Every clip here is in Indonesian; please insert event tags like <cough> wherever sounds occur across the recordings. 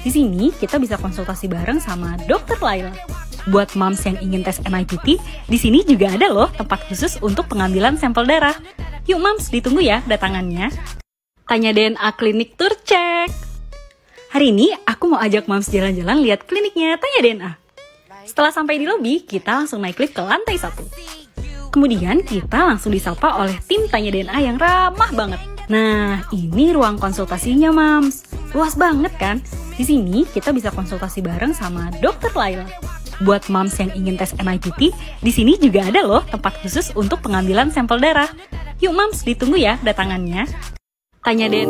Di sini kita bisa konsultasi bareng sama dokter Laila. Buat moms yang ingin tes NIPT, di sini juga ada loh tempat khusus untuk pengambilan sampel darah. Yuk moms, ditunggu ya datangannya. Tanya DNA Klinik turcek. Hari ini aku mau ajak moms jalan-jalan lihat kliniknya Tanya DNA. Setelah sampai di lobi, kita langsung naik lift ke lantai satu. Kemudian kita langsung disapa oleh tim Tanya DNA yang ramah banget. Nah, ini ruang konsultasinya, Mams. Luas banget kan? Di sini kita bisa konsultasi bareng sama dokter Laila. Buat mams yang ingin tes NIPT, di sini juga ada loh tempat khusus untuk pengambilan sampel darah. Yuk mams ditunggu ya datangannya. Tanya Den.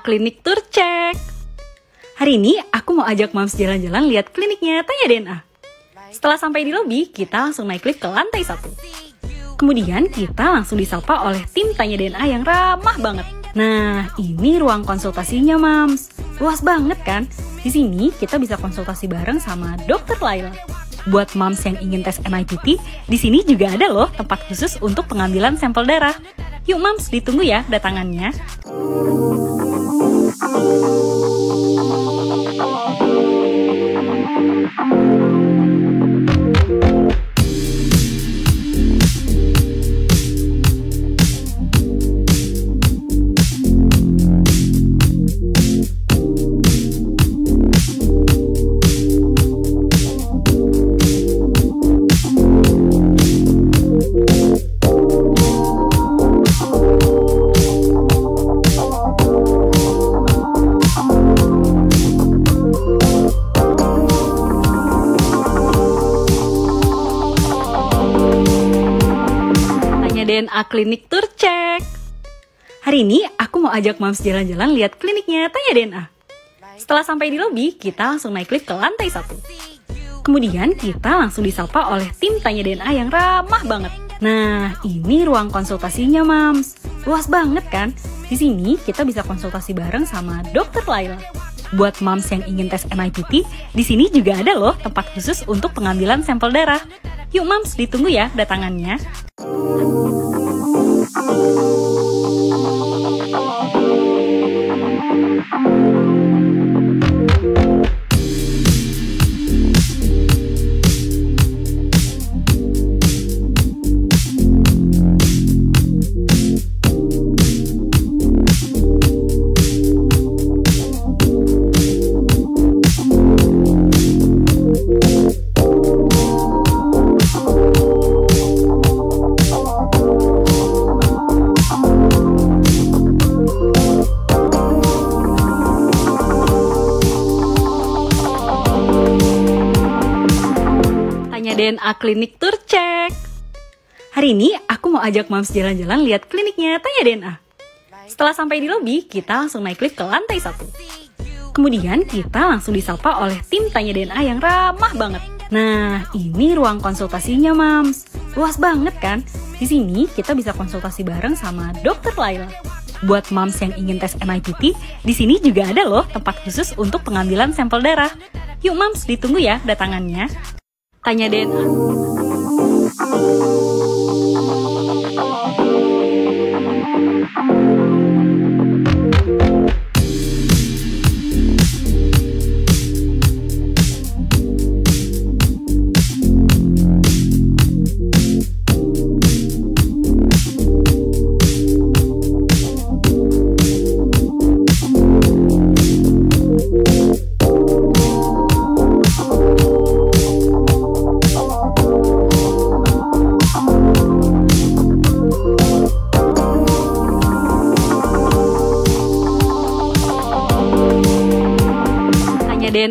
Klinik Tour Hari ini aku mau ajak Mams jalan-jalan lihat kliniknya Tanya DNA. Setelah sampai di lobi, kita langsung naik lift ke lantai satu. Kemudian kita langsung disapa oleh tim Tanya DNA yang ramah banget. Nah, ini ruang konsultasinya, Mams. Luas banget kan? Di sini kita bisa konsultasi bareng sama Dokter Laila. Buat moms yang ingin tes MIPT, di sini juga ada loh tempat khusus untuk pengambilan sampel darah. Yuk moms, ditunggu ya datangannya. DNA Klinik Check. Hari ini aku mau ajak Mams jalan-jalan lihat kliniknya Tanya DNA. Setelah sampai di lobi, kita langsung naik lift ke lantai satu. Kemudian kita langsung disapa oleh tim Tanya DNA yang ramah banget. Nah, ini ruang konsultasinya, Mams. Luas banget kan? Di sini kita bisa konsultasi bareng sama Dokter Laila. Buat moms yang ingin tes MIPT, di sini juga ada loh tempat khusus untuk pengambilan sampel darah. Yuk moms, ditunggu ya datangannya. DNA Klinik Tour Check. Hari ini aku mau ajak Mams jalan-jalan lihat kliniknya Tanya DNA. Setelah sampai di lobi, kita langsung naik lift ke lantai satu. Kemudian kita langsung disapa oleh tim Tanya DNA yang ramah banget. Nah, ini ruang konsultasinya, Mams. Luas banget kan? Di sini kita bisa konsultasi bareng sama Dokter Laila. Buat mams yang ingin tes NIPT, di sini juga ada loh tempat khusus untuk pengambilan sampel darah. Yuk mams ditunggu ya datangannya. Tanya Den.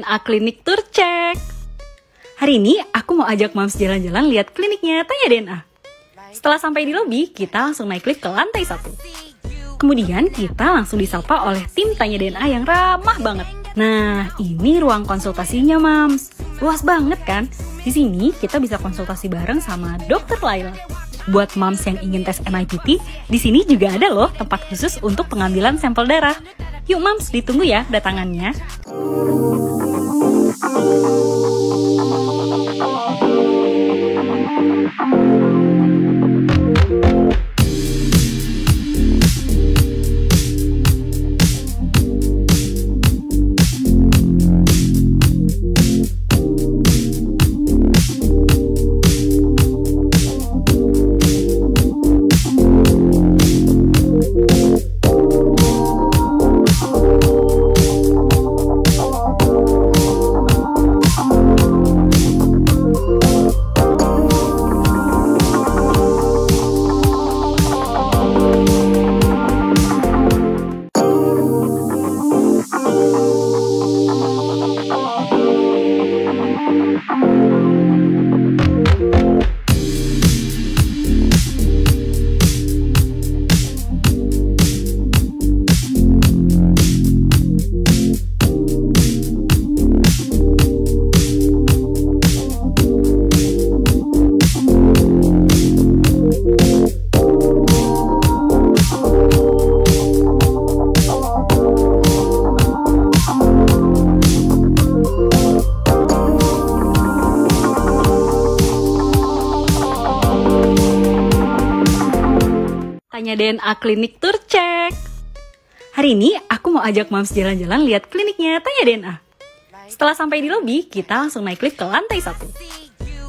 A Klinik Tour Hari ini aku mau ajak Mams jalan-jalan lihat kliniknya Tanya DNA. Setelah sampai di lobi, kita langsung naik lift ke lantai satu. Kemudian kita langsung disapa oleh tim Tanya DNA yang ramah banget. Nah, ini ruang konsultasinya, Mams. Luas banget kan? Di sini kita bisa konsultasi bareng sama Dokter Laila. Buat moms yang ingin tes NIPT, di sini juga ada loh tempat khusus untuk pengambilan sampel darah. Yuk moms, ditunggu ya datangannya. DNA Klinik Turcek. Hari ini aku mau ajak Mams jalan-jalan lihat kliniknya Tanya DNA. Setelah sampai di lobi, kita langsung naik lift ke lantai satu.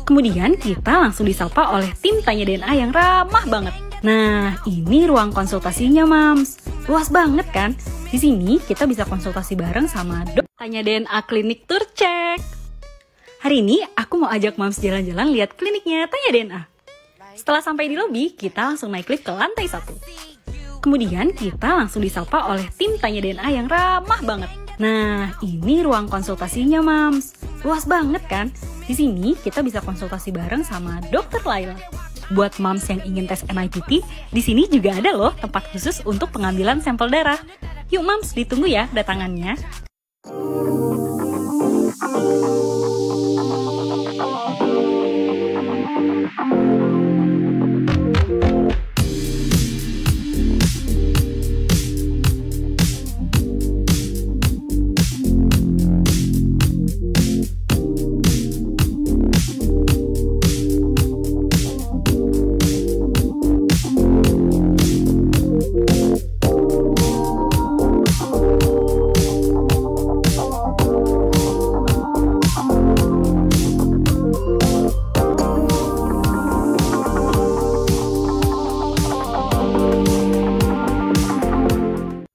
Kemudian kita langsung disapa oleh tim Tanya DNA yang ramah banget. Nah, ini ruang konsultasinya, Mams. Luas banget kan? Di sini kita bisa konsultasi bareng sama dok Tanya DNA Klinik Turcek. Hari ini aku mau ajak Mams jalan-jalan lihat kliniknya Tanya DNA. Setelah sampai di lobi, kita langsung naik lift ke lantai satu. Kemudian kita langsung disapa oleh tim tanya DNA yang ramah banget. Nah, ini ruang konsultasinya, Mams. Luas banget kan? Di sini kita bisa konsultasi bareng sama Dokter Laila. Buat mams yang ingin tes NIPT, di sini juga ada loh tempat khusus untuk pengambilan sampel darah. Yuk mams ditunggu ya datangannya.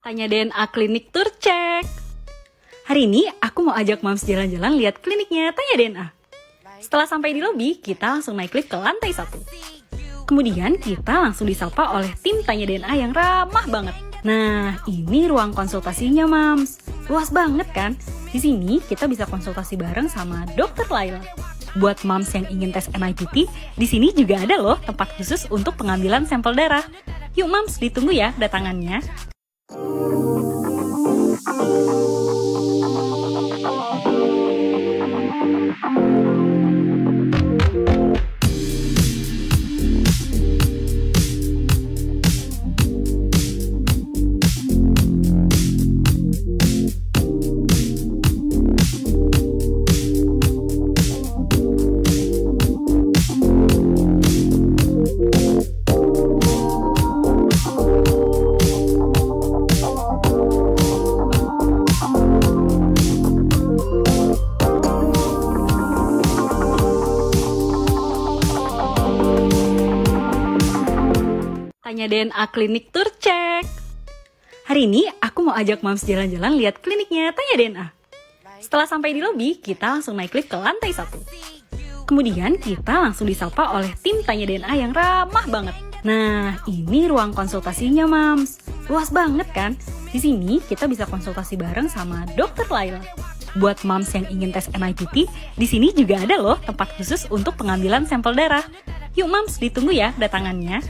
Tanya DNA Klinik Turcek. Hari ini aku mau ajak Mams jalan-jalan lihat kliniknya Tanya DNA. Setelah sampai di lobi, kita langsung naik lift ke lantai satu. Kemudian kita langsung disapa oleh tim Tanya DNA yang ramah banget. Nah, ini ruang konsultasinya Mams. Luas banget kan? Di sini kita bisa konsultasi bareng sama Dokter Laila. Buat mams yang ingin tes NIPT, di sini juga ada loh tempat khusus untuk pengambilan sampel darah. Yuk mams ditunggu ya datangannya. Thank you. caranya DNA Klinik Turcek. Hari ini aku mau ajak Mams jalan-jalan lihat kliniknya Tanya DNA. Setelah sampai di lobi, kita langsung naik lift ke lantai satu. Kemudian kita langsung disapa oleh tim Tanya DNA yang ramah banget. Nah, ini ruang konsultasinya, Mams. Luas banget kan? Di sini kita bisa konsultasi bareng sama Dokter Laila. Buat mams yang ingin tes NIPT, di sini juga ada loh tempat khusus untuk pengambilan sampel darah. Yuk mams ditunggu ya datangannya.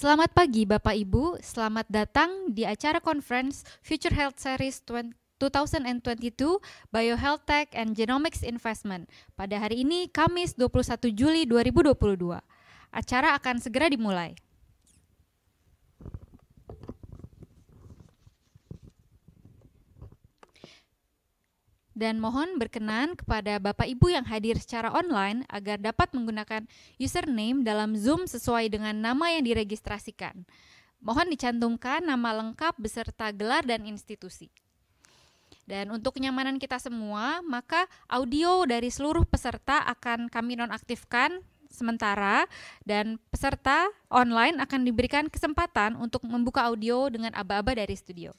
Selamat pagi Bapak Ibu, selamat datang di acara conference Future Health Series 2022 Biohealth Tech and Genomics Investment pada hari ini Kamis 21 Juli 2022. Acara akan segera dimulai. dan mohon berkenan kepada Bapak Ibu yang hadir secara online agar dapat menggunakan username dalam Zoom sesuai dengan nama yang diregistrasikan. Mohon dicantumkan nama lengkap beserta gelar dan institusi. Dan untuk kenyamanan kita semua, maka audio dari seluruh peserta akan kami nonaktifkan sementara dan peserta online akan diberikan kesempatan untuk membuka audio dengan aba-aba dari studio.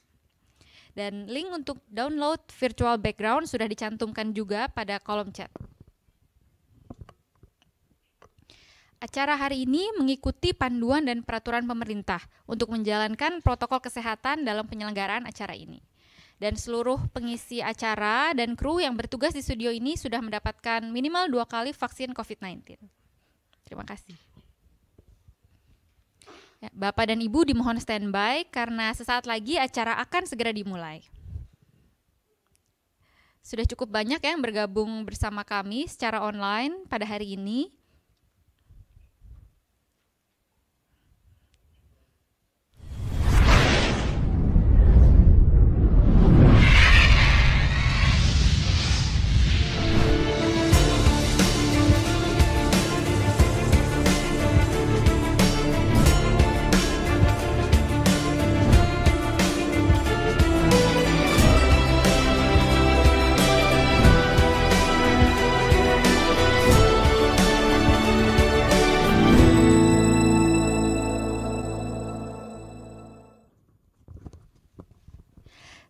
Dan link untuk download virtual background sudah dicantumkan juga pada kolom chat. Acara hari ini mengikuti panduan dan peraturan pemerintah untuk menjalankan protokol kesehatan dalam penyelenggaraan acara ini. Dan seluruh pengisi acara dan kru yang bertugas di studio ini sudah mendapatkan minimal dua kali vaksin COVID-19. Terima kasih. Ya, Bapak dan Ibu dimohon standby karena sesaat lagi acara akan segera dimulai. Sudah cukup banyak yang bergabung bersama kami secara online pada hari ini.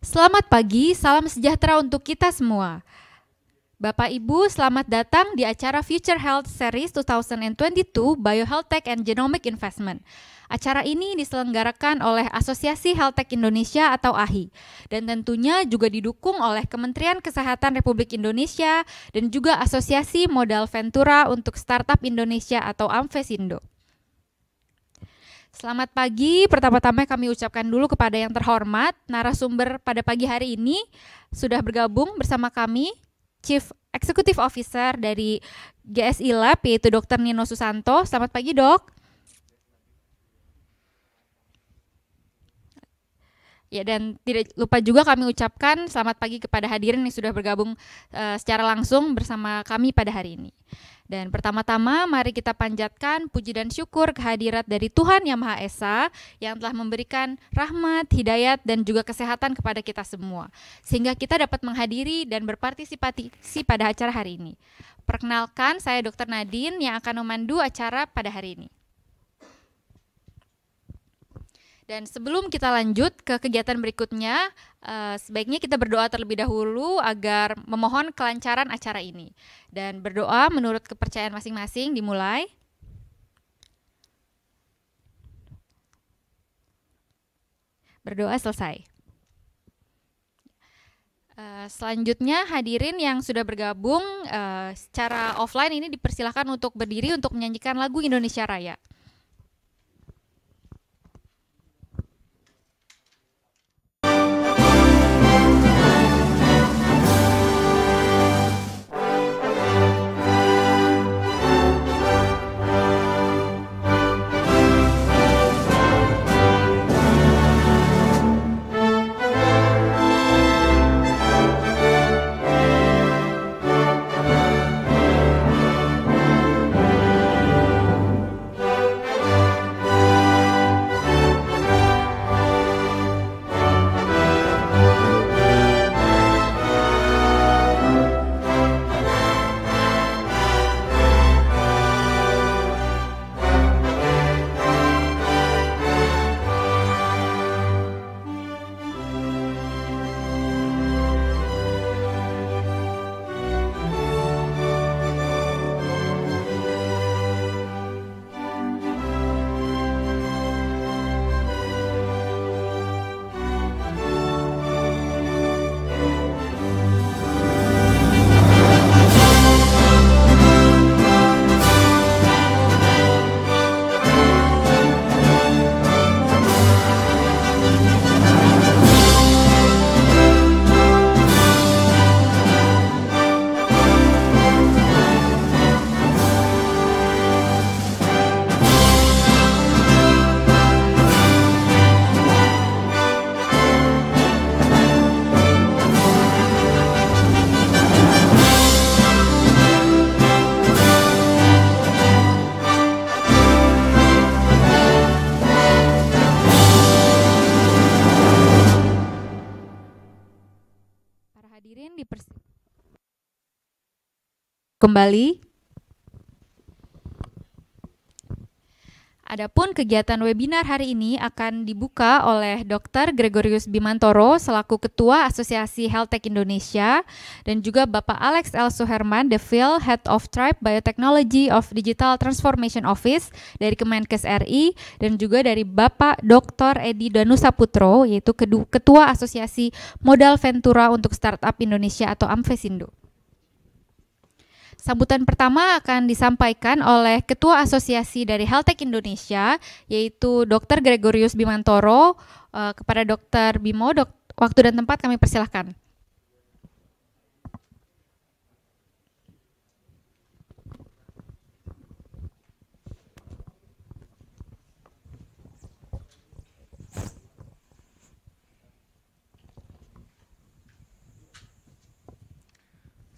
Selamat pagi, salam sejahtera untuk kita semua. Bapak Ibu, selamat datang di acara Future Health Series 2022 Biohealth Tech and Genomic Investment. Acara ini diselenggarakan oleh Asosiasi Health Tech Indonesia atau AHI dan tentunya juga didukung oleh Kementerian Kesehatan Republik Indonesia dan juga Asosiasi Modal Ventura untuk Startup Indonesia atau Amvesindo. Selamat pagi. Pertama-tama kami ucapkan dulu kepada yang terhormat narasumber pada pagi hari ini sudah bergabung bersama kami Chief Executive Officer dari GSI Lab yaitu Dr. Nino Susanto. Selamat pagi, Dok. Ya dan tidak lupa juga kami ucapkan selamat pagi kepada hadirin yang sudah bergabung uh, secara langsung bersama kami pada hari ini. Dan pertama-tama mari kita panjatkan puji dan syukur kehadirat dari Tuhan Yang Maha Esa yang telah memberikan rahmat, hidayat dan juga kesehatan kepada kita semua sehingga kita dapat menghadiri dan berpartisipasi pada acara hari ini. Perkenalkan saya Dr. Nadine yang akan memandu acara pada hari ini. Dan sebelum kita lanjut ke kegiatan berikutnya, uh, sebaiknya kita berdoa terlebih dahulu agar memohon kelancaran acara ini. Dan berdoa menurut kepercayaan masing-masing dimulai. Berdoa selesai. Uh, selanjutnya hadirin yang sudah bergabung uh, secara offline ini dipersilahkan untuk berdiri untuk menyanyikan lagu Indonesia Raya. Kembali. Adapun kegiatan webinar hari ini akan dibuka oleh Dr. Gregorius Bimantoro selaku Ketua Asosiasi Health Tech Indonesia dan juga Bapak Alex L. Suherman, the Phil, Head of Tribe Biotechnology of Digital Transformation Office dari Kemenkes RI dan juga dari Bapak Dr. Edi Danusa Putro yaitu Ketua Asosiasi Modal Ventura untuk Startup Indonesia atau Amvesindo. Sambutan pertama akan disampaikan oleh Ketua Asosiasi dari Heltek Indonesia, yaitu Dr. Gregorius Bimantoro. Eh, kepada Dr. Bimo, dok waktu dan tempat kami persilahkan.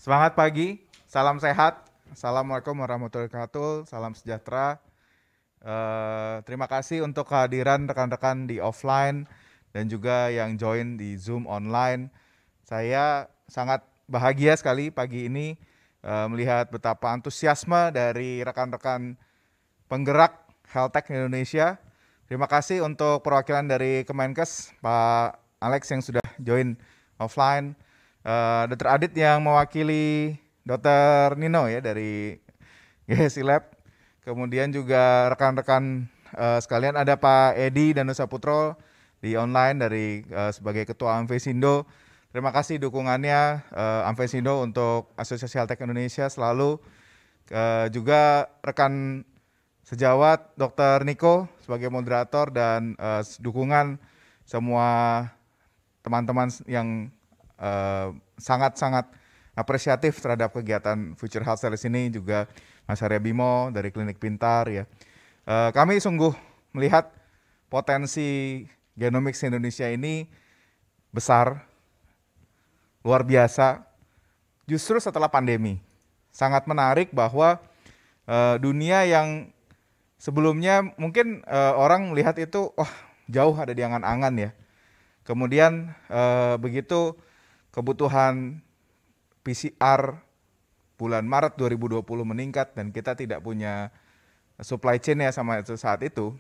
Semangat pagi, Salam sehat. Assalamualaikum warahmatullahi wabarakatuh. Salam sejahtera. Uh, terima kasih untuk kehadiran rekan-rekan di offline dan juga yang join di Zoom online. Saya sangat bahagia sekali pagi ini uh, melihat betapa antusiasme dari rekan-rekan penggerak health tech Indonesia. Terima kasih untuk perwakilan dari Kemenkes, Pak Alex yang sudah join offline. Uh, eh, Dr. Adit yang mewakili Dr. Nino ya dari GSI <laughs> Lab. Kemudian juga rekan-rekan uh, sekalian ada Pak Edi dan Nusa Putro di online dari uh, sebagai Ketua Amvesindo. Terima kasih dukungannya uh, eh, Amvesindo untuk Asosiasi Tech Indonesia selalu. Uh, juga rekan sejawat Dr. Niko sebagai moderator dan uh, dukungan semua teman-teman yang sangat-sangat uh, sangat -sangat apresiatif terhadap kegiatan Future Health Series ini juga Mas Arya Bimo dari Klinik Pintar ya. Eh, kami sungguh melihat potensi genomics Indonesia ini besar, luar biasa. Justru setelah pandemi, sangat menarik bahwa eh, dunia yang sebelumnya mungkin eh, orang melihat itu wah oh, jauh ada di angan-angan ya. Kemudian begitu kebutuhan PCR bulan Maret 2020 meningkat dan kita tidak punya supply chain ya sama itu saat itu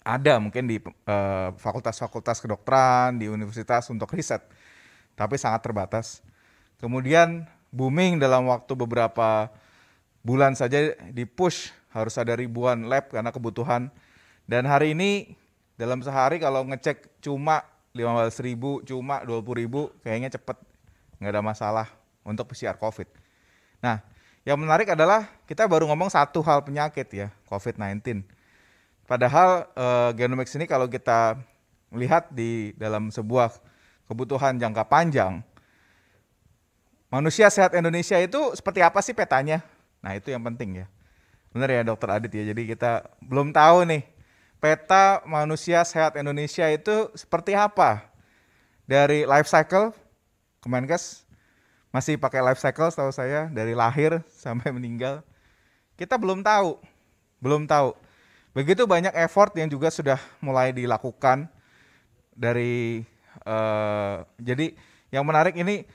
ada mungkin di eh, fakultas-fakultas uh, kedokteran di universitas untuk riset tapi sangat terbatas kemudian booming dalam waktu beberapa bulan saja di push harus ada ribuan lab karena kebutuhan dan hari ini dalam sehari kalau ngecek cuma 15 ribu, cuma 20 ribu, kayaknya cepet, nggak ada masalah untuk PCR COVID. Nah, yang menarik adalah kita baru ngomong satu hal penyakit ya, COVID-19. Padahal genomik eh, genomics ini kalau kita melihat di dalam sebuah kebutuhan jangka panjang, manusia sehat Indonesia itu seperti apa sih petanya? Nah itu yang penting ya. Benar ya dokter Adit ya, jadi kita belum tahu nih peta manusia sehat Indonesia itu seperti apa? Dari life cycle, Kemenkes masih pakai life cycle setahu saya dari lahir <laughs> sampai meninggal. Kita belum tahu, belum tahu. Begitu banyak effort yang juga sudah mulai dilakukan dari uh, jadi yang menarik ini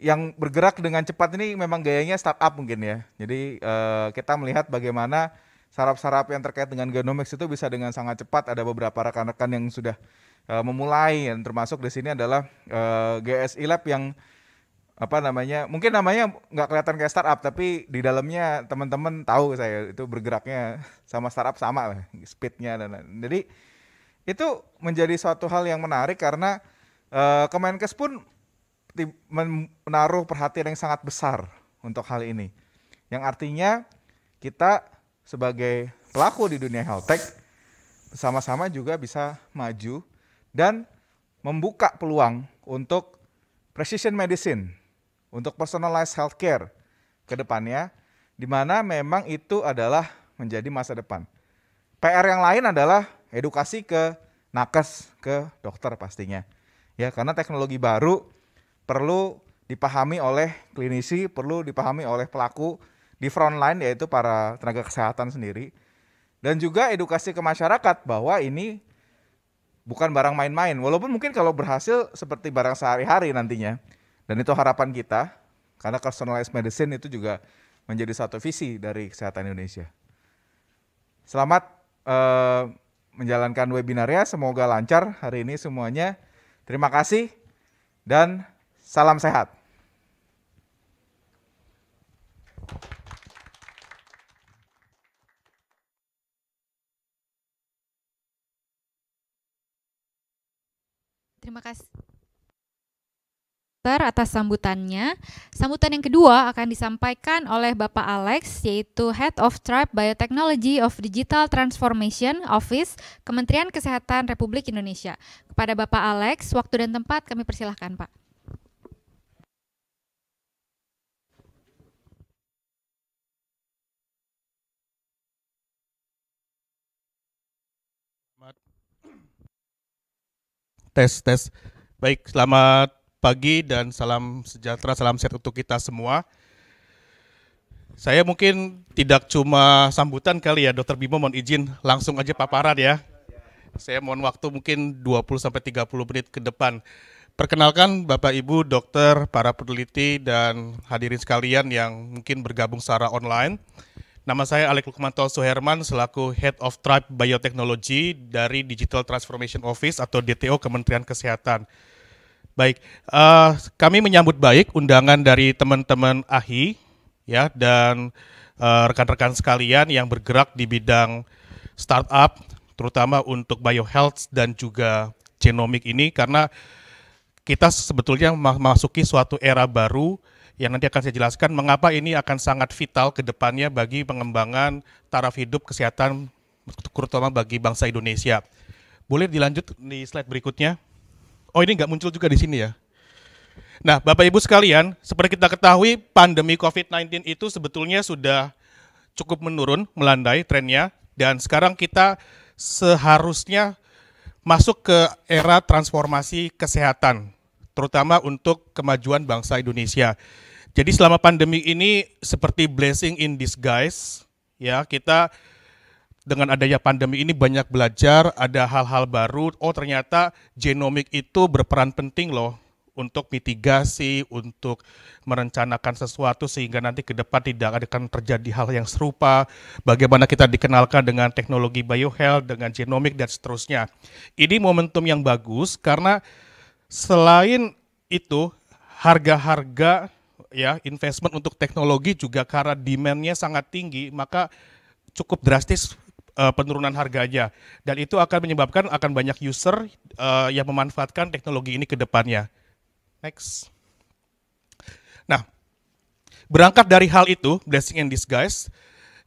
yang bergerak dengan cepat ini memang gayanya startup mungkin ya. Jadi uh, kita melihat bagaimana sarap-sarap yang terkait dengan genomics itu bisa dengan sangat cepat ada beberapa rekan-rekan yang sudah uh, memulai dan termasuk di sini adalah uh, GSI e Lab yang apa namanya mungkin namanya nggak kelihatan kayak startup tapi di dalamnya teman-teman tahu saya itu bergeraknya sama startup sama lah speednya dan, lain. jadi itu menjadi suatu hal yang menarik karena uh, Kemenkes pun menaruh perhatian yang sangat besar untuk hal ini yang artinya kita sebagai pelaku di dunia health tech sama-sama juga bisa maju dan membuka peluang untuk precision medicine untuk personalized healthcare ke depannya, di mana memang itu adalah menjadi masa depan. PR yang lain adalah edukasi ke nakes, ke dokter pastinya. Ya, karena teknologi baru perlu dipahami oleh klinisi, perlu dipahami oleh pelaku di front line yaitu para tenaga kesehatan sendiri. Dan juga edukasi ke masyarakat bahwa ini bukan barang main-main. Walaupun mungkin kalau berhasil seperti barang sehari-hari nantinya dan itu harapan kita karena personalized medicine itu juga menjadi satu visi dari kesehatan Indonesia. Selamat uh, menjalankan ya, semoga lancar hari ini semuanya. Terima kasih dan salam sehat. Terima kasih atas sambutannya. Sambutan yang kedua akan disampaikan oleh Bapak Alex, yaitu Head of Tribe Biotechnology of Digital Transformation Office Kementerian Kesehatan Republik Indonesia. Kepada Bapak Alex, waktu dan tempat kami persilahkan Pak. Tes, tes. Baik, selamat pagi dan salam sejahtera, salam sehat untuk kita semua. Saya mungkin tidak cuma sambutan kali ya, Dokter Bimo mohon izin langsung aja paparan ya. Saya mohon waktu mungkin 20-30 menit ke depan. Perkenalkan Bapak Ibu, dokter, para peneliti, dan hadirin sekalian yang mungkin bergabung secara online. Nama saya Alek Lukmanto Suherman selaku Head of Tribe Biotechnology dari Digital Transformation Office atau DTO Kementerian Kesehatan. Baik, uh, kami menyambut baik undangan dari teman-teman ahli, ya dan eh, rekan-rekan uh, sekalian yang bergerak di bidang startup terutama untuk biohealth dan juga genomik ini karena kita sebetulnya memasuki suatu era baru yang nanti akan saya jelaskan mengapa ini akan sangat vital ke depannya bagi pengembangan taraf hidup kesehatan terutama bagi bangsa Indonesia. Boleh dilanjut di slide berikutnya? Oh ini nggak muncul juga di sini ya. Nah, Bapak Ibu sekalian, seperti kita ketahui, pandemi COVID-19 itu sebetulnya sudah cukup menurun, melandai trennya, dan sekarang kita seharusnya masuk ke era transformasi kesehatan, terutama untuk kemajuan bangsa Indonesia. Jadi selama pandemi ini seperti blessing in disguise, ya kita dengan adanya pandemi ini banyak belajar, ada hal-hal baru. Oh, ternyata genomik itu berperan penting loh untuk mitigasi, untuk merencanakan sesuatu sehingga nanti ke depan tidak akan terjadi hal yang serupa. Bagaimana kita dikenalkan dengan teknologi biohealth, dengan genomik dan seterusnya. Ini momentum yang bagus karena selain itu harga-harga ya investment untuk teknologi juga karena demand-nya sangat tinggi, maka cukup drastis uh, penurunan harganya dan itu akan menyebabkan akan banyak user uh, yang memanfaatkan teknologi ini ke depannya. Next. Nah, berangkat dari hal itu, blessing in disguise,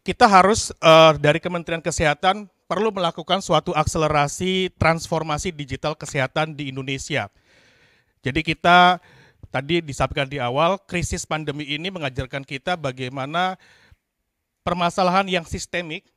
kita harus uh, dari Kementerian Kesehatan perlu melakukan suatu akselerasi transformasi digital kesehatan di Indonesia. Jadi kita tadi disampaikan di awal, krisis pandemi ini mengajarkan kita bagaimana permasalahan yang sistemik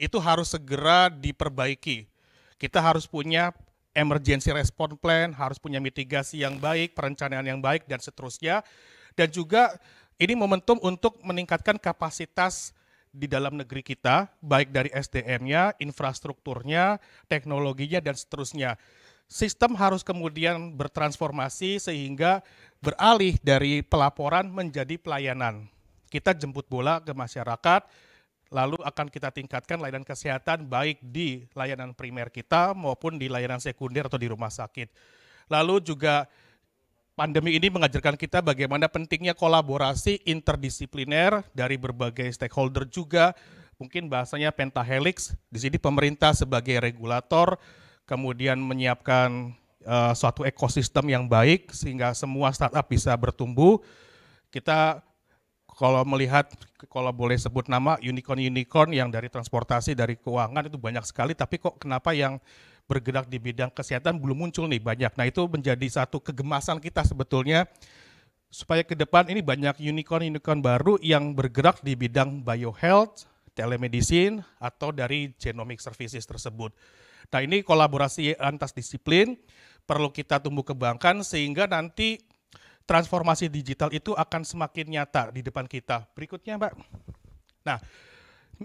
itu harus segera diperbaiki. Kita harus punya emergency response plan, harus punya mitigasi yang baik, perencanaan yang baik, dan seterusnya. Dan juga ini momentum untuk meningkatkan kapasitas di dalam negeri kita, baik dari SDM-nya, infrastrukturnya, teknologinya, dan seterusnya. Sistem harus kemudian bertransformasi sehingga beralih dari pelaporan menjadi pelayanan. Kita jemput bola ke masyarakat, lalu akan kita tingkatkan layanan kesehatan baik di layanan primer kita maupun di layanan sekunder atau di rumah sakit. Lalu juga pandemi ini mengajarkan kita bagaimana pentingnya kolaborasi interdisipliner dari berbagai stakeholder juga, mungkin bahasanya pentahelix. Di sini pemerintah sebagai regulator kemudian menyiapkan uh, suatu ekosistem yang baik sehingga semua startup bisa bertumbuh. Kita kalau melihat kalau boleh sebut nama unicorn-unicorn yang dari transportasi, dari keuangan itu banyak sekali, tapi kok kenapa yang bergerak di bidang kesehatan belum muncul nih banyak. Nah itu menjadi satu kegemasan kita sebetulnya supaya ke depan ini banyak unicorn-unicorn baru yang bergerak di bidang biohealth, telemedicine, atau dari genomic services tersebut. Nah ini kolaborasi antas disiplin perlu kita tumbuh kembangkan sehingga nanti transformasi digital itu akan semakin nyata di depan kita. Berikutnya, Mbak. Nah,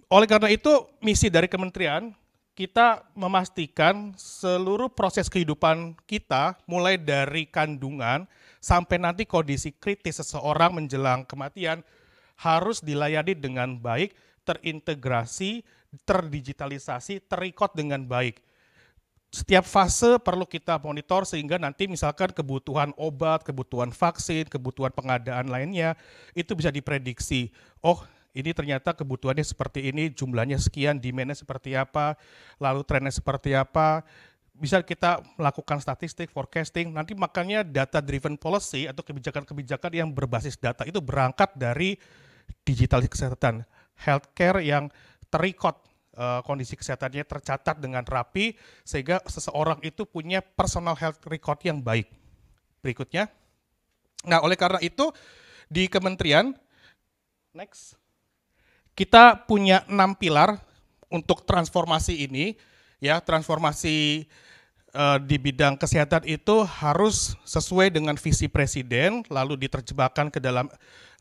oleh karena itu misi dari kementerian kita memastikan seluruh proses kehidupan kita mulai dari kandungan sampai nanti kondisi kritis seseorang menjelang kematian harus dilayani dengan baik, terintegrasi, terdigitalisasi, terikot dengan baik setiap fase perlu kita monitor sehingga nanti misalkan kebutuhan obat, kebutuhan vaksin, kebutuhan pengadaan lainnya itu bisa diprediksi. Oh, ini ternyata kebutuhannya seperti ini, jumlahnya sekian, demand seperti apa, lalu trennya seperti apa. Bisa kita melakukan statistik, forecasting. Nanti makanya data driven policy atau kebijakan-kebijakan yang berbasis data itu berangkat dari digital kesehatan, healthcare yang terikot Eh, kondisi kesehatannya tercatat dengan rapi sehingga seseorang itu punya personal health record yang baik. Berikutnya. Nah, oleh karena itu di kementerian next kita punya enam pilar untuk transformasi ini ya transformasi eh, di bidang kesehatan itu harus sesuai dengan visi presiden lalu diterjemahkan ke dalam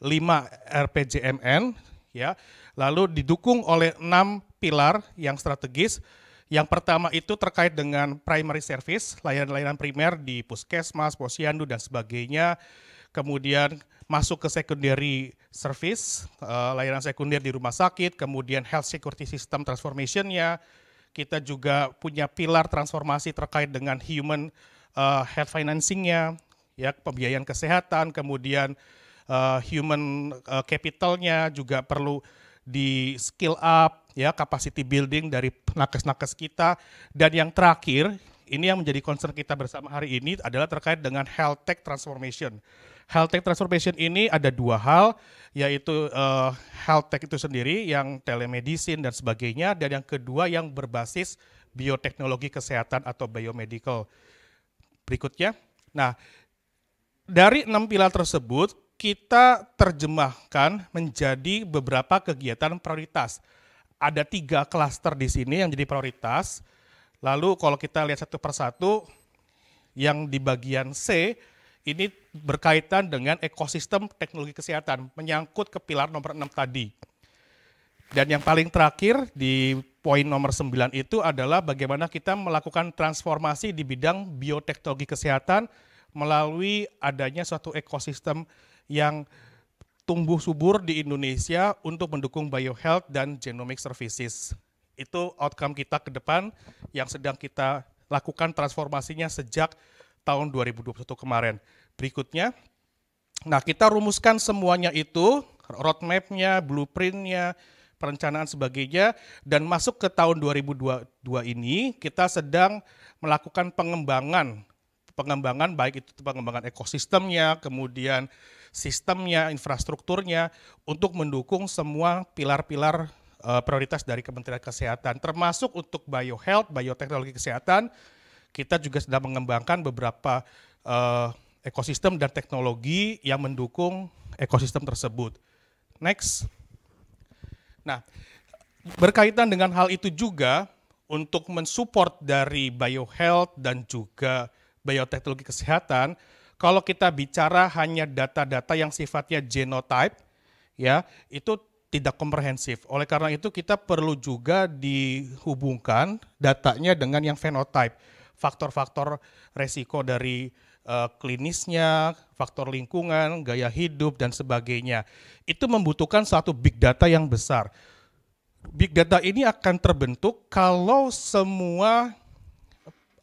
5 RPJMN ya lalu didukung oleh enam pilar yang strategis. Yang pertama itu terkait dengan primary service, layanan-layanan primer di puskesmas, posyandu, dan sebagainya. Kemudian masuk ke secondary service, eh, layanan sekunder di rumah sakit, kemudian health security system transformation-nya. Kita juga punya pilar transformasi terkait dengan human eh, health financing-nya, ya pembiayaan kesehatan, kemudian eh, human uh, capital-nya juga perlu di skill up ya capacity building dari nakes-nakes kita dan yang terakhir ini yang menjadi concern kita bersama hari ini adalah terkait dengan health tech transformation. Health tech transformation ini ada dua hal, yaitu uh, health tech itu sendiri yang telemedicine dan sebagainya, dan yang kedua yang berbasis bioteknologi kesehatan atau biomedical. Berikutnya, nah dari enam pilar tersebut kita terjemahkan menjadi beberapa kegiatan prioritas ada tiga klaster di sini yang jadi prioritas. Lalu kalau kita lihat satu persatu, yang di bagian C ini berkaitan dengan ekosistem teknologi kesehatan, menyangkut ke pilar nomor 6 tadi. Dan yang paling terakhir di poin nomor 9 itu adalah bagaimana kita melakukan transformasi di bidang bioteknologi kesehatan melalui adanya suatu ekosistem yang tumbuh subur di Indonesia untuk mendukung biohealth dan genomic services. Itu outcome kita ke depan yang sedang kita lakukan transformasinya sejak tahun 2021 kemarin. Berikutnya, nah kita rumuskan semuanya itu, roadmapnya, blueprintnya, perencanaan sebagainya dan masuk ke tahun 2022 ini kita sedang melakukan pengembangan pengembangan baik itu pengembangan ekosistemnya kemudian sistemnya, infrastrukturnya untuk mendukung semua pilar-pilar eh, prioritas dari Kementerian Kesehatan, termasuk untuk biohealth, bioteknologi kesehatan. Kita juga sedang mengembangkan beberapa eh, ekosistem dan teknologi yang mendukung ekosistem tersebut. Next. Nah, berkaitan dengan hal itu juga untuk mensupport dari biohealth dan juga bioteknologi kesehatan, kalau kita bicara hanya data-data yang sifatnya genotype, ya itu tidak komprehensif. Oleh karena itu kita perlu juga dihubungkan datanya dengan yang fenotype, faktor-faktor resiko dari uh, klinisnya, faktor lingkungan, gaya hidup dan sebagainya. Itu membutuhkan satu big data yang besar. Big data ini akan terbentuk kalau semua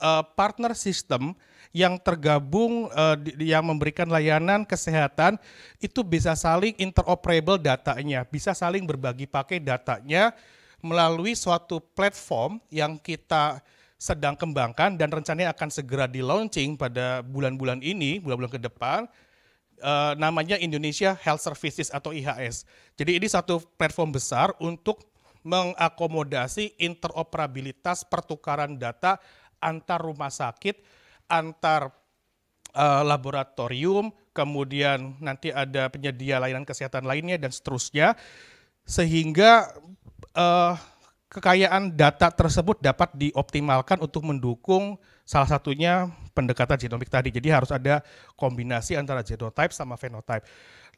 uh, partner sistem yang tergabung uh, di, yang memberikan layanan kesehatan itu bisa saling interoperable datanya, bisa saling berbagi pakai datanya melalui suatu platform yang kita sedang kembangkan dan rencananya akan segera di launching pada bulan-bulan ini, bulan-bulan ke depan. Uh, namanya Indonesia Health Services atau IHS. Jadi ini satu platform besar untuk mengakomodasi interoperabilitas pertukaran data antar rumah sakit antar uh, laboratorium, kemudian nanti ada penyedia layanan kesehatan lainnya dan seterusnya sehingga uh, kekayaan data tersebut dapat dioptimalkan untuk mendukung salah satunya pendekatan genomik tadi. Jadi harus ada kombinasi antara genotype sama phenotype.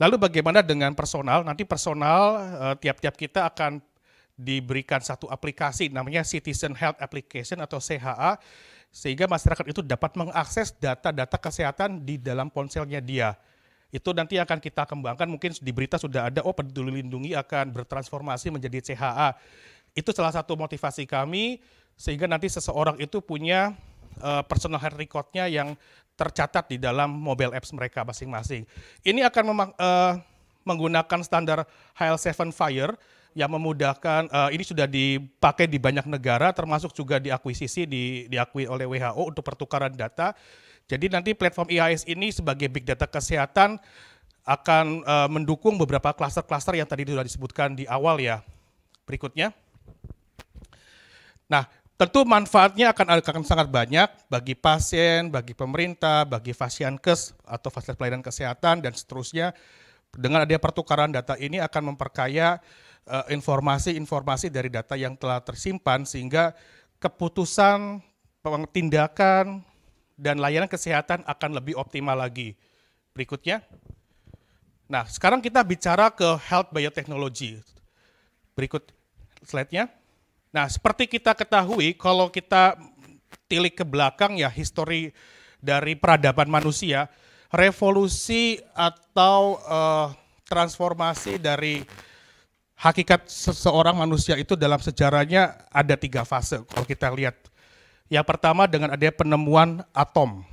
Lalu bagaimana dengan personal? Nanti personal eh, tiap-tiap uh, kita akan diberikan satu aplikasi namanya Citizen Health Application atau CHA sehingga masyarakat itu dapat mengakses data-data kesehatan di dalam ponselnya dia. Itu nanti akan kita kembangkan, mungkin di berita sudah ada, oh peduli lindungi akan bertransformasi menjadi CHA. Itu salah satu motivasi kami, sehingga nanti seseorang itu punya eh, personal health recordnya yang tercatat di dalam mobile apps mereka masing-masing. Ini akan uh, menggunakan standar HL7 Fire, yang memudahkan uh, ini sudah dipakai di banyak negara termasuk juga diakuisisi di diakui oleh WHO untuk pertukaran data. Jadi nanti platform e IAS ini sebagai big data kesehatan akan uh, mendukung beberapa klaster-klaster yang tadi sudah disebutkan di awal ya. Berikutnya. Nah, tentu manfaatnya akan akan sangat banyak bagi pasien, bagi pemerintah, bagi kes atau fasilitas pelayanan kesehatan dan seterusnya. Dengan adanya pertukaran data ini akan memperkaya Eh, informasi-informasi dari data yang telah tersimpan sehingga keputusan tindakan dan layanan kesehatan akan lebih optimal lagi. Berikutnya. Nah, sekarang kita bicara ke health biotechnology. Berikut slide-nya. Nah, seperti kita ketahui kalau kita tilik ke belakang ya histori dari peradaban manusia, revolusi atau uh, transformasi dari hakikat seseorang manusia itu dalam sejarahnya ada tiga fase kalau kita lihat. Yang pertama dengan adanya penemuan atom.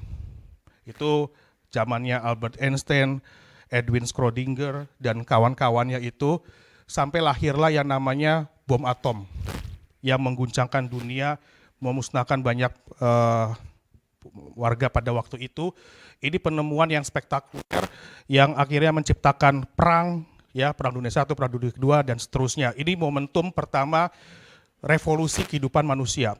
Itu zamannya Albert Einstein, Edwin Schrödinger, dan kawan-kawannya itu sampai lahirlah yang namanya bom atom yang mengguncangkan dunia, memusnahkan banyak uh, warga pada waktu itu. Ini penemuan yang spektakuler yang akhirnya menciptakan perang, ya Perang Dunia Satu, Perang Dunia Kedua dan seterusnya. Ini momentum pertama revolusi kehidupan manusia.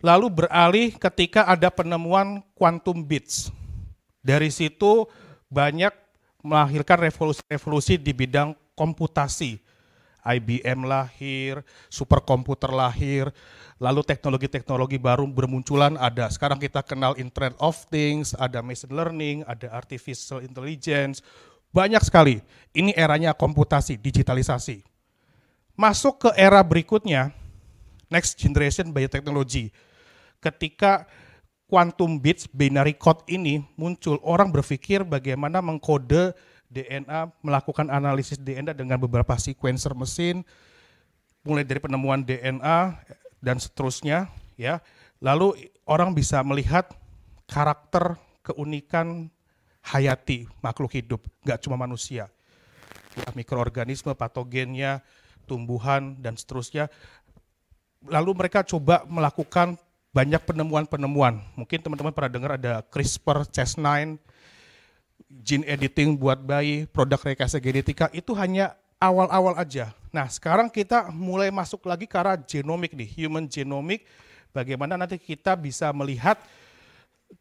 Lalu beralih ketika ada penemuan quantum bits. Dari situ banyak melahirkan revolusi-revolusi di bidang komputasi. IBM lahir, superkomputer lahir, lalu teknologi-teknologi baru bermunculan ada. Sekarang kita kenal Internet of Things, ada machine learning, ada artificial intelligence, banyak sekali. Ini eranya komputasi, digitalisasi. Masuk ke era berikutnya, next generation bioteknologi Ketika quantum bits binary code ini muncul, orang berpikir bagaimana mengkode DNA, melakukan analisis DNA dengan beberapa sequencer mesin, mulai dari penemuan DNA dan seterusnya, ya. Lalu orang bisa melihat karakter, keunikan hayati makhluk hidup, nggak cuma manusia. Ya, mikroorganisme, patogennya, tumbuhan, dan seterusnya. Lalu mereka coba melakukan banyak penemuan-penemuan. Mungkin teman-teman pernah dengar ada CRISPR, Cas9, gene editing buat bayi, produk rekayasa genetika, itu hanya awal-awal aja. Nah, sekarang kita mulai masuk lagi ke arah genomik nih, human genomik. bagaimana nanti kita bisa melihat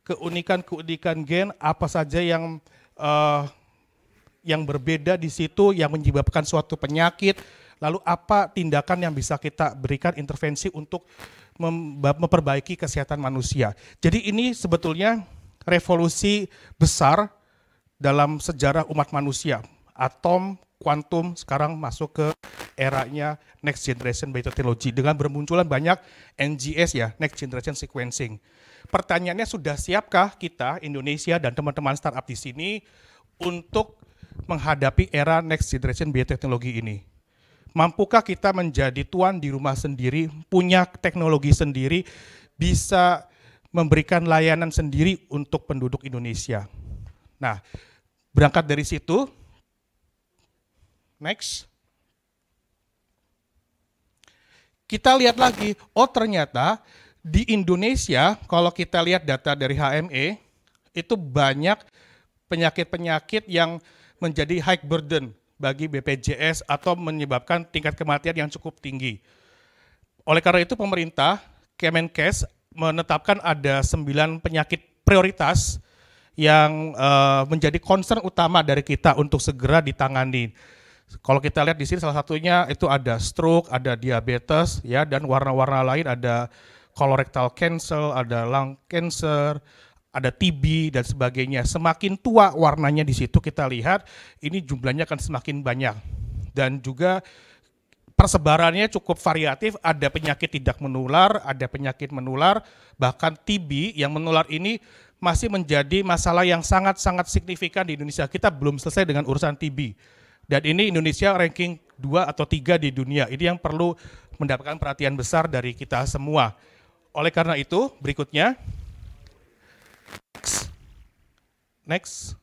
keunikan-keunikan gen apa saja yang uh, yang berbeda di situ yang menyebabkan suatu penyakit lalu apa tindakan yang bisa kita berikan intervensi untuk memperbaiki kesehatan manusia. Jadi ini sebetulnya revolusi besar dalam sejarah umat manusia. Atom, kuantum sekarang masuk ke eranya next generation beta dengan bermunculan banyak NGS ya, next generation sequencing. Pertanyaannya sudah siapkah kita Indonesia dan teman-teman startup di sini untuk menghadapi era next generation bioteknologi ini? Mampukah kita menjadi tuan di rumah sendiri, punya teknologi sendiri, bisa memberikan layanan sendiri untuk penduduk Indonesia? Nah, berangkat dari situ, Next. Kita lihat lagi, oh ternyata di Indonesia kalau kita lihat data dari HME itu banyak penyakit-penyakit yang menjadi high burden bagi BPJS atau menyebabkan tingkat kematian yang cukup tinggi. Oleh karena itu pemerintah Kemenkes menetapkan ada sembilan penyakit prioritas yang eh, menjadi concern utama dari kita untuk segera ditangani. Kalau kita lihat di sini salah satunya itu ada stroke, ada diabetes ya dan warna-warna lain ada colorectal cancer, ada lung cancer, ada TB dan sebagainya. Semakin tua warnanya di situ kita lihat ini jumlahnya akan semakin banyak. Dan juga persebarannya cukup variatif, ada penyakit tidak menular, ada penyakit menular, bahkan TB yang menular ini masih menjadi masalah yang sangat-sangat signifikan di Indonesia. Kita belum selesai dengan urusan TB. Dan ini Indonesia ranking 2 atau 3 di dunia. Ini yang perlu mendapatkan perhatian besar dari kita semua. Oleh karena itu, berikutnya. Next.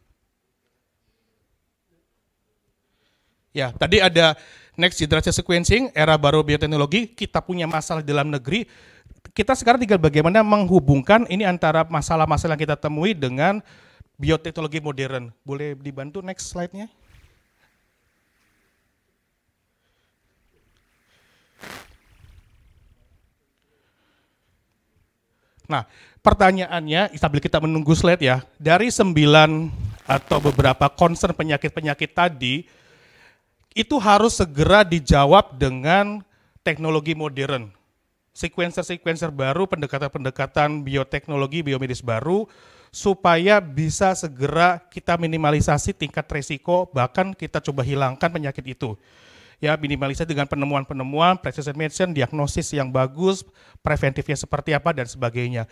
Ya, tadi ada next generation sequencing, era baru bioteknologi, kita punya masalah di dalam negeri. Kita sekarang tinggal bagaimana menghubungkan ini antara masalah-masalah yang kita temui dengan bioteknologi modern. Boleh dibantu next slide-nya? Nah, pertanyaannya sambil kita menunggu slide ya, dari sembilan atau beberapa concern penyakit-penyakit tadi, itu harus segera dijawab dengan teknologi modern. Sequencer-sequencer baru, pendekatan-pendekatan bioteknologi, biomedis baru, supaya bisa segera kita minimalisasi tingkat resiko, bahkan kita coba hilangkan penyakit itu ya minimalisasi dengan penemuan-penemuan precision medicine, diagnosis yang bagus, preventifnya seperti apa dan sebagainya.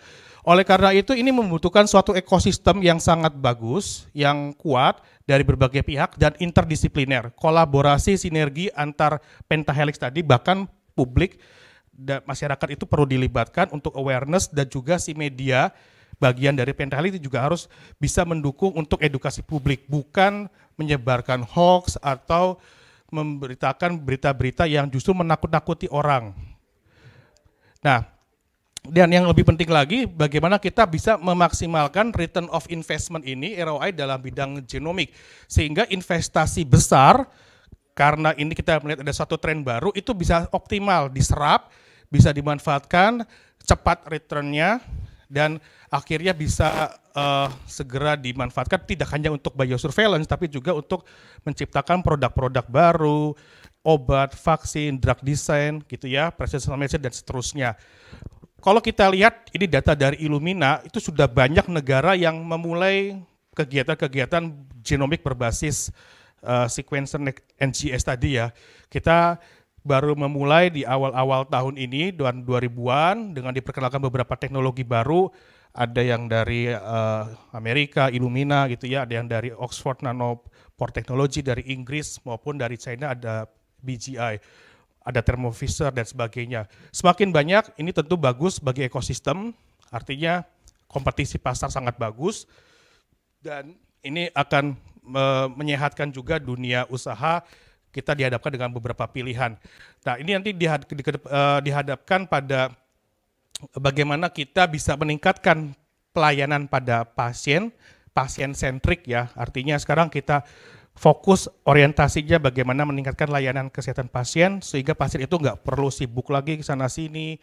Oleh karena itu ini membutuhkan suatu ekosistem yang sangat bagus, yang kuat dari berbagai pihak dan interdisipliner, kolaborasi sinergi antar pentahelix tadi bahkan publik dan masyarakat itu perlu dilibatkan untuk awareness dan juga si media bagian dari Pentahelix itu juga harus bisa mendukung untuk edukasi publik, bukan menyebarkan hoax atau memberitakan berita-berita yang justru menakut-nakuti orang. Nah, dan yang lebih penting lagi, bagaimana kita bisa memaksimalkan return of investment ini ROI dalam bidang genomik, sehingga investasi besar karena ini kita melihat ada satu tren baru itu bisa optimal diserap, bisa dimanfaatkan, cepat returnnya dan akhirnya bisa uh, segera dimanfaatkan tidak hanya untuk biosurveillance tapi juga untuk menciptakan produk-produk baru, obat, vaksin, drug design gitu ya, precision medicine dan seterusnya. Kalau kita lihat ini data dari Illumina itu sudah banyak negara yang memulai kegiatan-kegiatan genomik berbasis uh, sequencer NGS tadi ya. Kita baru memulai di awal-awal tahun ini, tahun 2000-an, dengan diperkenalkan beberapa teknologi baru, ada yang dari uh, Amerika, Illumina gitu ya, ada yang dari Oxford Nanopore Technology dari Inggris maupun dari China ada BGI, ada Thermo Fisher dan sebagainya. Semakin banyak ini tentu bagus bagi ekosistem, artinya kompetisi pasar sangat bagus dan ini akan me menyehatkan juga dunia usaha kita dihadapkan dengan beberapa pilihan. Nah, ini nanti eh, dihadapkan pada bagaimana kita bisa meningkatkan pelayanan pada pasien, pasien sentrik ya. Artinya sekarang kita fokus orientasinya bagaimana meningkatkan layanan kesehatan pasien sehingga pasien itu nggak perlu sibuk lagi ke sana sini.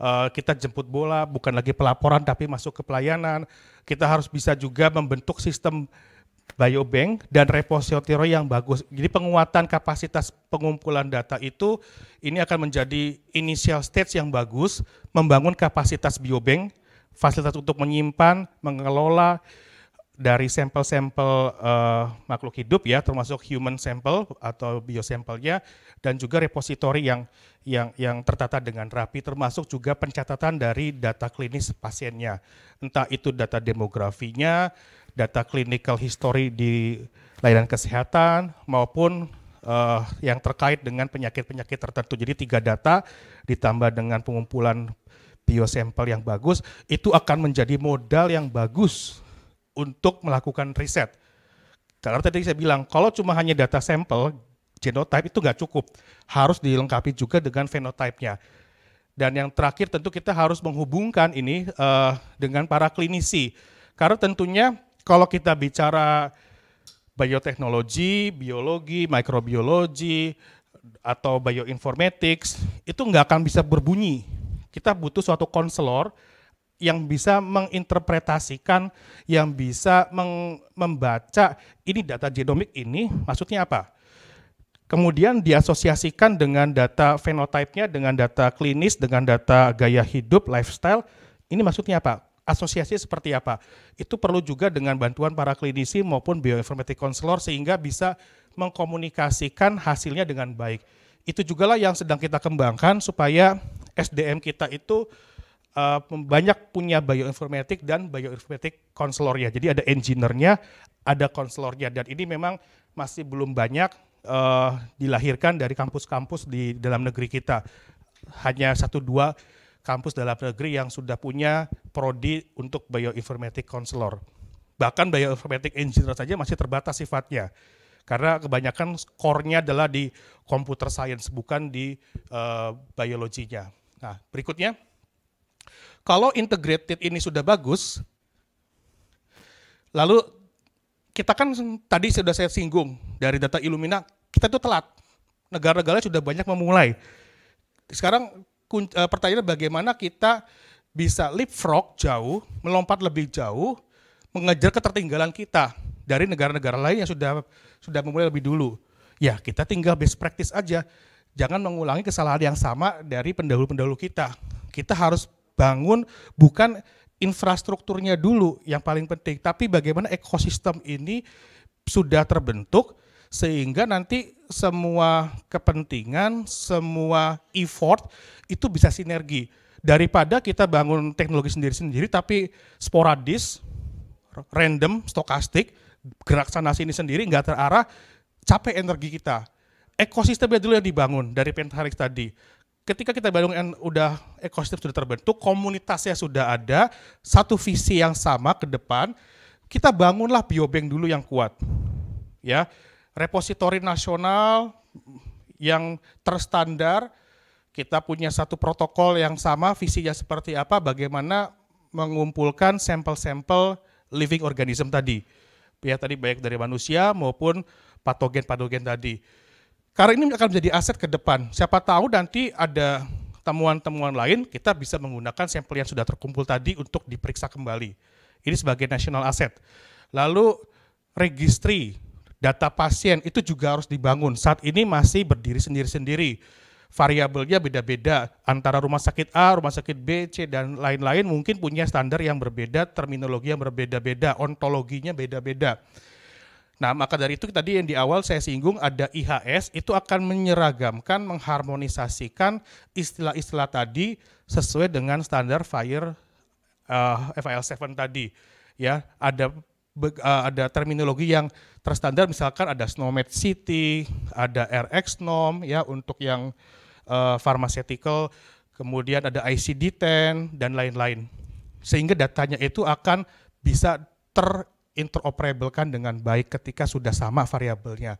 Eh, kita jemput bola bukan lagi pelaporan tapi masuk ke pelayanan. Kita harus bisa juga membentuk sistem biobank dan repository yang bagus. Jadi penguatan kapasitas pengumpulan data itu ini akan menjadi initial stage yang bagus, membangun kapasitas biobank, fasilitas untuk menyimpan, mengelola dari sampel-sampel uh, makhluk hidup ya, termasuk human sample atau biosampelnya, dan juga repositori yang yang yang tertata dengan rapi, termasuk juga pencatatan dari data klinis pasiennya, entah itu data demografinya, data clinical history di layanan kesehatan maupun uh, yang terkait dengan penyakit-penyakit tertentu. Jadi tiga data ditambah dengan pengumpulan biosampel yang bagus itu akan menjadi modal yang bagus untuk melakukan riset. Karena tadi saya bilang kalau cuma hanya data sampel genotype itu nggak cukup, harus dilengkapi juga dengan fenotipenya. Dan yang terakhir tentu kita harus menghubungkan ini uh, dengan para klinisi. Karena tentunya kalau kita bicara bioteknologi, biologi, mikrobiologi, atau bioinformatics, itu nggak akan bisa berbunyi. Kita butuh suatu konselor yang bisa menginterpretasikan, yang bisa membaca ini data genomik ini maksudnya apa. Kemudian diasosiasikan dengan data fenotipenya, dengan data klinis, dengan data gaya hidup, lifestyle. Ini maksudnya apa? asosiasi seperti apa. Itu perlu juga dengan bantuan para klinisi maupun bioinformatik konselor sehingga bisa mengkomunikasikan hasilnya dengan baik. Itu juga lah yang sedang kita kembangkan supaya SDM kita itu uh, banyak punya bioinformatik dan bioinformatik ya. Jadi ada engineer-nya, ada konselornya dan ini memang masih belum banyak uh, dilahirkan dari kampus-kampus di dalam negeri kita. Hanya satu dua kampus dalam negeri yang sudah punya prodi untuk bioinformatik counselor. Bahkan bioinformatik engineer saja masih terbatas sifatnya. Karena kebanyakan core adalah di computer science, bukan di uh, biologinya. Nah, berikutnya. Kalau integrated ini sudah bagus, lalu kita kan tadi sudah saya singgung, dari data Illumina, kita itu telat. Negara-negara sudah banyak memulai. Sekarang Eh, Pertanyaan bagaimana kita bisa leapfrog jauh, melompat lebih jauh, mengejar ketertinggalan kita dari negara-negara lain yang sudah sudah memulai lebih dulu. Ya, kita tinggal best practice aja. Jangan mengulangi kesalahan yang sama dari pendahulu-pendahulu kita. Kita harus bangun bukan infrastrukturnya dulu yang paling penting, tapi bagaimana ekosistem ini sudah terbentuk, sehingga nanti semua kepentingan, semua effort itu bisa sinergi. Daripada kita bangun teknologi sendiri-sendiri tapi sporadis, random, stokastik, gerak sana sini sendiri nggak terarah, capek energi kita. Ekosistemnya dulu yang dibangun dari pentarik tadi ketika kita bangun udah ekosistem sudah terbentuk, komunitasnya sudah ada, satu visi yang sama ke depan, kita bangunlah biobank dulu yang kuat. Ya, repositori nasional yang terstandar, kita punya satu protokol yang sama, visinya seperti apa, bagaimana mengumpulkan sampel-sampel living organism tadi. Ya tadi baik dari manusia maupun patogen-patogen tadi. Karena ini akan menjadi aset ke depan. Siapa tahu nanti ada temuan-temuan lain, kita bisa menggunakan sampel yang sudah terkumpul tadi untuk diperiksa kembali. Ini sebagai national asset. Lalu registry data pasien itu juga harus dibangun. Saat ini masih berdiri sendiri-sendiri. Variabelnya beda-beda antara rumah sakit A, rumah sakit B, C dan lain-lain mungkin punya standar yang berbeda, terminologi yang berbeda-beda, ontologinya beda-beda. Nah, maka dari itu tadi yang di awal saya singgung ada IHS itu akan menyeragamkan, mengharmonisasikan istilah-istilah tadi sesuai dengan standar FHIR uh, eh, FIL7 tadi. Ya, ada Eh, ada terminologi yang terstandar misalkan ada Snowmed City, ada RX Nom ya untuk yang uh, pharmaceutical, kemudian ada ICD-10 dan lain-lain. Sehingga datanya itu akan bisa terinteroperabelkan dengan baik ketika sudah sama variabelnya.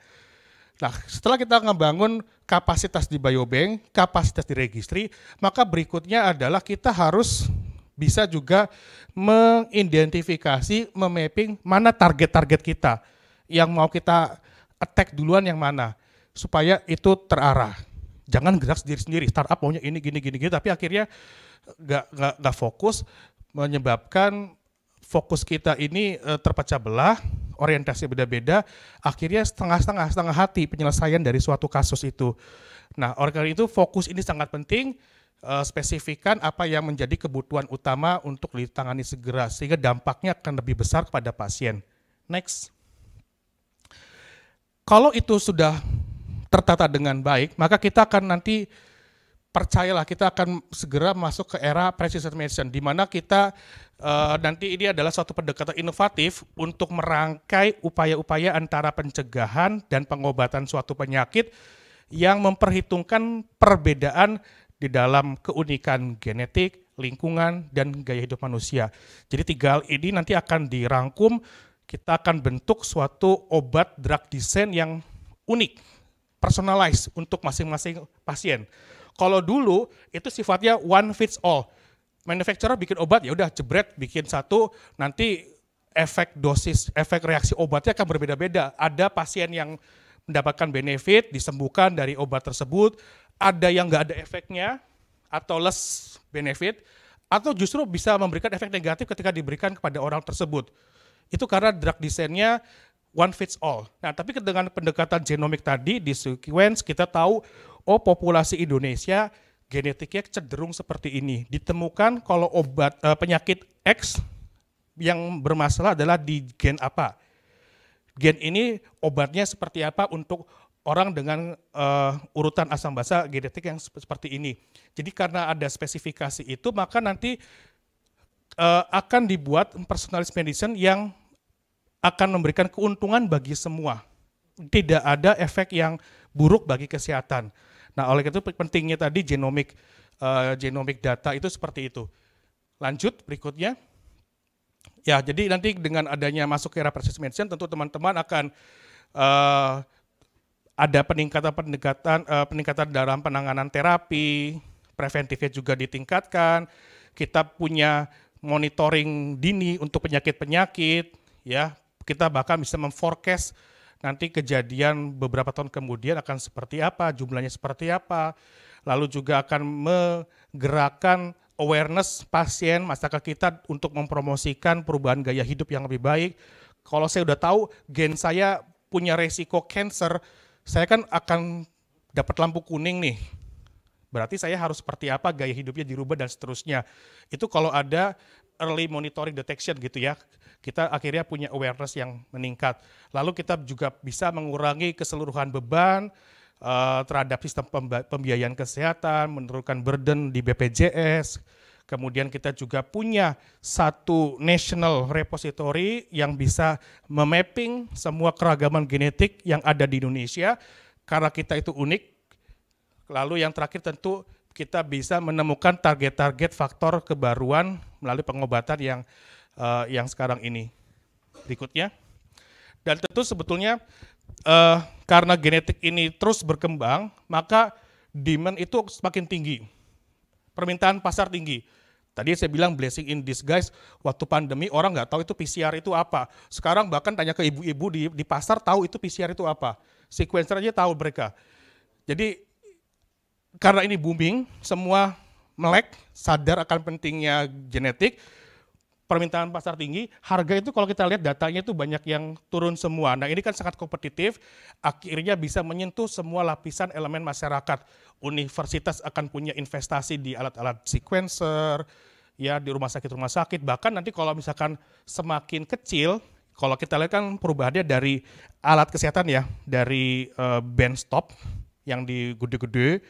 Nah, setelah kita membangun kapasitas di biobank, kapasitas di registry, maka berikutnya adalah kita harus bisa juga mengidentifikasi, memapping mana target-target kita yang mau kita attack duluan yang mana supaya itu terarah. Jangan gerak sendiri-sendiri. Startup maunya ini gini gini gini tapi akhirnya nggak nggak nggak fokus menyebabkan fokus kita ini eh, terpecah belah, orientasi beda-beda, akhirnya setengah-setengah setengah hati penyelesaian dari suatu kasus itu. Nah, oleh karena itu fokus ini sangat penting Spesifikkan eh, spesifikan apa yang menjadi kebutuhan utama untuk ditangani segera sehingga dampaknya akan lebih besar kepada pasien. Next. Kalau itu sudah tertata dengan baik, maka kita akan nanti percayalah kita akan segera masuk ke era precision medicine di mana kita uh, nanti ini adalah suatu pendekatan inovatif untuk merangkai upaya-upaya antara pencegahan dan pengobatan suatu penyakit yang memperhitungkan perbedaan di dalam keunikan genetik, lingkungan, dan gaya hidup manusia. Jadi tiga hal ini nanti akan dirangkum, kita akan bentuk suatu obat drug design yang unik, personalized untuk masing-masing pasien. Kalau dulu itu sifatnya one fits all. Manufacturer bikin obat ya udah jebret bikin satu, nanti efek dosis, efek reaksi obatnya akan berbeda-beda. Ada pasien yang mendapatkan benefit, disembuhkan dari obat tersebut, ada yang nggak ada efeknya atau less benefit, atau justru bisa memberikan efek negatif ketika diberikan kepada orang tersebut. Itu karena drug desainnya one fits all. Nah, tapi dengan pendekatan genomik tadi di sequence kita tahu oh populasi Indonesia genetiknya cenderung seperti ini. Ditemukan kalau obat eh, penyakit X yang bermasalah adalah di gen apa gen ini obatnya seperti apa untuk orang dengan uh, urutan asam basa genetik yang seperti ini. Jadi karena ada spesifikasi itu maka nanti uh, akan dibuat personalized medicine yang akan memberikan keuntungan bagi semua. Tidak ada efek yang buruk bagi kesehatan. Nah, oleh itu pentingnya tadi genomik uh, eh, genomic data itu seperti itu. Lanjut berikutnya. Ya, jadi nanti dengan adanya masuk era persismention tentu teman-teman akan uh, ada peningkatan-peningkatan uh, peningkatan dalam penanganan terapi, preventifnya juga ditingkatkan. Kita punya monitoring dini untuk penyakit-penyakit, ya. Kita bahkan bisa memforecast nanti kejadian beberapa tahun kemudian akan seperti apa, jumlahnya seperti apa. Lalu juga akan menggerakkan awareness pasien masyarakat kita untuk mempromosikan perubahan gaya hidup yang lebih baik. Kalau saya udah tahu gen saya punya resiko cancer, saya kan akan dapat lampu kuning nih. Berarti saya harus seperti apa gaya hidupnya dirubah dan seterusnya. Itu kalau ada early monitoring detection gitu ya. Kita akhirnya punya awareness yang meningkat. Lalu kita juga bisa mengurangi keseluruhan beban, Eh, terhadap sistem pembiayaan kesehatan, menurunkan burden di BPJS. Kemudian kita juga punya satu national repository yang bisa memapping semua keragaman genetik yang ada di Indonesia karena kita itu unik. Lalu yang terakhir tentu kita bisa menemukan target-target faktor kebaruan melalui pengobatan yang eh, yang sekarang ini. Berikutnya. Dan tentu sebetulnya uh, karena genetik ini terus berkembang, maka demand itu semakin tinggi. Permintaan pasar tinggi. Tadi saya bilang blessing in disguise, waktu pandemi orang nggak tahu itu PCR itu apa. Sekarang bahkan tanya ke ibu-ibu di, di pasar tahu itu PCR itu apa. Sequencer aja tahu mereka. Jadi karena ini booming, semua melek, sadar akan pentingnya genetik, permintaan pasar tinggi, harga itu kalau kita lihat datanya itu banyak yang turun semua. Nah ini kan sangat kompetitif, akhirnya bisa menyentuh semua lapisan elemen masyarakat. Universitas akan punya investasi di alat-alat sequencer, ya di rumah sakit rumah sakit. Bahkan nanti kalau misalkan semakin kecil, kalau kita lihat kan perubahannya dari alat kesehatan ya, dari uh, eh, stop yang di gede-gede,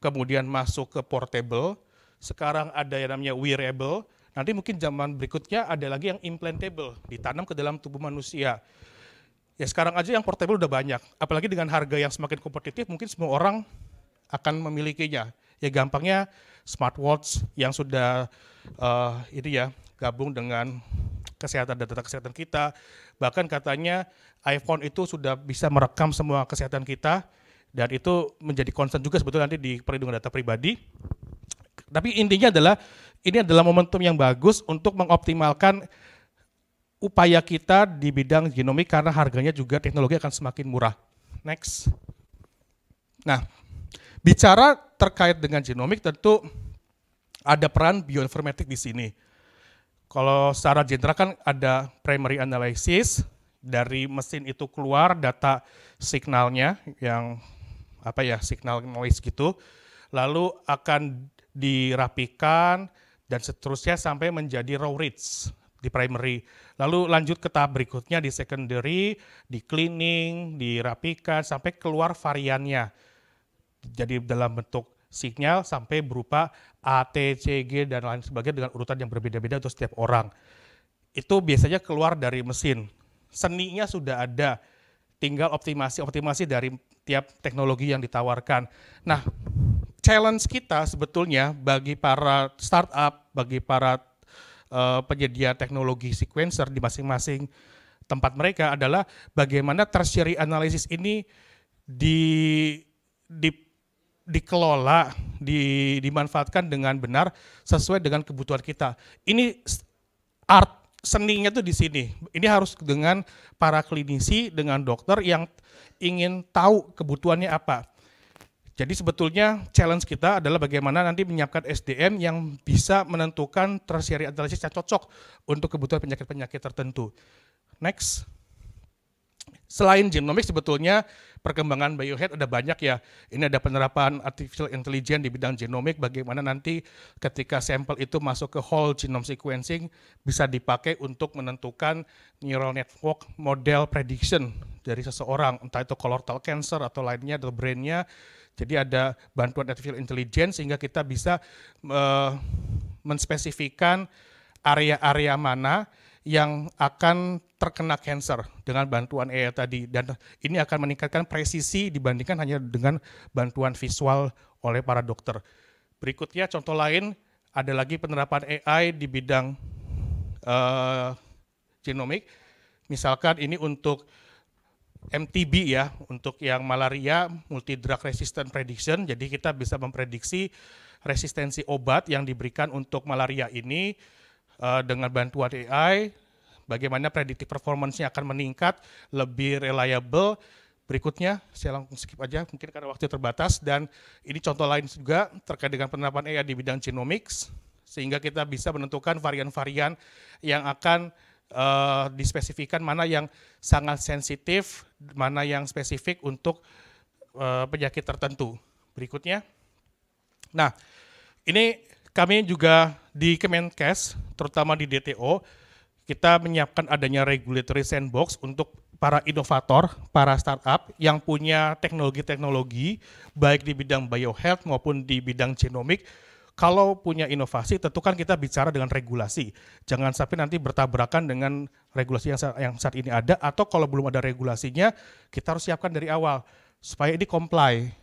kemudian masuk ke portable, sekarang ada yang namanya wearable, Nanti mungkin zaman berikutnya ada lagi yang implantable, ditanam ke dalam tubuh manusia. Ya sekarang aja yang portable udah banyak, apalagi dengan harga yang semakin kompetitif mungkin semua orang akan memilikinya. Ya gampangnya smartwatch yang sudah uh, ini ya gabung dengan kesehatan data kesehatan kita. Bahkan katanya iPhone itu sudah bisa merekam semua kesehatan kita dan itu menjadi concern juga sebetulnya nanti di perlindungan data pribadi. Tapi intinya adalah ini adalah momentum yang bagus untuk mengoptimalkan upaya kita di bidang genomik karena harganya juga teknologi akan semakin murah. Next. Nah, bicara terkait dengan genomik tentu ada peran bioinformatik di sini. Kalau secara general kan ada primary analysis dari mesin itu keluar data signalnya yang apa ya signal noise gitu. Lalu akan dirapikan, dan seterusnya sampai menjadi raw rates di primary. Lalu lanjut ke tahap berikutnya di secondary, di cleaning, dirapikan, sampai keluar variannya. Jadi dalam bentuk signal sampai berupa atcg dan lain sebagainya dengan urutan yang berbeda-beda untuk setiap orang. Itu biasanya keluar dari mesin. Seninya sudah ada, tinggal optimasi-optimasi dari tiap teknologi yang ditawarkan. Nah, challenge kita sebetulnya bagi para startup, bagi para uh, penyedia teknologi sequencer di masing-masing tempat mereka adalah bagaimana tertiary analysis ini di di dikelola, di, dimanfaatkan dengan benar sesuai dengan kebutuhan kita. Ini art seninya tuh di sini. Ini harus dengan para klinisi, dengan dokter yang ingin tahu kebutuhannya apa. Jadi sebetulnya challenge kita adalah bagaimana nanti menyiapkan SDM yang bisa menentukan tersiari analisis yang cocok untuk kebutuhan penyakit-penyakit tertentu. Next. Selain genomics sebetulnya perkembangan biohead ada banyak ya. Ini ada penerapan artificial intelligence di bidang genomik bagaimana nanti ketika sampel itu masuk ke whole genome sequencing bisa dipakai untuk menentukan neural network model prediction dari seseorang entah itu colorectal cancer atau lainnya atau brainnya nya jadi ada bantuan artificial intelligence sehingga kita bisa uh, menspesifikan area-area mana yang akan terkena cancer dengan bantuan AI tadi dan ini akan meningkatkan presisi dibandingkan hanya dengan bantuan visual oleh para dokter. Berikutnya contoh lain ada lagi penerapan AI di bidang uh, eh, genomik. Misalkan ini untuk MTB ya untuk yang malaria multi drug resistant prediction. Jadi kita bisa memprediksi resistensi obat yang diberikan untuk malaria ini uh, dengan bantuan AI bagaimana predictive performance-nya akan meningkat, lebih reliable. Berikutnya, saya langsung skip aja mungkin karena waktu terbatas dan ini contoh lain juga terkait dengan penerapan AI di bidang genomics sehingga kita bisa menentukan varian-varian yang akan uh, dispesifikan mana yang sangat sensitif, mana yang spesifik untuk uh, penyakit tertentu. Berikutnya. Nah, ini kami juga di Kemenkes, terutama di DTO, kita menyiapkan adanya regulatory sandbox untuk para inovator, para startup yang punya teknologi-teknologi baik di bidang biohealth maupun di bidang genomik kalau punya inovasi tentu kan kita bicara dengan regulasi. Jangan sampai nanti bertabrakan dengan regulasi yang yang saat ini ada atau kalau belum ada regulasinya kita harus siapkan dari awal supaya ini comply.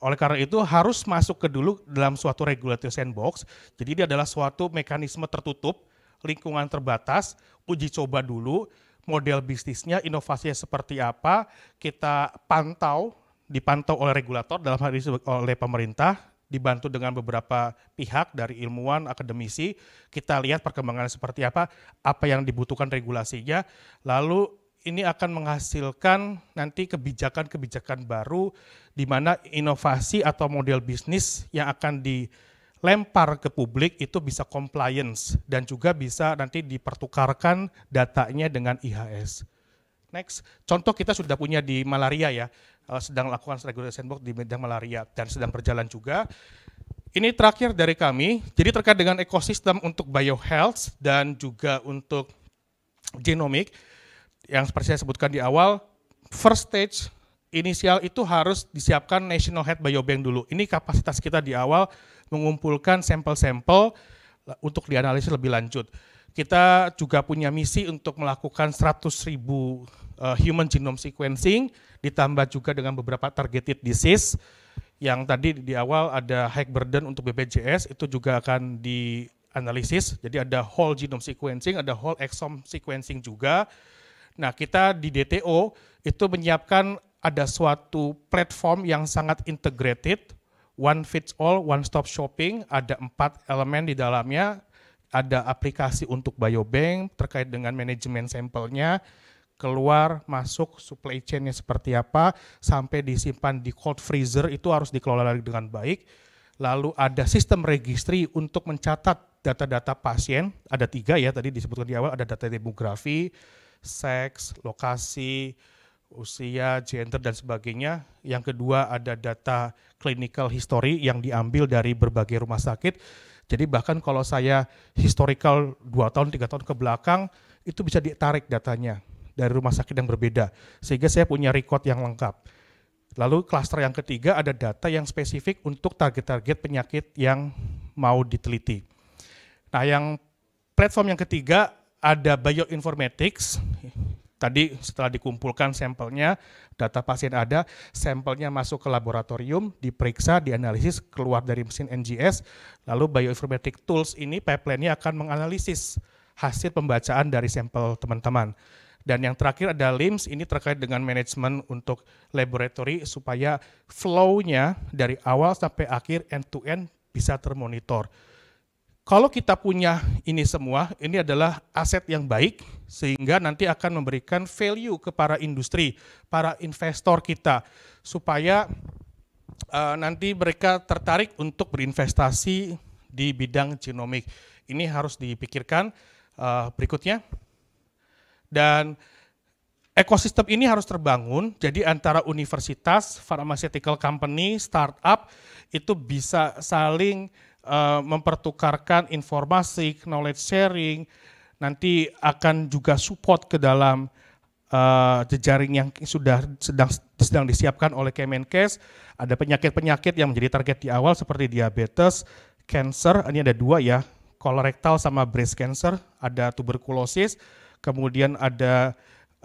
Oleh karena itu harus masuk ke dulu dalam suatu regulatory sandbox. Jadi ini adalah suatu mekanisme tertutup, lingkungan terbatas, uji coba dulu model bisnisnya, inovasinya seperti apa, kita pantau dipantau oleh regulator dalam hal ini oleh pemerintah dibantu dengan beberapa pihak dari ilmuwan, akademisi, kita lihat perkembangan seperti apa, apa yang dibutuhkan regulasinya, lalu ini akan menghasilkan nanti kebijakan-kebijakan baru di mana inovasi atau model bisnis yang akan dilempar ke publik itu bisa compliance dan juga bisa nanti dipertukarkan datanya dengan IHS. Next, contoh kita sudah punya di malaria ya, eh, sedang lakukan regulasi sandbox di bidang malaria dan sedang berjalan juga. Ini terakhir dari kami, jadi terkait dengan ekosistem untuk biohealth dan juga untuk genomik, yang seperti saya sebutkan di awal, first stage inisial itu harus disiapkan National Head Biobank dulu. Ini kapasitas kita di awal mengumpulkan sampel-sampel eh, untuk dianalisis lebih lanjut. Kita juga punya misi untuk melakukan 100 ribu uh, human genome sequencing, ditambah juga dengan beberapa targeted disease, yang tadi di awal ada high burden untuk BPJS, itu juga akan dianalisis, jadi ada whole genome sequencing, ada whole exome sequencing juga. Nah kita di DTO itu menyiapkan ada suatu platform yang sangat integrated, one fits all, one stop shopping, ada empat elemen di dalamnya, ada aplikasi untuk biobank terkait dengan manajemen sampelnya, keluar, masuk, supply chainnya seperti apa, sampai disimpan di cold freezer itu harus dikelola dengan baik. Lalu ada sistem registry untuk mencatat data-data pasien, ada tiga ya tadi disebutkan di awal, ada data demografi, seks, lokasi, usia, gender, dan sebagainya. Yang kedua ada data clinical history yang diambil dari berbagai rumah sakit jadi bahkan kalau saya historical 2 tahun, 3 tahun ke belakang, itu bisa ditarik datanya dari rumah sakit yang berbeda. Sehingga saya punya record yang lengkap. Lalu klaster yang ketiga ada data yang spesifik untuk target-target penyakit yang mau diteliti. Nah yang platform yang ketiga ada bioinformatics Tadi setelah dikumpulkan sampelnya, data pasien ada, sampelnya masuk ke laboratorium, diperiksa, dianalisis, keluar dari mesin NGS, lalu bioinformatic tools ini pipeline-nya akan menganalisis hasil pembacaan dari sampel teman-teman. Dan yang terakhir ada LIMS, ini terkait dengan manajemen untuk laboratory supaya flow-nya dari awal sampai akhir end-to-end -end bisa termonitor kalau kita punya ini semua, ini adalah aset yang baik sehingga nanti akan memberikan value ke para industri, para investor kita supaya uh, nanti mereka tertarik untuk berinvestasi di bidang genomik. Ini harus dipikirkan uh, berikutnya. Dan ekosistem ini harus terbangun, jadi antara universitas, pharmaceutical company, startup itu bisa saling Eh, mempertukarkan informasi, knowledge sharing, nanti akan juga support ke dalam uh, jejaring yang sudah sedang sedang disiapkan oleh Kemenkes. Ada penyakit-penyakit yang menjadi target di awal seperti diabetes, cancer, ini ada dua ya, kolorektal sama breast cancer, ada tuberkulosis, kemudian ada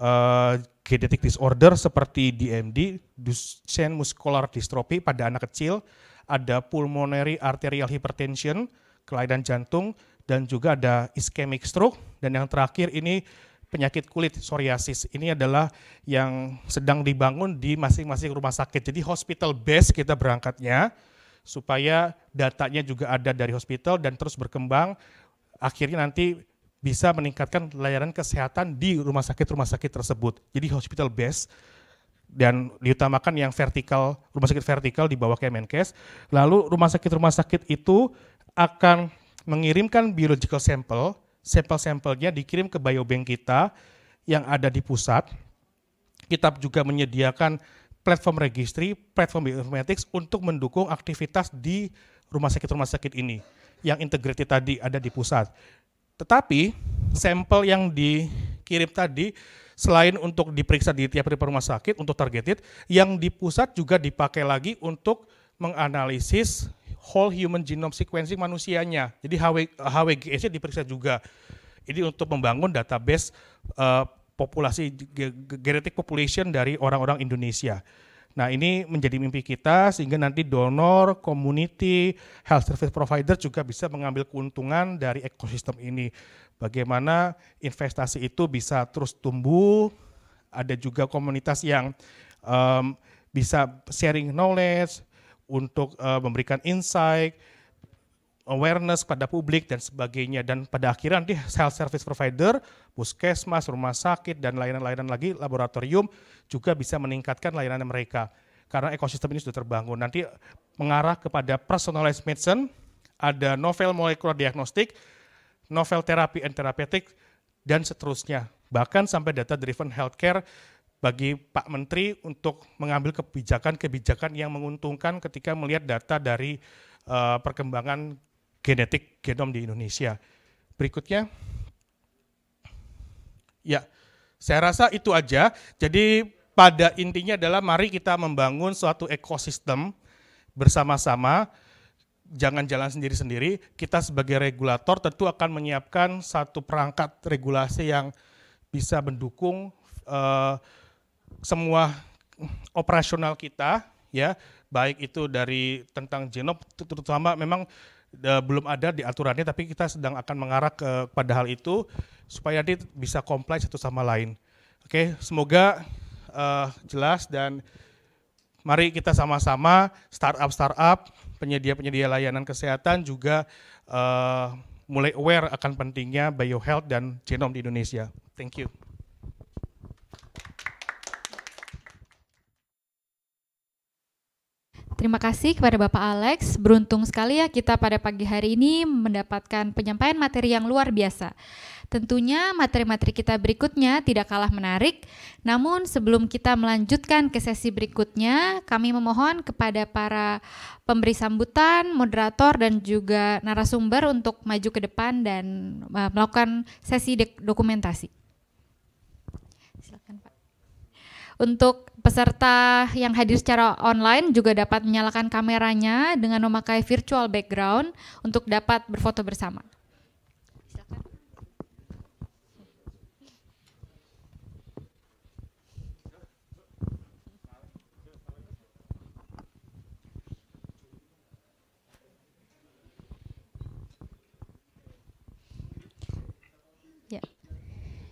uh, genetic disorder seperti DMD, Duchenne muscular dystrophy pada anak kecil, ada pulmonary arterial hypertension, kelainan jantung, dan juga ada ischemic stroke. Dan yang terakhir ini penyakit kulit psoriasis. Ini adalah yang sedang dibangun di masing-masing rumah sakit. Jadi hospital base kita berangkatnya supaya datanya juga ada dari hospital dan terus berkembang. Akhirnya nanti bisa meningkatkan layanan kesehatan di rumah sakit-rumah sakit tersebut. Jadi hospital base dan diutamakan yang vertikal rumah sakit vertikal di bawah Kemenkes. Lalu rumah sakit-rumah sakit itu akan mengirimkan biological sample, sampel-sampelnya dikirim ke biobank kita yang ada di pusat. Kita juga menyediakan platform registry, platform bioinformatics untuk mendukung aktivitas di rumah sakit-rumah sakit ini yang integrated tadi ada di pusat. Tetapi sampel yang dikirim tadi selain untuk diperiksa di tiap-tiap rumah sakit untuk targeted, yang di pusat juga dipakai lagi untuk menganalisis whole human genome sequencing manusianya. Jadi HW, HWGS diperiksa juga. Ini untuk membangun database uh, populasi genetic population dari orang-orang Indonesia. Nah ini menjadi mimpi kita sehingga nanti donor, community, health service provider juga bisa mengambil keuntungan dari ekosistem ini bagaimana investasi itu bisa terus tumbuh. Ada juga komunitas yang um, bisa sharing knowledge untuk uh, memberikan insight, awareness pada publik dan sebagainya. Dan pada akhirnya nanti health service provider, puskesmas, rumah sakit, dan layanan-layanan lagi, laboratorium juga bisa meningkatkan layanan mereka. Karena ekosistem ini sudah terbangun. Nanti mengarah kepada personalized medicine, ada novel molecular diagnostik, novel terapi and therapeutic, dan seterusnya. Bahkan sampai data-driven healthcare bagi Pak Menteri untuk mengambil kebijakan-kebijakan yang menguntungkan ketika melihat data dari uh, perkembangan genetik genom di Indonesia. Berikutnya. Ya, saya rasa itu aja. Jadi pada intinya adalah mari kita membangun suatu ekosistem bersama-sama jangan jalan sendiri-sendiri. Kita sebagai regulator tentu akan menyiapkan satu perangkat regulasi yang bisa mendukung uh, semua operasional kita, ya, baik itu dari tentang Genop, terutama memang uh, belum ada di aturannya, tapi kita sedang akan mengarah ke, pada hal itu supaya nanti bisa comply satu sama lain. Oke, semoga uh, jelas dan mari kita sama-sama startup startup penyedia-penyedia layanan kesehatan juga uh, mulai aware akan pentingnya biohealth dan genom di Indonesia. Thank you. Terima kasih kepada Bapak Alex. Beruntung sekali ya kita pada pagi hari ini mendapatkan penyampaian materi yang luar biasa. Tentunya materi-materi kita berikutnya tidak kalah menarik. Namun sebelum kita melanjutkan ke sesi berikutnya, kami memohon kepada para pemberi sambutan, moderator dan juga narasumber untuk maju ke depan dan eh, melakukan sesi dokumentasi. Silakan Pak. Untuk peserta yang hadir secara online juga dapat menyalakan kameranya dengan memakai virtual background untuk dapat berfoto bersama.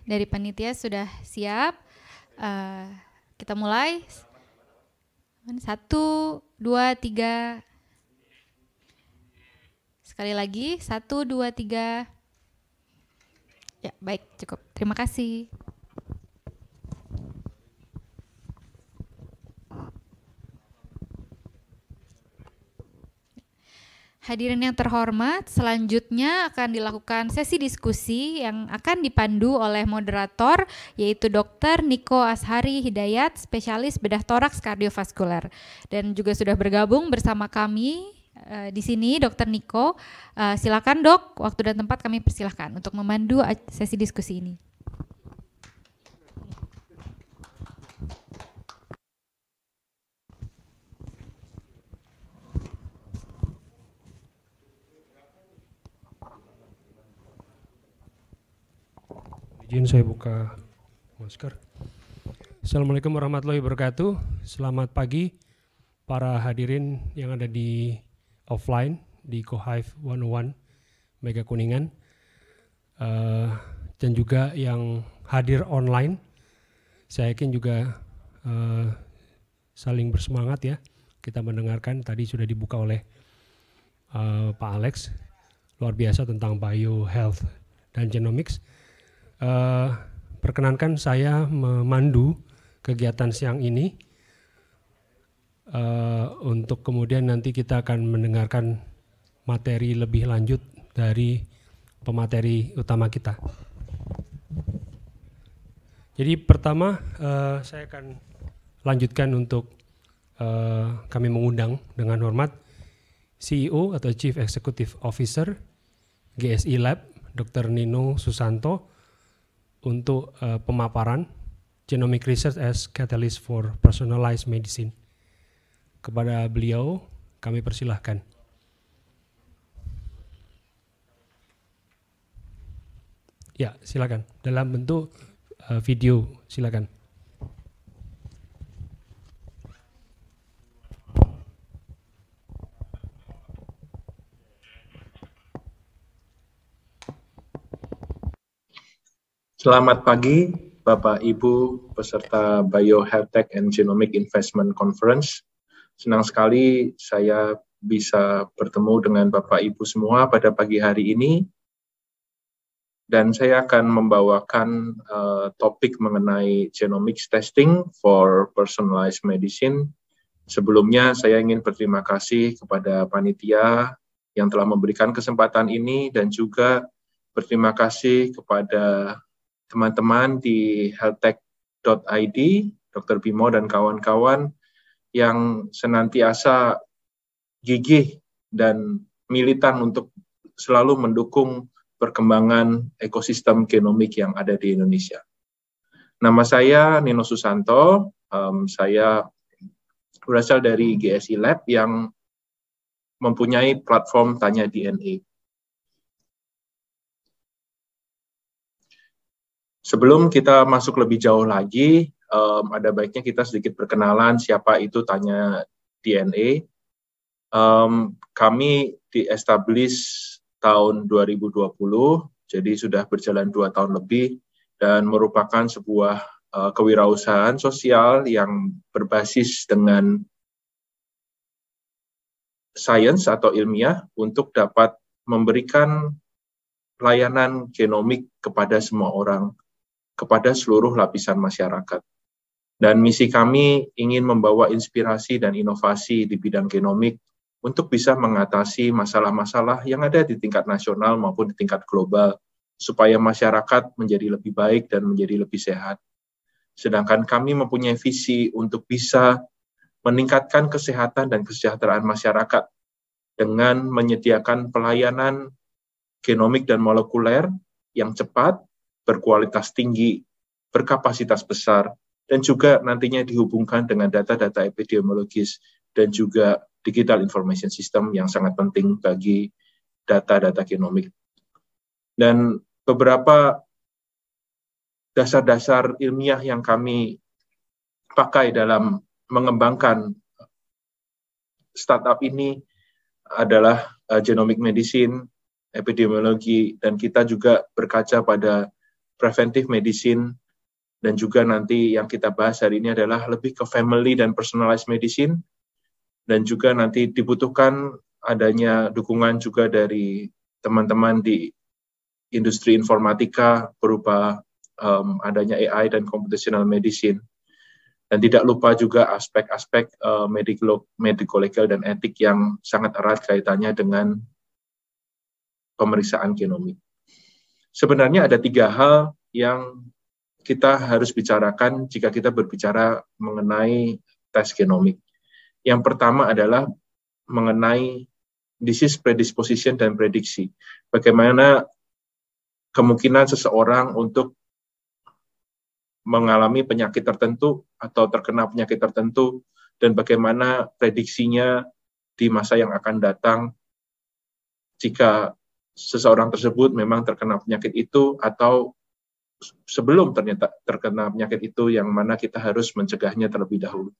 dari panitia sudah siap. Uh, kita mulai. Satu, dua, tiga. Sekali lagi, satu, dua, tiga. Ya, baik, cukup. Terima kasih. Hadirin yang terhormat, selanjutnya akan dilakukan sesi diskusi yang akan dipandu oleh moderator yaitu Dr. Niko Ashari Hidayat, spesialis bedah toraks kardiovaskuler. Dan juga sudah bergabung bersama kami uh, di sini Dr. Niko. Uh, silakan, Dok, waktu dan tempat kami persilahkan untuk memandu sesi diskusi ini. Izin saya buka masker. Assalamualaikum warahmatullahi wabarakatuh. Selamat pagi para hadirin yang ada di offline di Kohive 101 Mega Kuningan uh, dan juga yang hadir online. Saya yakin juga uh, saling bersemangat ya. Kita mendengarkan tadi sudah dibuka oleh uh, Pak Alex luar biasa tentang Bio Health dan genomics uh, perkenankan saya memandu kegiatan siang ini uh, untuk kemudian nanti kita akan mendengarkan materi lebih lanjut dari pemateri utama kita. Jadi pertama uh, saya akan lanjutkan untuk uh, kami mengundang dengan hormat CEO atau Chief Executive Officer GSI e Lab Dr. Nino Susanto untuk uh, pemaparan Genomic Research as Catalyst for Personalized Medicine. Kepada beliau kami persilahkan. Ya, silakan. Dalam bentuk uh, video, silakan. Selamat pagi, Bapak Ibu peserta Biohertek and Genomic Investment Conference. Senang sekali saya bisa bertemu dengan Bapak Ibu semua pada pagi hari ini. Dan saya akan membawakan uh, topik mengenai genomics testing for personalized medicine. Sebelumnya saya ingin berterima kasih kepada panitia yang telah memberikan kesempatan ini dan juga berterima kasih kepada teman-teman di healthtech.id, Dr. Bimo dan kawan-kawan yang senantiasa gigih dan militan untuk selalu mendukung perkembangan ekosistem genomik yang ada di Indonesia. Nama saya Nino Susanto, um, saya berasal dari GSI Lab yang mempunyai platform Tanya DNA. Sebelum kita masuk lebih jauh lagi, um, ada baiknya kita sedikit perkenalan siapa itu tanya DNA. Um, kami diestablis tahun 2020, jadi sudah berjalan dua tahun lebih dan merupakan sebuah uh, kewirausahaan sosial yang berbasis dengan sains atau ilmiah untuk dapat memberikan layanan genomik kepada semua orang kepada seluruh lapisan masyarakat. Dan misi kami ingin membawa inspirasi dan inovasi di bidang genomik untuk bisa mengatasi masalah-masalah yang ada di tingkat nasional maupun di tingkat global, supaya masyarakat menjadi lebih baik dan menjadi lebih sehat. Sedangkan kami mempunyai visi untuk bisa meningkatkan kesehatan dan kesejahteraan masyarakat dengan menyediakan pelayanan genomik dan molekuler yang cepat, berkualitas tinggi, berkapasitas besar, dan juga nantinya dihubungkan dengan data-data epidemiologis dan juga digital information system yang sangat penting bagi data-data genomik. Dan beberapa dasar-dasar ilmiah yang kami pakai dalam mengembangkan startup ini adalah uh, genomic medicine, epidemiologi, dan kita juga berkaca pada preventive medicine, dan juga nanti yang kita bahas hari ini adalah lebih ke family dan personalized medicine, dan juga nanti dibutuhkan adanya dukungan juga dari teman-teman di industri informatika berupa um, adanya AI dan computational medicine. Dan tidak lupa juga aspek-aspek uh, medical, medical legal dan etik yang sangat erat kaitannya dengan pemeriksaan genomik sebenarnya ada tiga hal yang kita harus bicarakan jika kita berbicara mengenai tes genomik. Yang pertama adalah mengenai disease predisposition dan prediksi. Bagaimana kemungkinan seseorang untuk mengalami penyakit tertentu atau terkena penyakit tertentu dan bagaimana prediksinya di masa yang akan datang jika seseorang tersebut memang terkena penyakit itu atau sebelum ternyata terkena penyakit itu yang mana kita harus mencegahnya terlebih dahulu.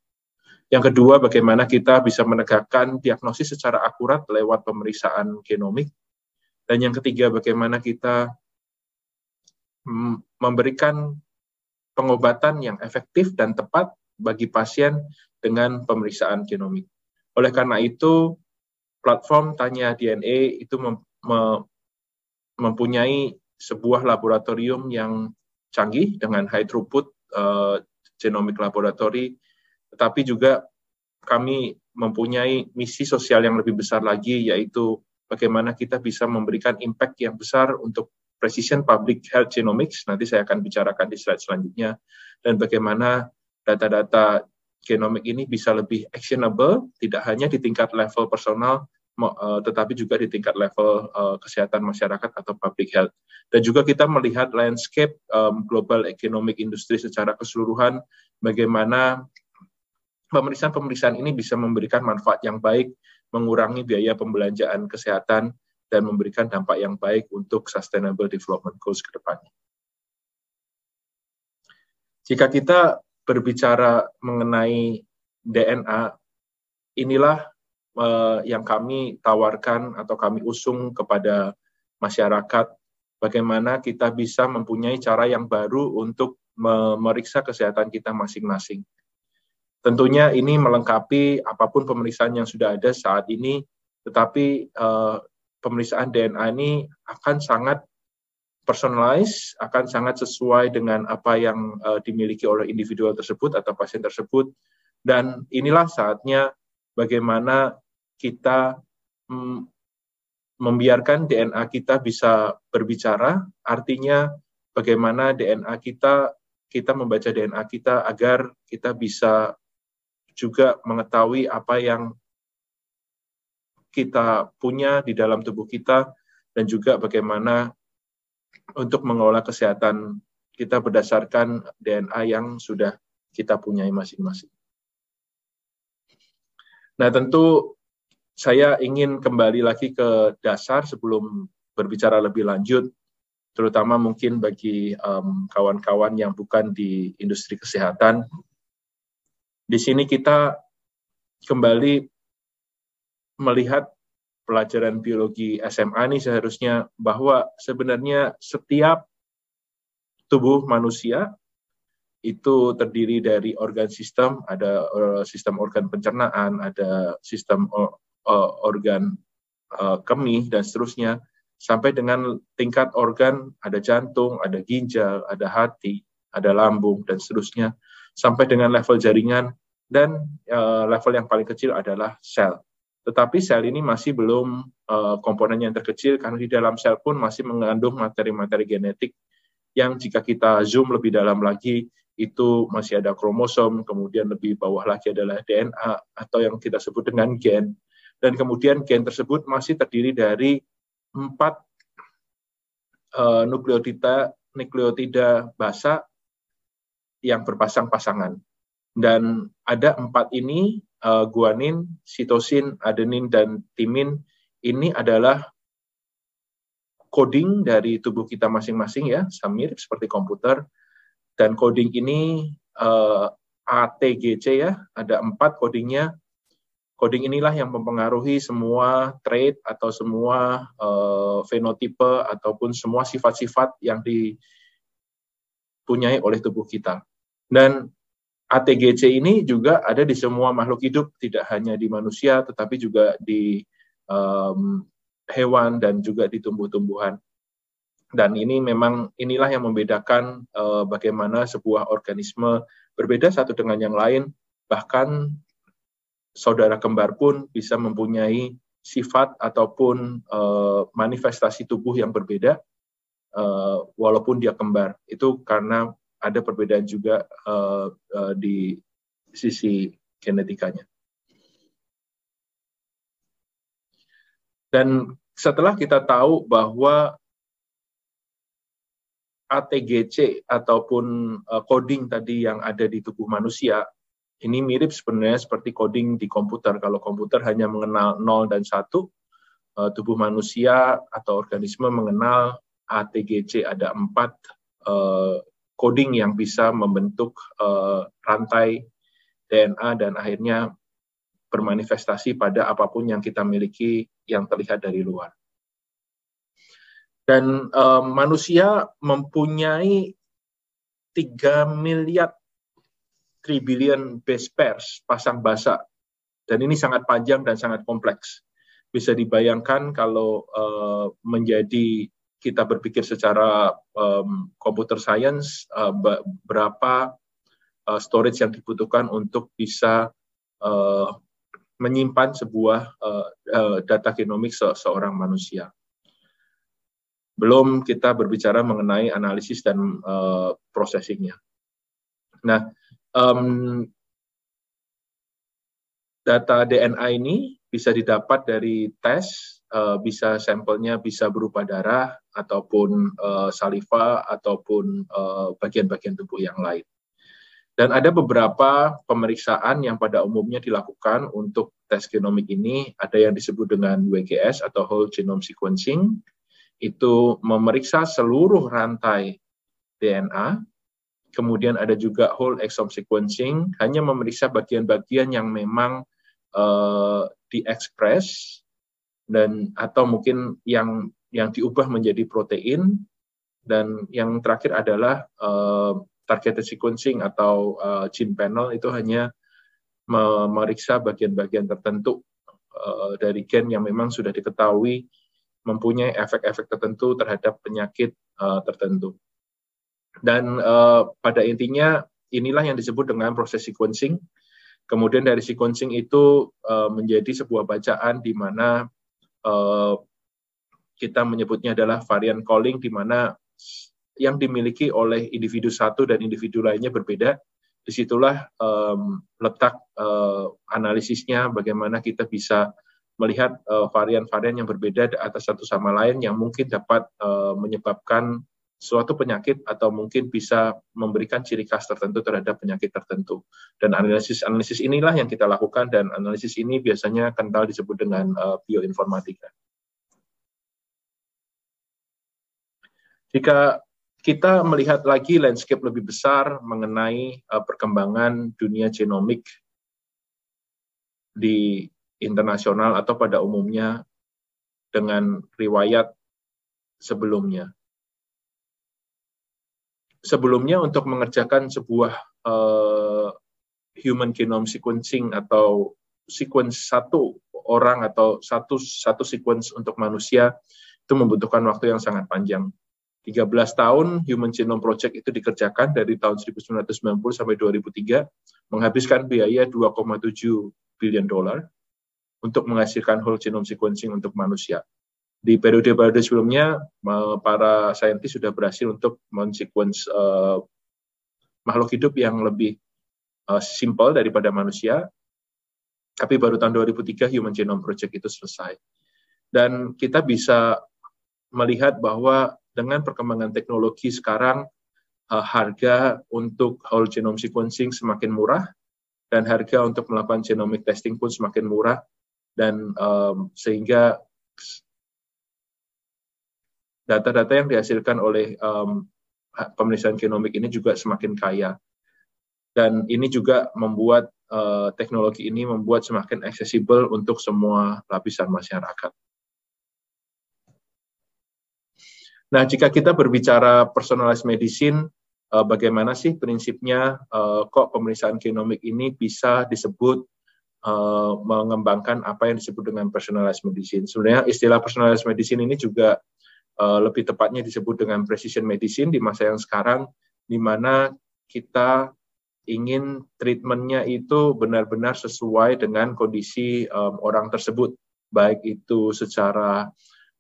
Yang kedua, bagaimana kita bisa menegakkan diagnosis secara akurat lewat pemeriksaan genomik. Dan yang ketiga, bagaimana kita memberikan pengobatan yang efektif dan tepat bagi pasien dengan pemeriksaan genomik. Oleh karena itu, platform Tanya DNA itu mempunyai sebuah laboratorium yang canggih dengan high throughput uh, genomic laboratory, tetapi juga kami mempunyai misi sosial yang lebih besar lagi, yaitu bagaimana kita bisa memberikan impact yang besar untuk precision public health genomics. Nanti saya akan bicarakan di slide selanjutnya, dan bagaimana data-data genomik ini bisa lebih actionable, tidak hanya di tingkat level personal, Eh, tetapi juga di tingkat level eh, kesehatan masyarakat atau public health. Dan juga kita melihat landscape eh, global economic industry secara keseluruhan, bagaimana pemeriksaan-pemeriksaan ini bisa memberikan manfaat yang baik, mengurangi biaya pembelanjaan kesehatan, dan memberikan dampak yang baik untuk Sustainable Development Goals ke depannya. Jika kita berbicara mengenai DNA, inilah uh, yang kami tawarkan atau kami usung kepada masyarakat bagaimana kita bisa mempunyai cara yang baru untuk memeriksa kesehatan kita masing-masing. Tentunya ini melengkapi apapun pemeriksaan yang sudah ada saat ini, tetapi uh, pemeriksaan DNA ini akan sangat personalized, akan sangat sesuai dengan apa yang uh, dimiliki oleh individual tersebut atau pasien tersebut. Dan inilah saatnya bagaimana kita mm, membiarkan DNA kita bisa berbicara, artinya bagaimana DNA kita kita membaca DNA kita agar kita bisa juga mengetahui apa yang kita punya di dalam tubuh kita dan juga bagaimana untuk mengelola kesehatan kita berdasarkan DNA yang sudah kita punya masing-masing. Nah, tentu saya ingin kembali lagi ke dasar sebelum berbicara lebih lanjut, terutama mungkin bagi kawan-kawan um, yang bukan di industri kesehatan. Di sini kita kembali melihat pelajaran biologi SMA ini seharusnya bahwa sebenarnya setiap tubuh manusia itu terdiri dari organ sistem, ada eh, sistem organ pencernaan, ada sistem uh, organ uh, kemih dan seterusnya sampai dengan tingkat organ ada jantung, ada ginjal, ada hati, ada lambung dan seterusnya sampai dengan level jaringan dan uh, level yang paling kecil adalah sel. Tetapi sel ini masih belum uh, komponen yang terkecil karena di dalam sel pun masih mengandung materi-materi genetik yang jika kita zoom lebih dalam lagi itu masih ada kromosom, kemudian lebih bawah lagi adalah DNA atau yang kita sebut dengan gen dan kemudian gen tersebut masih terdiri dari empat uh, nukleotida nukleotida basa yang berpasang-pasangan dan ada empat ini uh, guanin, sitosin, adenin dan timin ini adalah coding dari tubuh kita masing-masing ya, sama mirip seperti komputer dan coding ini uh, eh, ATGC ya, ada empat codingnya Coding inilah yang mempengaruhi semua trait atau semua uh, eh, fenotipe ataupun semua sifat-sifat yang dipunyai oleh tubuh kita. Dan ATGC ini juga ada di semua makhluk hidup, tidak hanya di manusia, tetapi juga di um, hewan dan juga di tumbuh-tumbuhan. Dan ini memang inilah yang membedakan uh, bagaimana sebuah organisme berbeda satu dengan yang lain, bahkan saudara kembar pun bisa mempunyai sifat ataupun uh, manifestasi tubuh yang berbeda uh, walaupun dia kembar. Itu karena ada perbedaan juga uh, uh, di sisi genetikanya. Dan setelah kita tahu bahwa ATGC ataupun coding tadi yang ada di tubuh manusia ini mirip sebenarnya seperti coding di komputer. Kalau komputer hanya mengenal 0 dan 1, eh, tubuh manusia atau organisme mengenal ATGC ada empat eh, coding yang bisa membentuk eh, rantai DNA dan akhirnya bermanifestasi pada apapun yang kita miliki yang terlihat dari luar. Dan manusia mempunyai 3 miliar 3 billion base pairs pasang basa. Dan ini sangat panjang dan sangat kompleks. Bisa dibayangkan kalau uh, menjadi kita berpikir secara um, computer science uh, berapa uh, storage yang dibutuhkan untuk bisa uh, menyimpan sebuah uh, data genomik se seorang manusia. Belum kita berbicara mengenai analisis dan uh, processingnya. Nah, Um, data DNA ini bisa didapat dari tes, uh, bisa sampelnya bisa berupa darah ataupun uh, saliva ataupun e, bagian-bagian uh, tubuh yang lain. Dan ada beberapa pemeriksaan yang pada umumnya dilakukan untuk tes genomik ini, ada yang disebut dengan WGS atau Whole Genome Sequencing, itu memeriksa seluruh rantai DNA Kemudian ada juga whole exome sequencing, hanya memeriksa bagian-bagian yang memang uh, diekspres dan atau mungkin yang yang diubah menjadi protein dan yang terakhir adalah uh, targeted sequencing atau uh, gene panel itu hanya memeriksa bagian-bagian tertentu uh, dari gen yang memang sudah diketahui mempunyai efek-efek tertentu terhadap penyakit uh, tertentu. Dan uh, pada intinya inilah yang disebut dengan proses sequencing. Kemudian dari sequencing itu uh, menjadi sebuah bacaan di mana uh, kita menyebutnya adalah varian calling di mana yang dimiliki oleh individu satu dan individu lainnya berbeda. Disitulah um, letak uh, analisisnya bagaimana kita bisa melihat varian-varian uh, yang berbeda atas satu sama lain yang mungkin dapat uh, menyebabkan suatu penyakit atau mungkin bisa memberikan ciri khas tertentu terhadap penyakit tertentu. Dan analisis-analisis inilah yang kita lakukan dan analisis ini biasanya kental disebut dengan eh, bioinformatika. Jika kita melihat lagi landscape lebih besar mengenai eh, perkembangan dunia genomik di internasional atau pada umumnya dengan riwayat sebelumnya sebelumnya untuk mengerjakan sebuah uh, human genome sequencing atau sequence satu orang atau satu satu sequence untuk manusia itu membutuhkan waktu yang sangat panjang. 13 tahun Human Genome Project itu dikerjakan dari tahun 1990 sampai 2003 menghabiskan biaya 2,7 billion dolar untuk menghasilkan whole genome sequencing untuk manusia di periode-periode sebelumnya para saintis sudah berhasil untuk mensequence uh, makhluk hidup yang lebih uh, eh, simpel daripada manusia. Tapi baru tahun 2003 Human Genome Project itu selesai. Dan kita bisa melihat bahwa dengan perkembangan teknologi sekarang uh, harga untuk whole genome sequencing semakin murah dan harga untuk melakukan genomic testing pun semakin murah dan um, sehingga data-data yang dihasilkan oleh um, pemeriksaan genomik ini juga semakin kaya. Dan ini juga membuat uh, teknologi ini membuat semakin aksesibel untuk semua lapisan masyarakat. Nah, jika kita berbicara personalized medicine, eh, bagaimana sih prinsipnya eh, kok pemeriksaan genomik ini bisa disebut mengembangkan apa yang disebut dengan personalized medicine? Sebenarnya istilah personalized medicine ini juga Eh, lebih tepatnya disebut dengan precision medicine di masa yang sekarang, di mana kita ingin treatmentnya itu benar-benar sesuai dengan kondisi um, orang tersebut, baik itu secara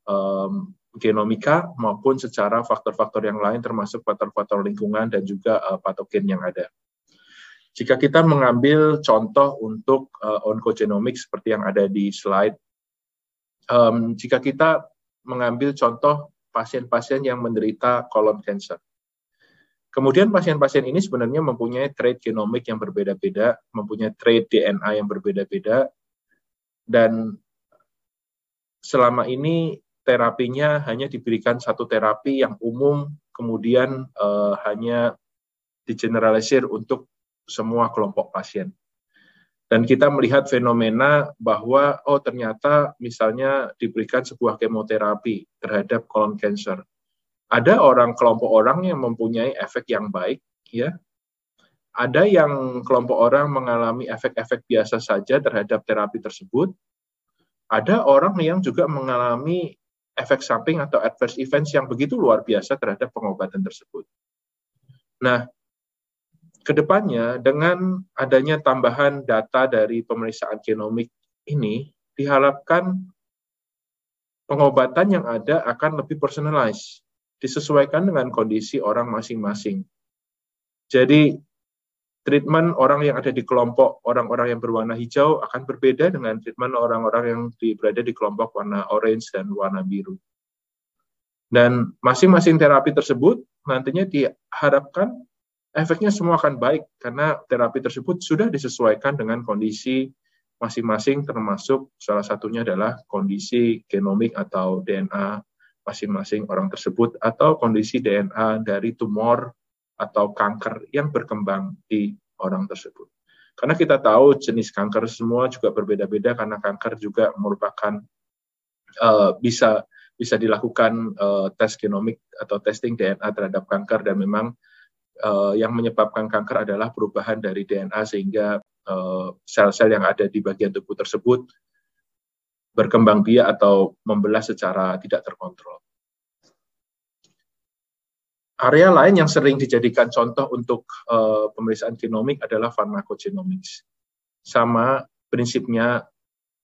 um, genomika maupun secara faktor-faktor yang lain, termasuk faktor-faktor lingkungan dan juga uh, patogen yang ada. Jika kita mengambil contoh untuk uh, oncogenomics seperti yang ada di slide, um, jika kita mengambil contoh pasien-pasien yang menderita kolon cancer. Kemudian pasien-pasien ini sebenarnya mempunyai trait genomik yang berbeda-beda, mempunyai trait DNA yang berbeda-beda, dan selama ini terapinya hanya diberikan satu terapi yang umum, kemudian uh, hanya digeneralisir untuk semua kelompok pasien dan kita melihat fenomena bahwa oh ternyata misalnya diberikan sebuah kemoterapi terhadap colon cancer. Ada orang kelompok orang yang mempunyai efek yang baik ya. Ada yang kelompok orang mengalami efek-efek biasa saja terhadap terapi tersebut. Ada orang yang juga mengalami efek samping atau adverse events yang begitu luar biasa terhadap pengobatan tersebut. Nah, Kedepannya, dengan adanya tambahan data dari pemeriksaan genomik ini, diharapkan pengobatan yang ada akan lebih personalized, disesuaikan dengan kondisi orang masing-masing. Jadi, treatment orang yang ada di kelompok orang-orang yang berwarna hijau akan berbeda dengan treatment orang-orang yang berada di kelompok warna orange dan warna biru. Dan masing-masing terapi tersebut nantinya diharapkan efeknya semua akan baik karena terapi tersebut sudah disesuaikan dengan kondisi masing-masing termasuk salah satunya adalah kondisi genomik atau DNA masing-masing orang tersebut atau kondisi DNA dari tumor atau kanker yang berkembang di orang tersebut. Karena kita tahu jenis kanker semua juga berbeda-beda karena kanker juga merupakan uh, bisa bisa dilakukan uh, tes genomik atau testing DNA terhadap kanker dan memang uh, yang menyebabkan kanker adalah perubahan dari DNA sehingga eh, sel-sel uh, yang ada di bagian tubuh tersebut berkembang biak atau membelah secara tidak terkontrol. Area lain yang sering dijadikan contoh untuk uh, pemeriksaan genomik adalah pharmacogenomics. Sama prinsipnya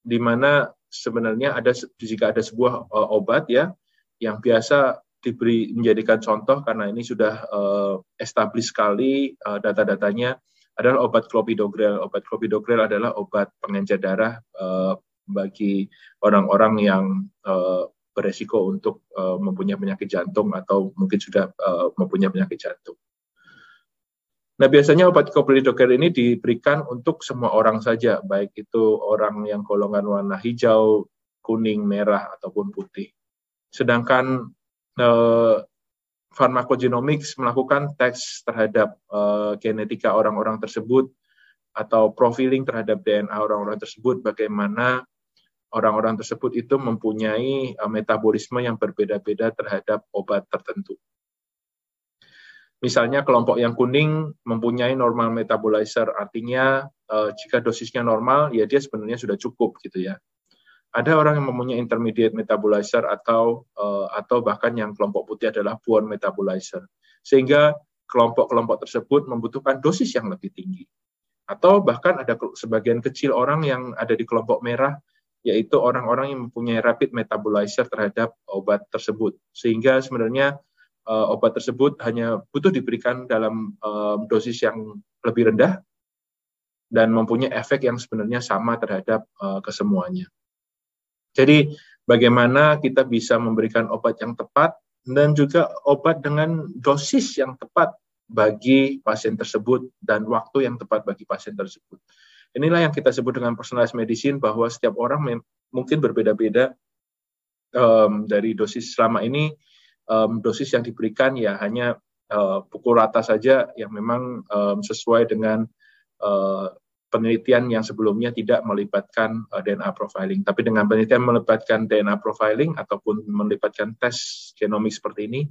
di mana sebenarnya ada jika ada sebuah uh, obat ya yang biasa diberi menjadikan contoh karena ini sudah uh, established sekali uh, data-datanya adalah obat clopidogrel. Obat clopidogrel adalah obat pengencer darah uh, bagi orang-orang yang uh, beresiko untuk uh, mempunyai penyakit jantung atau mungkin sudah uh, mempunyai penyakit jantung. Nah, biasanya obat clopidogrel ini diberikan untuk semua orang saja, baik itu orang yang golongan warna hijau, kuning, merah, ataupun putih. Sedangkan Eh, farmakogenomics melakukan tes terhadap uh, genetika orang-orang tersebut atau profiling terhadap DNA orang-orang tersebut bagaimana orang-orang tersebut itu mempunyai uh, metabolisme yang berbeda-beda terhadap obat tertentu. Misalnya kelompok yang kuning mempunyai normal metabolizer artinya uh, jika dosisnya normal ya dia sebenarnya sudah cukup gitu ya ada orang yang mempunyai intermediate metabolizer atau uh, atau bahkan yang kelompok putih adalah poor metabolizer. Sehingga kelompok-kelompok tersebut membutuhkan dosis yang lebih tinggi. Atau bahkan ada sebagian kecil orang yang ada di kelompok merah yaitu orang-orang yang mempunyai rapid metabolizer terhadap obat tersebut. Sehingga sebenarnya uh, obat tersebut hanya butuh diberikan dalam uh, dosis yang lebih rendah dan mempunyai efek yang sebenarnya sama terhadap uh, kesemuanya. Jadi bagaimana kita bisa memberikan obat yang tepat dan juga obat dengan dosis yang tepat bagi pasien tersebut dan waktu yang tepat bagi pasien tersebut. Inilah yang kita sebut dengan personalized medicine bahwa setiap orang mungkin berbeda-beda um, dari dosis selama ini um, dosis yang diberikan ya hanya uh, pukul rata saja yang memang um, sesuai dengan eh, penelitian yang sebelumnya tidak melibatkan uh, eh, DNA profiling. Tapi dengan penelitian melibatkan DNA profiling ataupun melibatkan tes genomik seperti ini,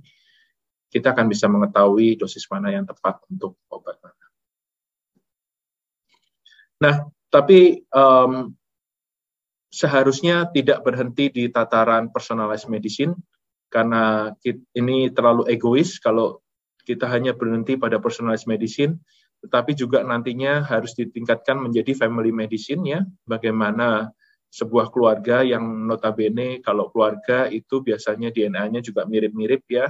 kita akan bisa mengetahui dosis mana yang tepat untuk obat mana. Nah, tapi um, seharusnya tidak berhenti di tataran personalized medicine karena ini terlalu egois kalau kita hanya berhenti pada personalized medicine tetapi juga nantinya harus ditingkatkan menjadi family medicine ya, bagaimana sebuah keluarga yang notabene kalau keluarga itu biasanya DNA-nya juga mirip-mirip ya,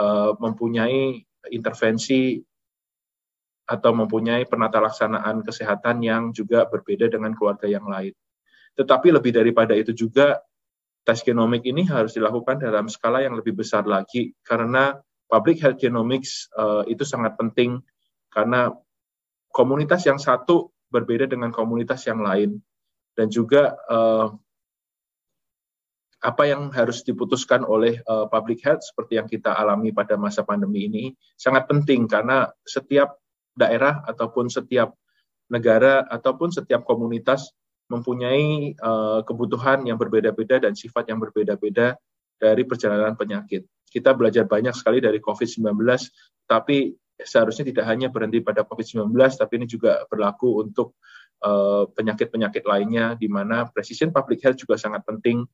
eh, mempunyai intervensi atau mempunyai penata laksanaan kesehatan yang juga berbeda dengan keluarga yang lain. Tetapi lebih daripada itu juga, tes genomik ini harus dilakukan dalam skala yang lebih besar lagi, karena public health genomics uh, itu sangat penting, karena komunitas yang satu berbeda dengan komunitas yang lain dan juga uh, apa yang harus diputuskan oleh uh, public health seperti yang kita alami pada masa pandemi ini sangat penting karena setiap daerah ataupun setiap negara ataupun setiap komunitas mempunyai uh, kebutuhan yang berbeda-beda dan sifat yang berbeda-beda dari perjalanan penyakit. Kita belajar banyak sekali dari COVID-19, tapi seharusnya tidak hanya berhenti pada COVID-19, tapi ini juga berlaku untuk eh, penyakit-penyakit uh, lainnya, di mana precision public health juga sangat penting.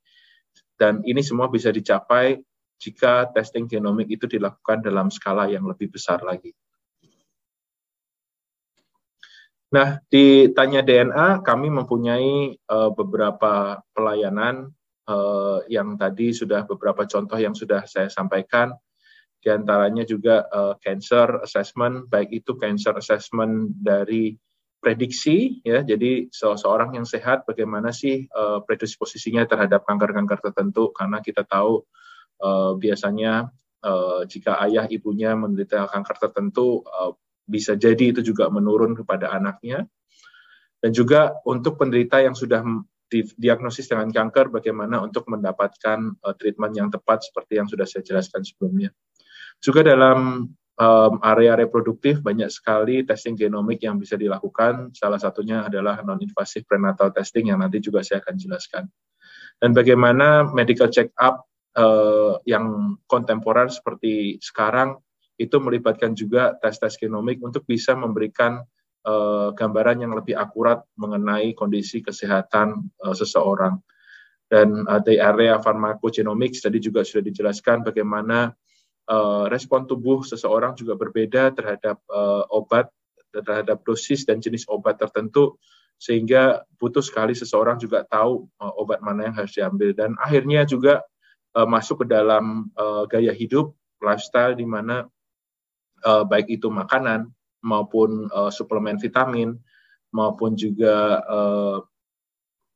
Dan ini semua bisa dicapai jika testing genomik itu dilakukan dalam skala yang lebih besar lagi. Nah, di Tanya DNA kami mempunyai uh, beberapa pelayanan uh, yang tadi sudah beberapa contoh yang sudah saya sampaikan diantaranya juga uh, cancer assessment, baik itu cancer assessment dari prediksi ya jadi seseorang yang sehat bagaimana sih uh, predisposisinya terhadap kanker-kanker tertentu karena kita tahu uh, biasanya uh, jika ayah ibunya menderita kanker tertentu uh, bisa jadi itu juga menurun kepada anaknya dan juga untuk penderita yang sudah diagnosis dengan kanker bagaimana untuk mendapatkan uh, treatment yang tepat seperti yang sudah saya jelaskan sebelumnya. Juga dalam um, area reproduktif banyak sekali testing genomik yang bisa dilakukan. Salah satunya adalah non-invasif prenatal testing yang nanti juga saya akan jelaskan. Dan bagaimana medical check-up uh, yang kontemporer seperti sekarang itu melibatkan juga tes-tes genomik untuk bisa memberikan uh, gambaran yang lebih akurat mengenai kondisi kesehatan uh, seseorang. Dan uh, di area farmakogenomics tadi juga sudah dijelaskan bagaimana uh, respon tubuh seseorang juga berbeda terhadap uh, obat, terhadap dosis dan jenis obat tertentu, sehingga butuh sekali seseorang juga tahu uh, obat mana yang harus diambil. Dan akhirnya juga uh, masuk ke dalam uh, gaya hidup, lifestyle di mana uh, baik itu makanan maupun uh, suplemen vitamin maupun juga uh,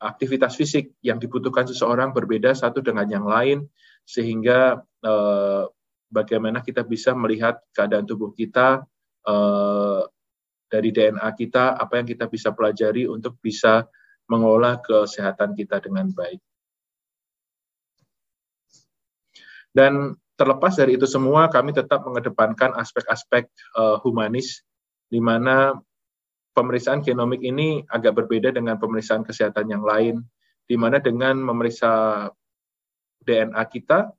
aktivitas fisik yang dibutuhkan seseorang berbeda satu dengan yang lain sehingga uh, bagaimana kita bisa melihat keadaan tubuh kita uh, dari DNA kita, apa yang kita bisa pelajari untuk bisa mengolah kesehatan kita dengan baik. Dan terlepas dari itu semua, kami tetap mengedepankan aspek-aspek uh, humanis, di mana pemeriksaan genomik ini agak berbeda dengan pemeriksaan kesehatan yang lain, di mana dengan memeriksa DNA kita,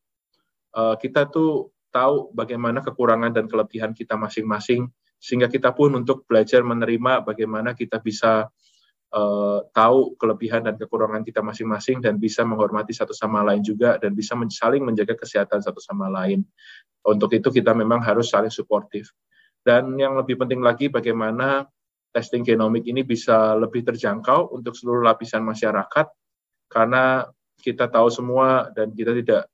eh, kita tuh tahu bagaimana kekurangan dan kelebihan kita masing-masing sehingga kita pun untuk belajar menerima bagaimana kita bisa uh, tahu kelebihan dan kekurangan kita masing-masing dan bisa menghormati satu sama lain juga dan bisa men saling menjaga kesehatan satu sama lain. Untuk itu kita memang harus saling suportif. Dan yang lebih penting lagi bagaimana testing genomik ini bisa lebih terjangkau untuk seluruh lapisan masyarakat karena kita tahu semua dan kita tidak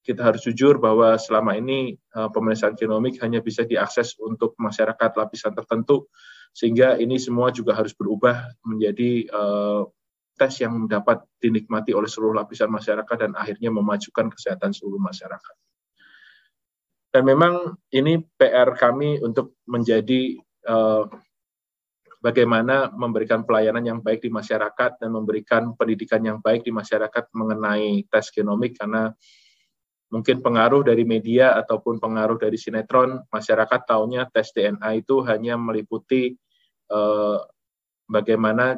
kita harus jujur bahwa selama ini uh, pemeriksaan genomik hanya bisa diakses untuk masyarakat lapisan tertentu, sehingga ini semua juga harus berubah menjadi uh, tes yang dapat dinikmati oleh seluruh lapisan masyarakat dan akhirnya memajukan kesehatan seluruh masyarakat. Dan memang ini PR kami untuk menjadi uh, bagaimana memberikan pelayanan yang baik di masyarakat dan memberikan pendidikan yang baik di masyarakat mengenai tes genomik karena mungkin pengaruh dari media ataupun pengaruh dari sinetron masyarakat tahunya tes DNA itu hanya meliputi eh, bagaimana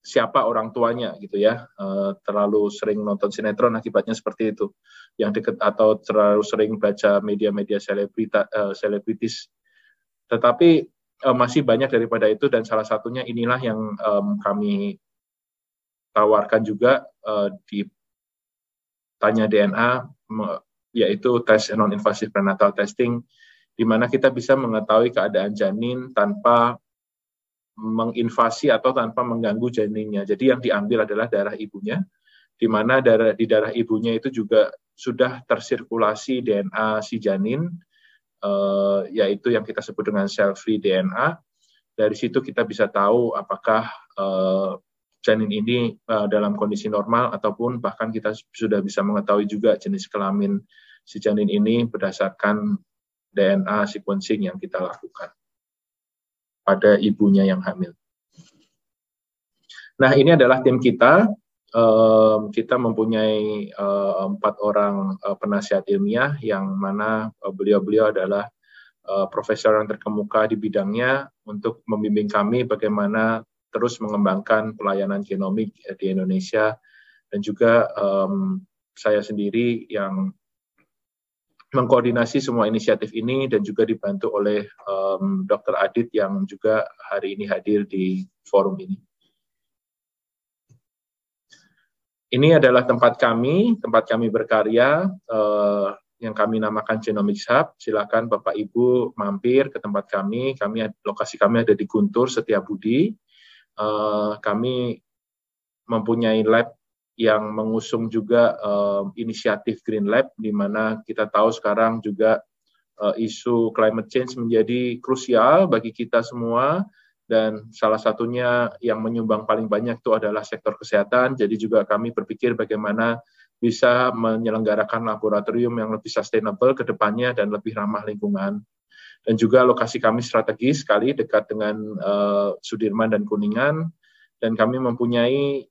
siapa orang tuanya gitu ya eh, terlalu sering nonton sinetron akibatnya seperti itu yang deket atau terlalu sering baca media-media selebritas eh, selebritis tetapi eh, masih banyak daripada itu dan salah satunya inilah yang eh, kami tawarkan juga eh, di tanya DNA yaitu tes non-invasif prenatal testing, di mana kita bisa mengetahui keadaan janin tanpa menginvasi atau tanpa mengganggu janinnya. Jadi yang diambil adalah darah ibunya, di mana darah, di darah ibunya itu juga sudah tersirkulasi DNA si janin, eh, yaitu yang kita sebut dengan cell-free DNA. Dari situ kita bisa tahu apakah eh, janin ini uh, dalam kondisi normal ataupun bahkan kita sudah bisa mengetahui juga jenis kelamin si janin ini berdasarkan DNA sequencing yang kita lakukan pada ibunya yang hamil. Nah, ini adalah tim kita. Um, kita mempunyai uh, empat orang uh, penasihat ilmiah yang mana beliau-beliau uh, adalah uh, profesor yang terkemuka di bidangnya untuk membimbing kami bagaimana terus mengembangkan pelayanan genomik eh, di Indonesia dan juga um, saya sendiri yang mengkoordinasi semua inisiatif ini dan juga dibantu oleh um, Dr. Adit yang juga hari ini hadir di forum ini. Ini adalah tempat kami, tempat kami berkarya uh, yang kami namakan Genomics Hub. Silakan Bapak Ibu mampir ke tempat kami. Kami lokasi kami ada di Guntur Setiabudi. Budi uh, kami mempunyai lab yang mengusung juga uh, inisiatif Green Lab, di mana kita tahu sekarang juga uh, isu climate change menjadi krusial bagi kita semua, dan salah satunya yang menyumbang paling banyak itu adalah sektor kesehatan. Jadi juga kami berpikir bagaimana bisa menyelenggarakan laboratorium yang lebih sustainable ke depannya dan lebih ramah lingkungan dan juga lokasi kami strategis sekali dekat dengan uh, Sudirman dan Kuningan dan kami mempunyai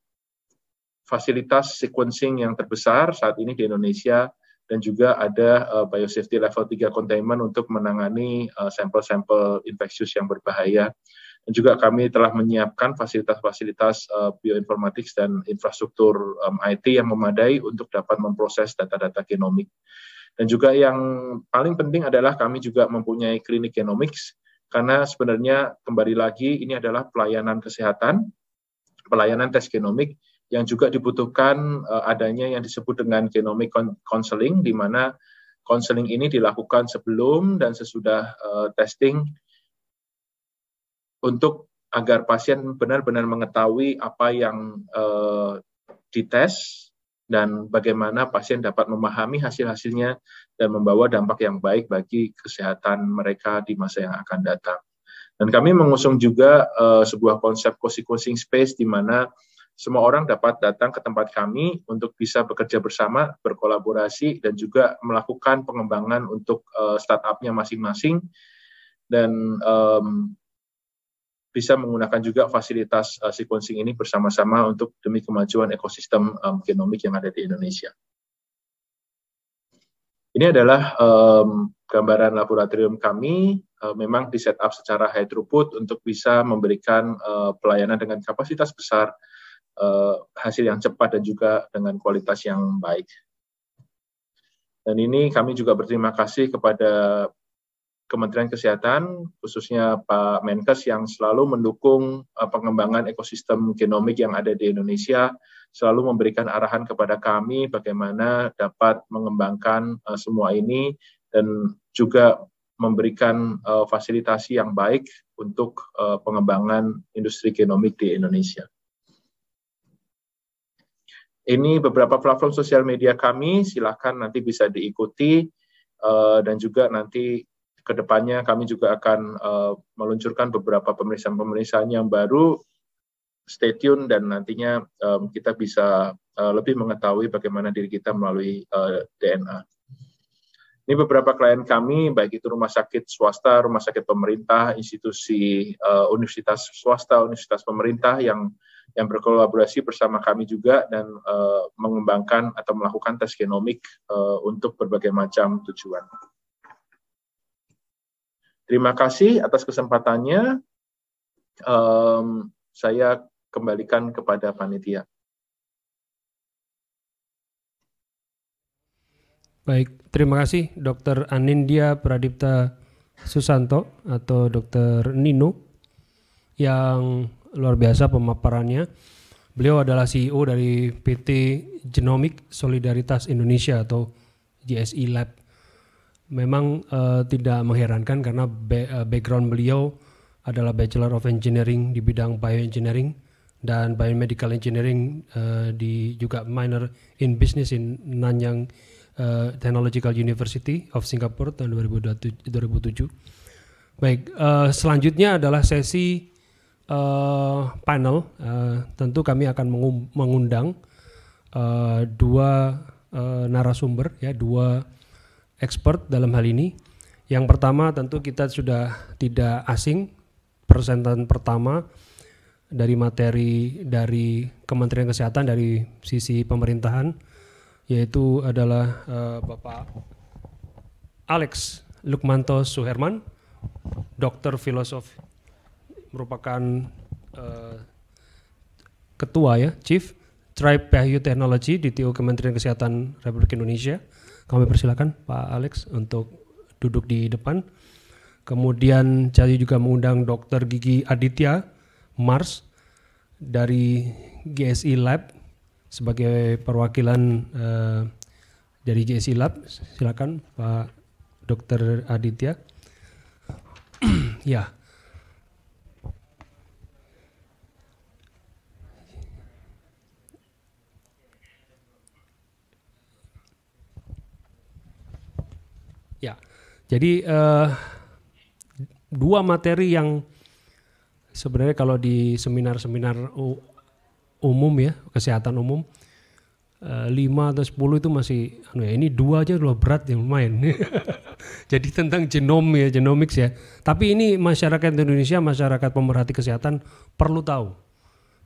fasilitas sequencing yang terbesar saat ini di Indonesia dan juga ada uh, biosafety level 3 containment untuk menangani eh, sampel-sampel infeksius yang berbahaya. Dan juga kami telah menyiapkan fasilitas-fasilitas uh, bioinformatics dan infrastruktur um, IT yang memadai untuk dapat memproses data-data genomik. Dan juga yang paling penting adalah kami juga mempunyai klinik genomics, karena sebenarnya kembali lagi ini adalah pelayanan kesehatan, pelayanan tes genomik, yang juga dibutuhkan eh, adanya yang disebut dengan genomic counseling, di mana counseling ini dilakukan sebelum dan sesudah eh, testing untuk agar pasien benar-benar mengetahui apa yang eh, dites dan bagaimana pasien dapat memahami hasil-hasilnya dan membawa dampak yang baik bagi kesehatan mereka di masa yang akan datang. Dan kami mengusung juga uh, sebuah konsep co-sequencing space di mana semua orang dapat datang ke tempat kami untuk bisa bekerja bersama, berkolaborasi, dan juga melakukan pengembangan untuk uh, startupnya masing-masing. Dan um, bisa menggunakan juga fasilitas uh, sequencing ini bersama-sama untuk demi kemajuan ekosistem um, genomik yang ada di Indonesia. Ini adalah um, gambaran laboratorium kami, uh, memang di setup secara high throughput untuk bisa memberikan uh, pelayanan dengan kapasitas besar, uh, hasil yang cepat dan juga dengan kualitas yang baik. Dan ini kami juga berterima kasih kepada Kementerian Kesehatan, khususnya Pak Menkes yang selalu mendukung eh, pengembangan ekosistem genomik yang ada di Indonesia, selalu memberikan arahan kepada kami bagaimana dapat mengembangkan eh, semua ini dan juga memberikan eh, fasilitasi yang baik untuk pengembangan industri genomik di Indonesia. Ini beberapa platform sosial media kami, silakan nanti bisa diikuti dan juga nanti kedepannya kami juga akan uh, meluncurkan beberapa pemeriksaan-pemeriksaan yang baru. Stay tune dan nantinya um, kita bisa uh, lebih mengetahui bagaimana diri kita melalui uh, DNA. Ini beberapa klien kami, baik itu rumah sakit swasta, rumah sakit pemerintah, institusi uh, universitas swasta, universitas pemerintah yang yang berkolaborasi bersama kami juga dan uh, mengembangkan atau melakukan tes genomik uh, untuk berbagai macam tujuan. Terima kasih atas kesempatannya. Um, saya kembalikan kepada panitia. Baik, terima kasih Dr. Anindya Pradipta Susanto atau Dr. Nino yang luar biasa pemaparannya. Beliau adalah CEO dari PT Genomic Solidaritas Indonesia atau GSI e Lab memang uh, tidak mengherankan karena eh, background beliau adalah Bachelor of Engineering di bidang bioengineering dan biomedical engineering uh, di juga minor in business in Nanyang uh, Technological University of Singapore tahun 2007. Baik, uh, selanjutnya adalah sesi uh, panel. Uh, tentu kami akan mengundang uh, dua uh, narasumber ya, dua expert dalam hal ini. Yang pertama tentu kita sudah tidak asing persentan pertama dari materi dari Kementerian Kesehatan dari sisi pemerintahan yaitu adalah uh, Bapak Alex Lukmanto Suherman, dokter filosof merupakan uh, ketua ya, chief Tribe Pahyu Technology di TU Kementerian Kesehatan Republik Indonesia kami persilakan Pak Alex untuk duduk di depan. Kemudian saya juga mengundang Dr. Gigi Aditya Mars dari GSI Lab sebagai perwakilan uh, dari GSI Lab. Silakan Pak Dr. Aditya. <clears throat> ya. Jadi uh, dua materi yang sebenarnya kalau di seminar-seminar umum ya kesehatan umum uh, lima atau sepuluh itu masih anu ya, ini dua aja udah berat yang lumayan <laughs> jadi tentang genom ya genomics ya tapi ini masyarakat Indonesia masyarakat pemerhati kesehatan perlu tahu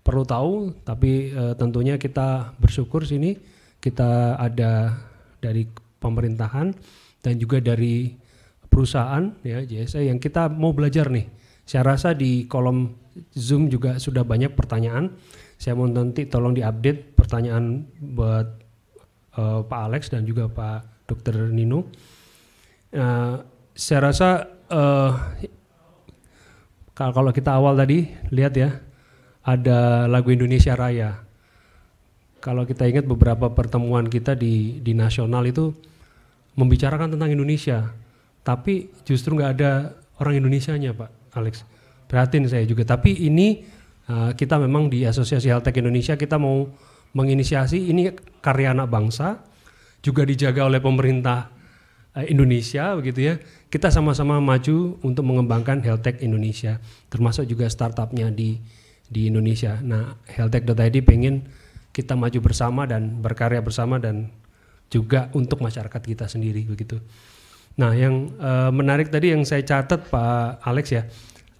perlu tahu tapi uh, tentunya kita bersyukur sini kita ada dari pemerintahan dan juga dari perusahaan ya JSE yang kita mau belajar nih. Saya rasa di kolom Zoom juga sudah banyak pertanyaan. Saya mau nanti tolong diupdate pertanyaan buat uh, Pak Alex dan juga Pak Dokter Nino. Uh, saya rasa uh, kalau kita awal tadi lihat ya ada lagu Indonesia Raya. Kalau kita ingat beberapa pertemuan kita di di nasional itu membicarakan tentang Indonesia tapi justru nggak ada orang Indonesianya Pak Alex. perhatiin saya juga. Tapi ini uh, kita memang di Asosiasi Health Indonesia kita mau menginisiasi ini karya anak bangsa juga dijaga oleh pemerintah eh, Indonesia begitu ya. Kita sama-sama maju untuk mengembangkan health Indonesia, termasuk juga startupnya di di Indonesia. Nah, healthtech.id pengen kita maju bersama dan berkarya bersama dan juga untuk masyarakat kita sendiri begitu. Nah, yang uh, menarik tadi yang saya catat Pak Alex ya,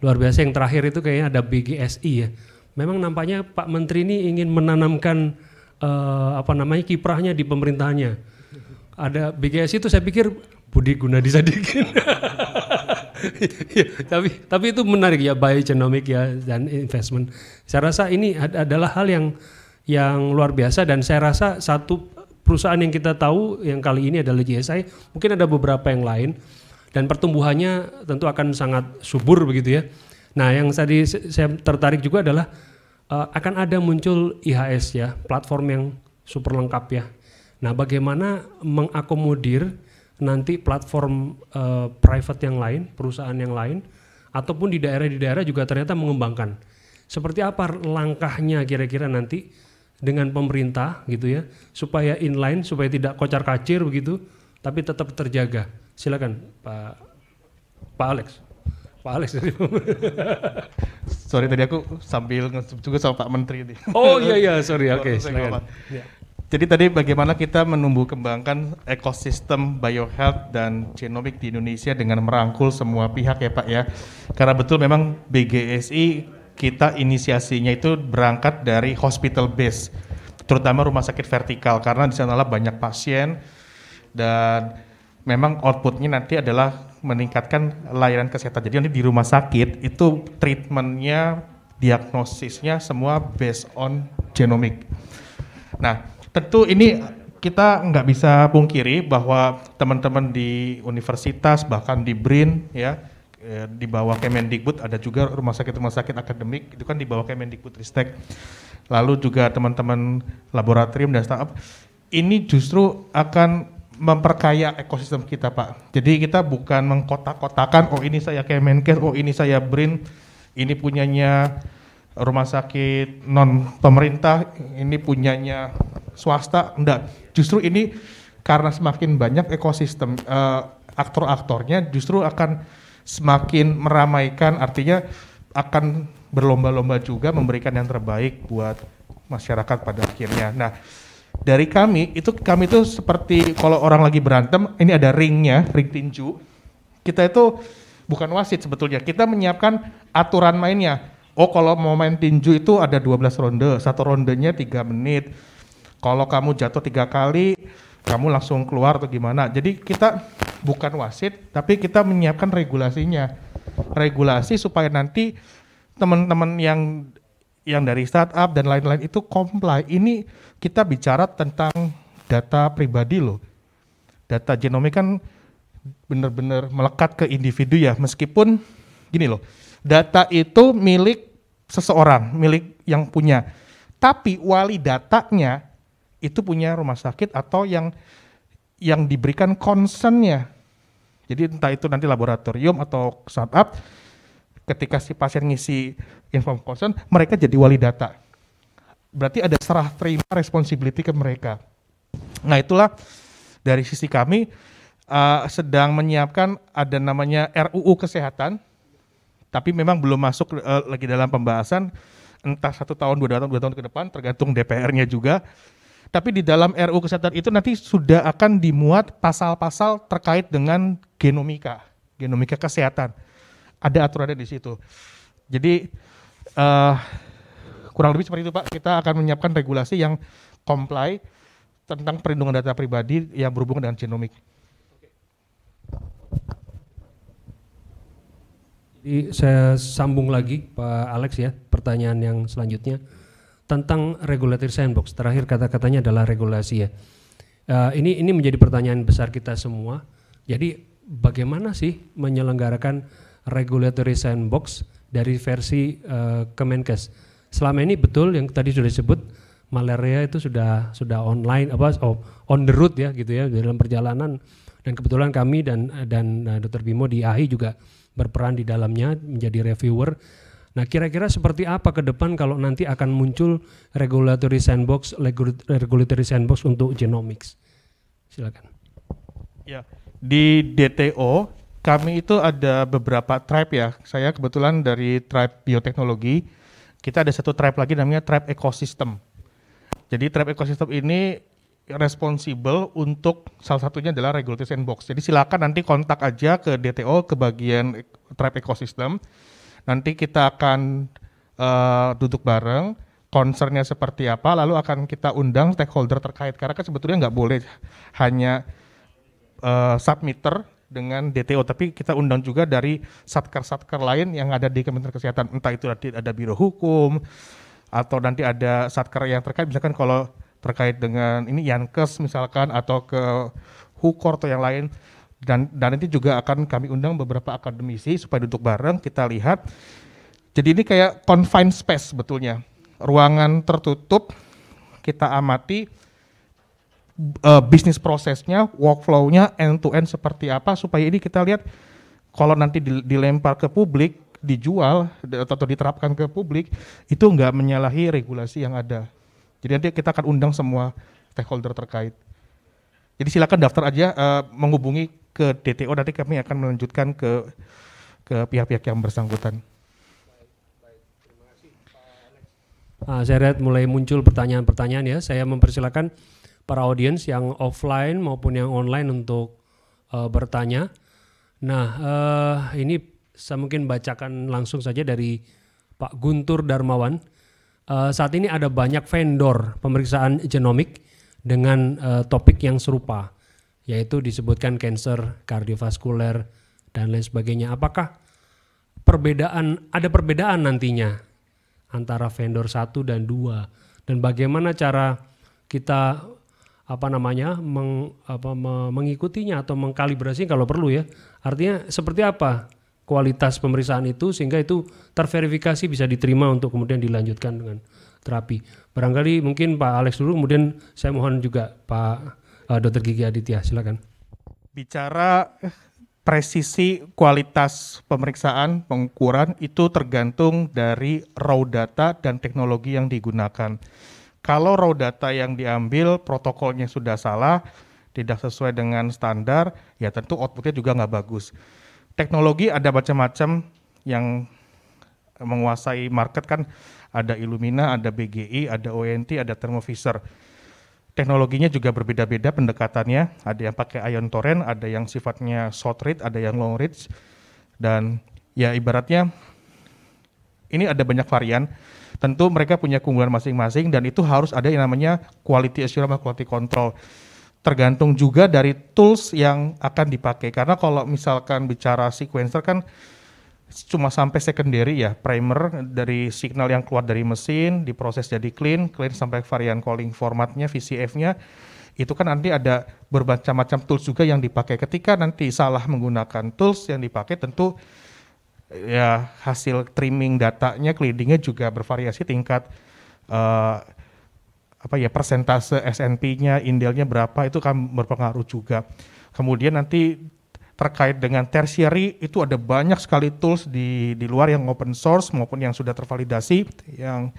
luar biasa yang terakhir itu kayaknya ada BGSI ya. Memang nampaknya Pak Menteri ini ingin menanamkan uh, apa namanya kiprahnya di pemerintahannya. Ada BGSI itu saya pikir Budi Gunadi Sadikin. <laughs> Iya, tapi tapi itu menarik ya genomic ya dan investment. Saya rasa ini adalah hal yang yang luar biasa dan saya rasa satu perusahaan yang kita tahu yang kali ini adalah JSI, mungkin ada beberapa yang lain dan pertumbuhannya tentu akan sangat subur begitu ya. Nah, yang tadi saya tertarik juga adalah uh, akan ada muncul IHS ya, platform yang super lengkap ya. Nah, bagaimana mengakomodir nanti platform uh, private yang lain, perusahaan yang lain ataupun di daerah-di daerah juga ternyata mengembangkan. Seperti apa langkahnya kira-kira nanti dengan pemerintah gitu ya supaya inline supaya tidak kocar kacir begitu tapi tetap terjaga silakan pak pak Alex pak Alex <laughs> sorry tadi aku sambil juga sama pak menteri ini. oh iya iya sorry <laughs> oke okay, silakan iya. jadi tadi bagaimana kita menumbuh kembangkan ekosistem biohealth dan genomic di Indonesia dengan merangkul semua pihak ya Pak ya. Karena betul memang BGSI kita inisiasinya itu berangkat dari hospital base, terutama rumah sakit vertikal karena di sanalah banyak pasien dan memang outputnya nanti adalah meningkatkan layanan kesehatan. Jadi nanti di rumah sakit itu treatmentnya, diagnosisnya semua based on genomic. Nah, tentu ini kita nggak bisa pungkiri bahwa teman-teman di universitas bahkan di BRIN ya Ya, di bawah Kemendikbud ada juga rumah sakit-rumah sakit akademik itu kan di bawah Kemendikbud Ristek. Lalu juga teman-teman laboratorium dan startup ini justru akan memperkaya ekosistem kita, Pak. Jadi kita bukan mengkotak-kotakan oh ini saya Kemenkes, oh ini saya BRIN, ini punyanya rumah sakit non pemerintah, ini punyanya swasta, enggak. Justru ini karena semakin banyak ekosistem uh, aktor-aktornya justru akan semakin meramaikan artinya akan berlomba-lomba juga memberikan yang terbaik buat masyarakat pada akhirnya. Nah, dari kami itu kami itu seperti kalau orang lagi berantem, ini ada ringnya, ring tinju. Kita itu bukan wasit sebetulnya. Kita menyiapkan aturan mainnya. Oh, kalau mau main tinju itu ada 12 ronde. Satu rondenya 3 menit. Kalau kamu jatuh tiga kali, kamu langsung keluar atau gimana. Jadi kita bukan wasit, tapi kita menyiapkan regulasinya. Regulasi supaya nanti teman-teman yang yang dari startup dan lain-lain itu comply. Ini kita bicara tentang data pribadi loh. Data genomik kan benar-benar melekat ke individu ya, meskipun gini loh. Data itu milik seseorang, milik yang punya. Tapi wali datanya itu punya rumah sakit atau yang yang diberikan concernnya. Jadi entah itu nanti laboratorium atau startup, ketika si pasien ngisi inform concern, mereka jadi wali data. Berarti ada serah terima responsibility ke mereka. Nah itulah dari sisi kami uh, sedang menyiapkan ada namanya RUU Kesehatan, tapi memang belum masuk uh, lagi dalam pembahasan, entah satu tahun, dua tahun, dua tahun ke depan, tergantung DPR-nya juga tapi di dalam RU kesehatan itu nanti sudah akan dimuat pasal-pasal terkait dengan genomika, genomika kesehatan. Ada aturannya di situ. Jadi uh, kurang lebih seperti itu Pak, kita akan menyiapkan regulasi yang comply tentang perlindungan data pribadi yang berhubungan dengan genomik. Jadi saya sambung lagi Pak Alex ya pertanyaan yang selanjutnya tentang regulatory sandbox. Terakhir kata-katanya adalah regulasi ya. Uh, ini ini menjadi pertanyaan besar kita semua. Jadi bagaimana sih menyelenggarakan regulatory sandbox dari versi uh, Kemenkes? Selama ini betul yang tadi sudah disebut malaria itu sudah sudah online apa oh, on the road ya gitu ya dalam perjalanan dan kebetulan kami dan dan uh, Bimo di AI juga berperan di dalamnya menjadi reviewer Nah, kira-kira seperti apa ke depan kalau nanti akan muncul regulatory sandbox regulatory sandbox untuk genomics? Silakan. Ya, di DTO kami itu ada beberapa tribe ya. Saya kebetulan dari tribe bioteknologi. Kita ada satu tribe lagi namanya tribe ekosistem. Jadi tribe ekosistem ini responsibel untuk salah satunya adalah regulatory sandbox. Jadi silakan nanti kontak aja ke DTO ke bagian tribe ekosistem Nanti kita akan uh, duduk bareng, concernnya seperti apa, lalu akan kita undang stakeholder terkait. Karena kan sebetulnya nggak boleh hanya uh, submitter dengan DTO, tapi kita undang juga dari satker-satker lain yang ada di Kementerian Kesehatan. Entah itu nanti ada Biro Hukum, atau nanti ada satker yang terkait, misalkan kalau terkait dengan ini Yankes misalkan, atau ke Hukor atau yang lain dan dan nanti juga akan kami undang beberapa akademisi supaya duduk bareng kita lihat. Jadi ini kayak confined space betulnya, ruangan tertutup kita amati uh, bisnis prosesnya, workflow-nya end to end seperti apa supaya ini kita lihat kalau nanti dilempar ke publik dijual atau diterapkan ke publik itu enggak menyalahi regulasi yang ada. Jadi nanti kita akan undang semua stakeholder terkait. Jadi silakan daftar aja uh, menghubungi ke DTO nanti kami akan melanjutkan ke ke pihak-pihak yang bersangkutan. Nah, saya lihat mulai muncul pertanyaan-pertanyaan ya. Saya mempersilahkan para audiens yang offline maupun yang online untuk uh, bertanya. Nah, uh, ini saya mungkin bacakan langsung saja dari Pak Guntur Darmawan. Uh, saat ini ada banyak vendor pemeriksaan genomik dengan uh, topik yang serupa yaitu disebutkan cancer kardiovaskuler dan lain sebagainya. Apakah perbedaan ada perbedaan nantinya antara vendor satu dan dua dan bagaimana cara kita apa namanya meng, apa, mengikutinya atau mengkalibrasi kalau perlu ya artinya seperti apa kualitas pemeriksaan itu sehingga itu terverifikasi bisa diterima untuk kemudian dilanjutkan dengan terapi barangkali mungkin Pak Alex dulu kemudian saya mohon juga Pak uh, Dokter Gigi Aditya. Silakan. Bicara eh, presisi kualitas pemeriksaan pengukuran itu tergantung dari raw data dan teknologi yang digunakan. Kalau raw data yang diambil protokolnya sudah salah, tidak sesuai dengan standar, ya tentu outputnya juga nggak bagus. Teknologi ada macam-macam yang menguasai market kan ada Illumina, ada BGI, ada ONT, ada Thermo Fisher teknologinya juga berbeda-beda pendekatannya. Ada yang pakai ion torrent, ada yang sifatnya short read, ada yang long read. Dan ya ibaratnya ini ada banyak varian. Tentu mereka punya keunggulan masing-masing dan itu harus ada yang namanya quality assurance atau quality control. Tergantung juga dari tools yang akan dipakai. Karena kalau misalkan bicara sequencer kan cuma sampai secondary ya primer dari signal yang keluar dari mesin diproses jadi clean clean sampai varian calling formatnya VCF-nya itu kan nanti ada berbagai macam tools juga yang dipakai ketika nanti salah menggunakan tools yang dipakai tentu ya hasil trimming datanya cleaningnya juga bervariasi tingkat uh, apa ya persentase SNP-nya, indelnya berapa itu kan berpengaruh juga. Kemudian nanti terkait dengan tertiary itu ada banyak sekali tools di di luar yang open source maupun yang sudah tervalidasi yang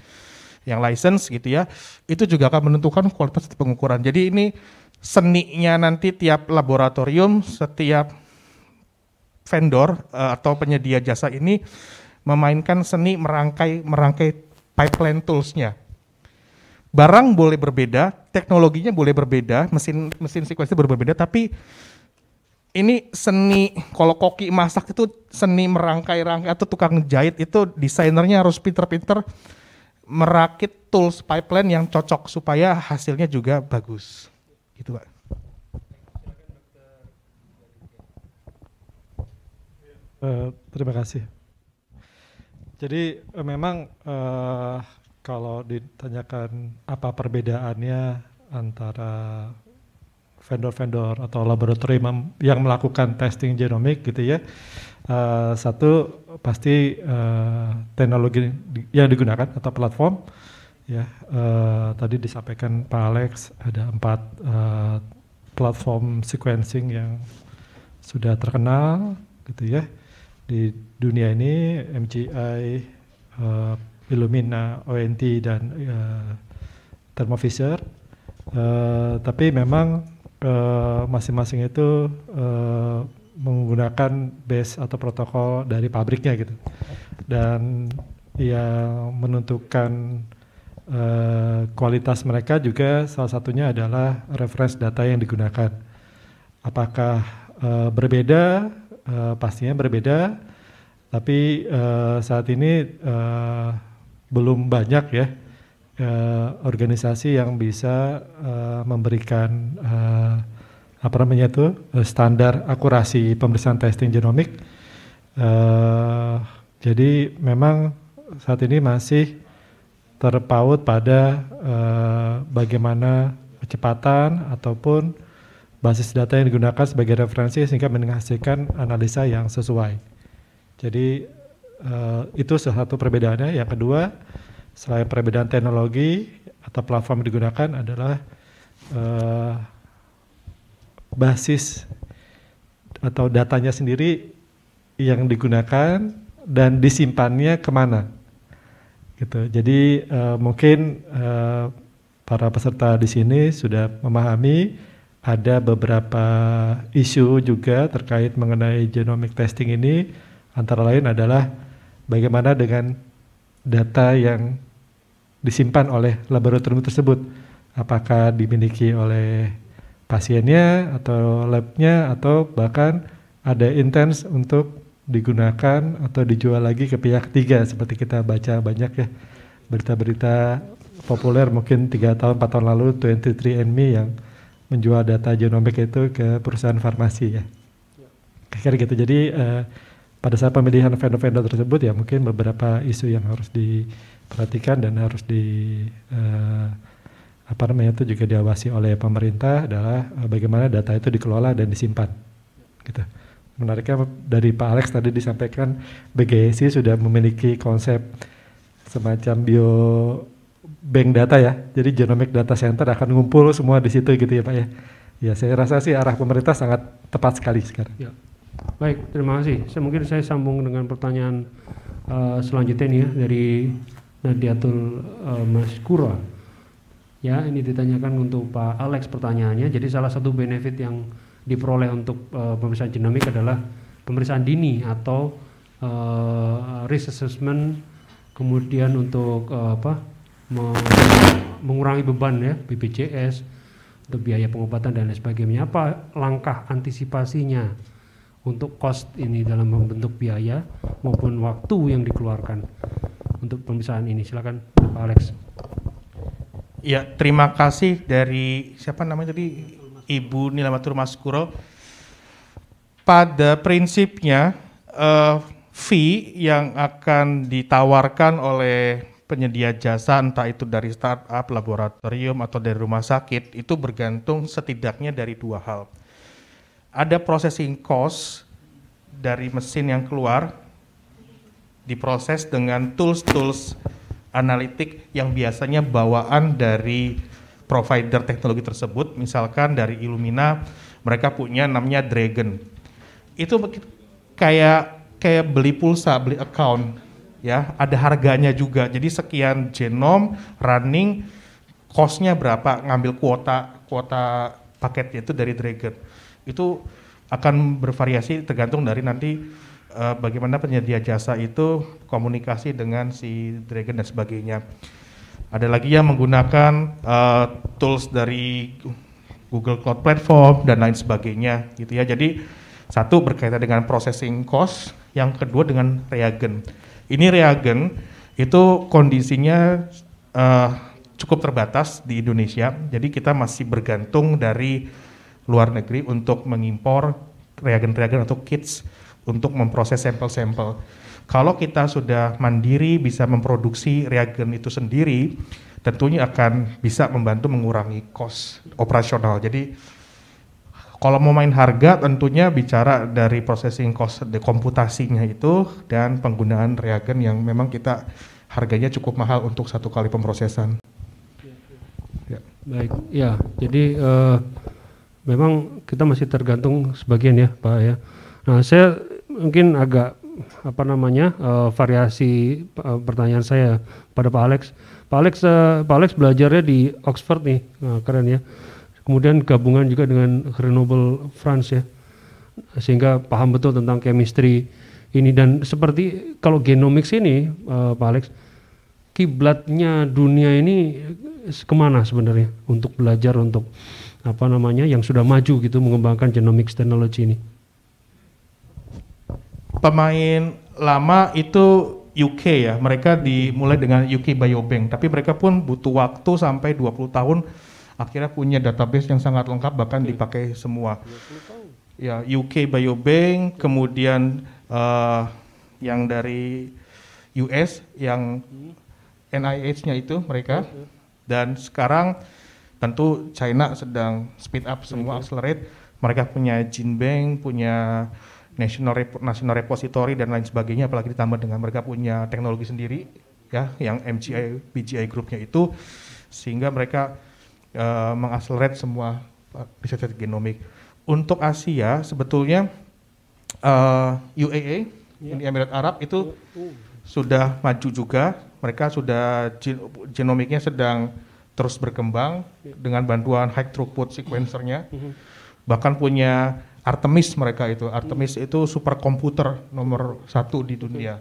yang license gitu ya itu juga akan menentukan kualitas pengukuran jadi ini seninya nanti tiap laboratorium setiap vendor eh, atau penyedia jasa ini memainkan seni merangkai merangkai pipeline toolsnya barang boleh berbeda teknologinya boleh berbeda mesin mesin sequencer berbeda tapi ini seni kalau koki masak itu seni merangkai-rangkai atau tukang jahit itu desainernya harus pinter-pinter merakit tools pipeline yang cocok supaya hasilnya juga bagus gitu pak uh, terima kasih jadi uh, memang uh, kalau ditanyakan apa perbedaannya antara vendor-vendor atau laboratorium yang melakukan testing genomik gitu ya. Uh, satu pasti uh, teknologi yang digunakan atau platform ya uh, tadi disampaikan Pak Alex ada empat uh, platform sequencing yang sudah terkenal gitu ya di dunia ini MGI, uh, Illumina, ONT dan uh, Thermo Fisher. Uh, tapi memang Eh, masing-masing uh, itu uh, menggunakan base atau protokol dari pabriknya gitu dan yang menentukan uh, kualitas mereka juga salah satunya adalah reference data yang digunakan apakah uh, berbeda uh, pastinya berbeda tapi uh, saat ini uh, belum banyak ya uh, organisasi yang bisa uh, memberikan uh, apa namanya itu standar akurasi pemeriksaan testing genomik. Uh, jadi memang saat ini masih terpaut pada uh, bagaimana kecepatan ataupun basis data yang digunakan sebagai referensi sehingga menghasilkan analisa yang sesuai. Jadi uh, itu salah satu perbedaannya. Yang kedua, Selain perbedaan teknologi atau platform yang digunakan adalah uh, basis atau datanya sendiri yang digunakan dan disimpannya kemana gitu jadi uh, mungkin uh, para peserta di sini sudah memahami ada beberapa isu juga terkait mengenai genomic testing ini antara lain adalah bagaimana dengan data yang disimpan oleh laboratorium tersebut. Apakah dimiliki oleh pasiennya atau labnya atau bahkan ada intens untuk digunakan atau dijual lagi ke pihak ketiga seperti kita baca banyak ya berita-berita populer mungkin tiga tahun empat tahun lalu 23andMe yang menjual data genomik itu ke perusahaan farmasi ya. ya. Kira-kira gitu. Jadi uh, pada saat pemilihan vendor-vendor tersebut ya mungkin beberapa isu yang harus diperhatikan dan harus di uh, apa namanya itu juga diawasi oleh pemerintah adalah uh, bagaimana data itu dikelola dan disimpan gitu. Menariknya dari Pak Alex tadi disampaikan BGSI sudah memiliki konsep semacam bio bank data ya. Jadi genomic data center akan ngumpul semua di situ gitu ya Pak ya. Ya saya rasa sih arah pemerintah sangat tepat sekali sekarang. Ya. Baik, terima kasih. Saya mungkin saya sambung dengan pertanyaan uh, selanjutnya nih ya dari Nadiatul uh, eh, Maskura. Ya, ini ditanyakan untuk Pak Alex pertanyaannya. Jadi salah satu benefit yang diperoleh untuk uh, pemeriksaan genomik adalah pemeriksaan dini atau uh, risk assessment kemudian untuk uh, apa? mengurangi beban ya BPJS untuk biaya pengobatan dan lain sebagainya. Apa langkah antisipasinya? untuk cost ini dalam membentuk biaya maupun waktu yang dikeluarkan untuk pemisahan ini. Silakan Pak Alex. Ya, terima kasih dari siapa namanya tadi Ibu Nilamatur Maskuro. Pada prinsipnya uh, fee yang akan ditawarkan oleh penyedia jasa entah itu dari startup, laboratorium atau dari rumah sakit itu bergantung setidaknya dari dua hal ada processing cost dari mesin yang keluar diproses dengan tools-tools analitik yang biasanya bawaan dari provider teknologi tersebut misalkan dari Illumina mereka punya namanya Dragon itu kayak kayak beli pulsa beli account ya ada harganya juga jadi sekian genom running costnya berapa ngambil kuota kuota paketnya itu dari Dragon itu akan bervariasi tergantung dari nanti uh, bagaimana penyedia jasa itu komunikasi dengan si Dragon dan sebagainya. Ada lagi yang menggunakan uh, tools dari Google Cloud Platform dan lain sebagainya gitu ya. Jadi satu berkaitan dengan processing cost, yang kedua dengan reagen. Ini reagen itu kondisinya uh, cukup terbatas di Indonesia. Jadi kita masih bergantung dari luar negeri untuk mengimpor reagen-reagen atau kits untuk memproses sampel-sampel. Kalau kita sudah mandiri bisa memproduksi reagen itu sendiri, tentunya akan bisa membantu mengurangi kos operasional. Jadi kalau mau main harga tentunya bicara dari processing cost dekomputasinya itu dan penggunaan reagen yang memang kita harganya cukup mahal untuk satu kali pemrosesan. Ya. Baik, ya. Jadi uh, memang kita masih tergantung sebagian ya Pak ya. Nah saya mungkin agak apa namanya uh, variasi uh, pertanyaan saya pada Pak Alex. Pak Alex uh, Pak Alex belajarnya di Oxford nih nah, keren ya. Kemudian gabungan juga dengan Grenoble France ya sehingga paham betul tentang chemistry ini dan seperti kalau genomics ini uh, Pak Alex kiblatnya dunia ini kemana sebenarnya untuk belajar untuk apa namanya yang sudah maju gitu mengembangkan genomics technology ini? Pemain lama itu UK ya, mereka dimulai dengan UK Biobank, tapi mereka pun butuh waktu sampai 20 tahun akhirnya punya database yang sangat lengkap bahkan okay. dipakai semua. Ya, UK Biobank, kemudian uh, yang dari US yang hmm. NIH-nya itu mereka dan sekarang tentu kan China sedang speed up semua accelerate mereka punya Jin Bank punya National, rep National Repository dan lain sebagainya apalagi ditambah dengan mereka punya teknologi sendiri ya yang MGI BGI grupnya itu sehingga mereka uh, eh, mengakselerate semua eh, riset genomik untuk Asia sebetulnya uh, eh, UAA yeah. di Emirat Arab itu uh. sudah maju juga mereka sudah gen genomiknya sedang terus berkembang iya. dengan bantuan high throughput sequencernya. Mm-hmm. Mm-hmm. Bahkan punya Artemis mereka itu. Artemis mm-hmm. itu super komputer nomor satu di dunia.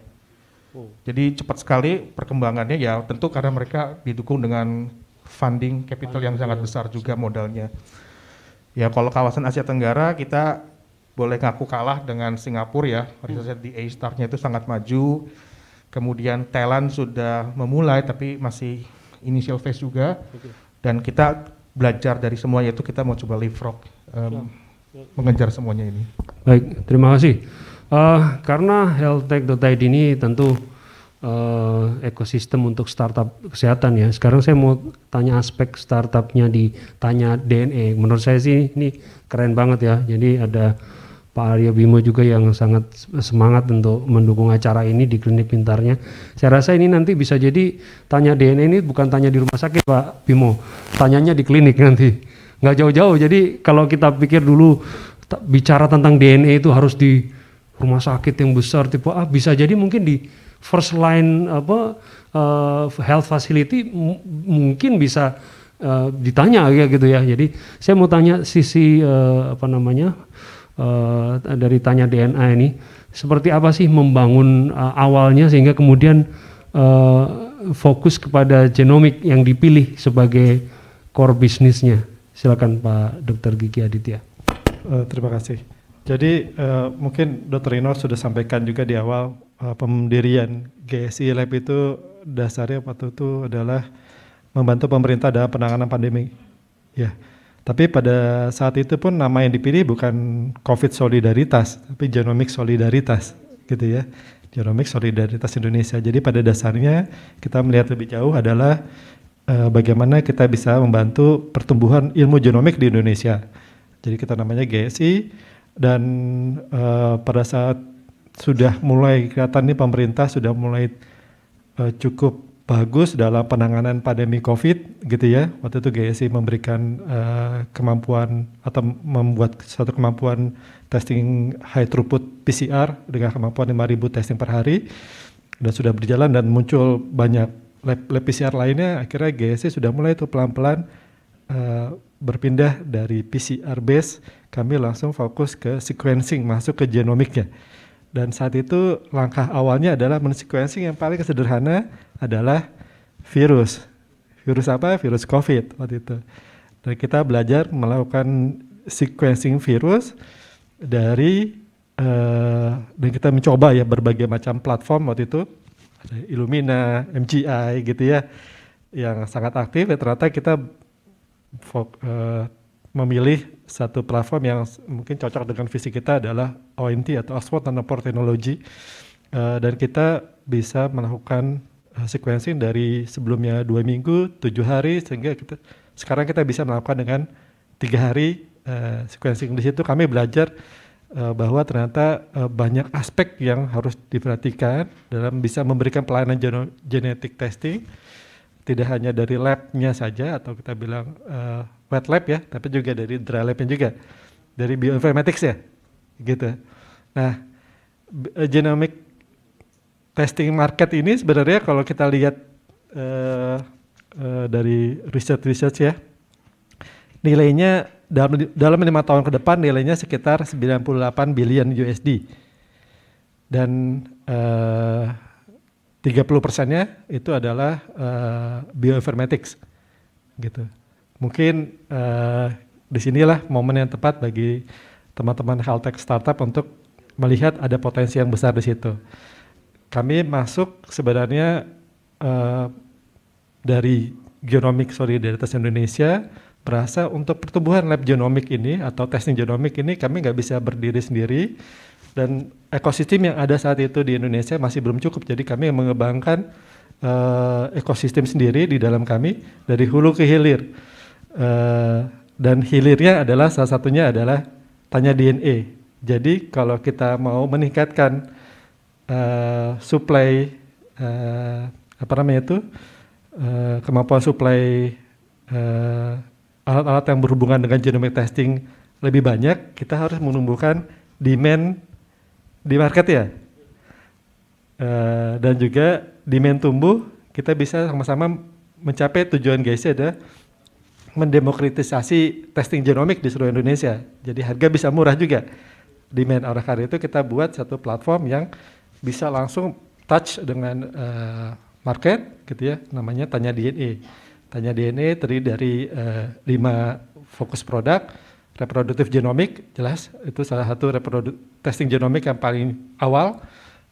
Oh. Jadi cepat sekali perkembangannya ya tentu karena mereka didukung dengan funding capital yang sangat iya. besar juga modalnya. Ya kalau kawasan Asia Tenggara kita boleh ngaku kalah dengan Singapura ya. Risetnya mm. di A-Star-nya itu sangat maju. Kemudian Thailand sudah memulai tapi masih initial phase juga dan kita belajar dari semua yaitu kita mau coba leapfrog um, mengejar semuanya ini. Baik, terima kasih. Uh, karena healthtech.id ini tentu uh, ekosistem untuk startup kesehatan ya. Sekarang saya mau tanya aspek startupnya di tanya DNA. E. Menurut saya sih ini keren banget ya. Jadi ada Pak Aryo Bimo juga yang sangat semangat untuk mendukung acara ini di klinik pintarnya. Saya rasa ini nanti bisa jadi tanya DNA ini bukan tanya di rumah sakit Pak Bimo, tanyanya di klinik nanti. Nggak jauh-jauh, jadi kalau kita pikir dulu bicara tentang DNA itu harus di rumah sakit yang besar tipe A, bisa jadi mungkin di first line apa uh, health facility mungkin bisa uh, ditanya ya gitu ya. Jadi saya mau tanya sisi uh, apa namanya uh, dari tanya DNA ini seperti apa sih membangun uh, awalnya sehingga kemudian uh, fokus kepada genomik yang dipilih sebagai core bisnisnya silakan Pak Dokter Gigi Aditya uh, terima kasih jadi uh, mungkin Dr. Rino sudah sampaikan juga di awal uh, GSI Lab itu dasarnya waktu itu adalah membantu pemerintah dalam penanganan pandemi ya yeah tapi pada saat itu pun nama yang dipilih bukan COVID solidaritas, tapi genomic solidaritas gitu ya. Genomic solidaritas Indonesia. Jadi pada dasarnya kita melihat lebih jauh adalah uh, bagaimana kita bisa membantu pertumbuhan ilmu genomik di Indonesia. Jadi kita namanya GSI dan uh, pada saat sudah mulai kelihatan nih pemerintah sudah mulai uh, cukup bagus dalam penanganan pandemi COVID gitu ya. Waktu itu GSI memberikan uh, kemampuan atau membuat satu kemampuan testing high throughput PCR dengan kemampuan 5000 testing per hari dan sudah berjalan dan muncul banyak lab, lab PCR lainnya akhirnya GSI sudah mulai itu pelan-pelan uh, berpindah dari PCR base kami langsung fokus ke sequencing masuk ke genomiknya dan saat itu langkah awalnya adalah mensequencing yang paling sederhana adalah virus. Virus apa? Virus COVID waktu itu. Dan kita belajar melakukan sequencing virus dari uh, dan kita mencoba ya berbagai macam platform waktu itu ada Illumina, MGI gitu ya yang sangat aktif ya ternyata kita uh, memilih satu platform yang mungkin cocok dengan visi kita adalah ONT atau Oxford Nanopore Technology uh, dan kita bisa melakukan Eh, sequencing dari sebelumnya dua minggu, tujuh hari, sehingga kita sekarang kita bisa melakukan dengan tiga hari uh, sequencing di situ. Kami belajar uh, bahwa ternyata uh, banyak aspek yang harus diperhatikan dalam bisa memberikan pelayanan gen genetik testing, tidak hanya dari labnya saja atau kita bilang uh, wet lab ya, tapi juga dari dry labnya juga, dari bioinformatics ya, gitu. Nah, genomic testing market ini sebenarnya kalau kita lihat uh, uh, dari research research ya, nilainya dalam dalam lima tahun ke depan nilainya sekitar 98 billion USD dan eh, uh, 30 persennya itu adalah uh, bioinformatics gitu. Mungkin uh, disinilah momen yang tepat bagi teman-teman health tech startup untuk melihat ada potensi yang besar di situ kami masuk sebenarnya uh, dari genomik solidaritas Indonesia merasa untuk pertumbuhan lab genomik ini atau testing genomik ini kami nggak bisa berdiri sendiri dan ekosistem yang ada saat itu di Indonesia masih belum cukup jadi kami mengembangkan uh, ekosistem sendiri di dalam kami dari hulu ke hilir uh, dan hilirnya adalah salah satunya adalah tanya DNA jadi kalau kita mau meningkatkan uh, supply uh, apa namanya itu uh, kemampuan supply alat alat-alat yang berhubungan dengan genomic testing lebih banyak, kita harus menumbuhkan demand di market ya. Uh, dan juga demand tumbuh, kita bisa sama-sama mencapai tujuan guys ya, ada mendemokratisasi testing genomik di seluruh Indonesia. Jadi harga bisa murah juga. Demand arah karya itu kita buat satu platform yang bisa langsung touch dengan uh, market gitu ya namanya tanya DNA tanya DNA terdiri dari uh, lima fokus produk reproduktif genomik jelas itu salah satu reproduktif testing genomik yang paling awal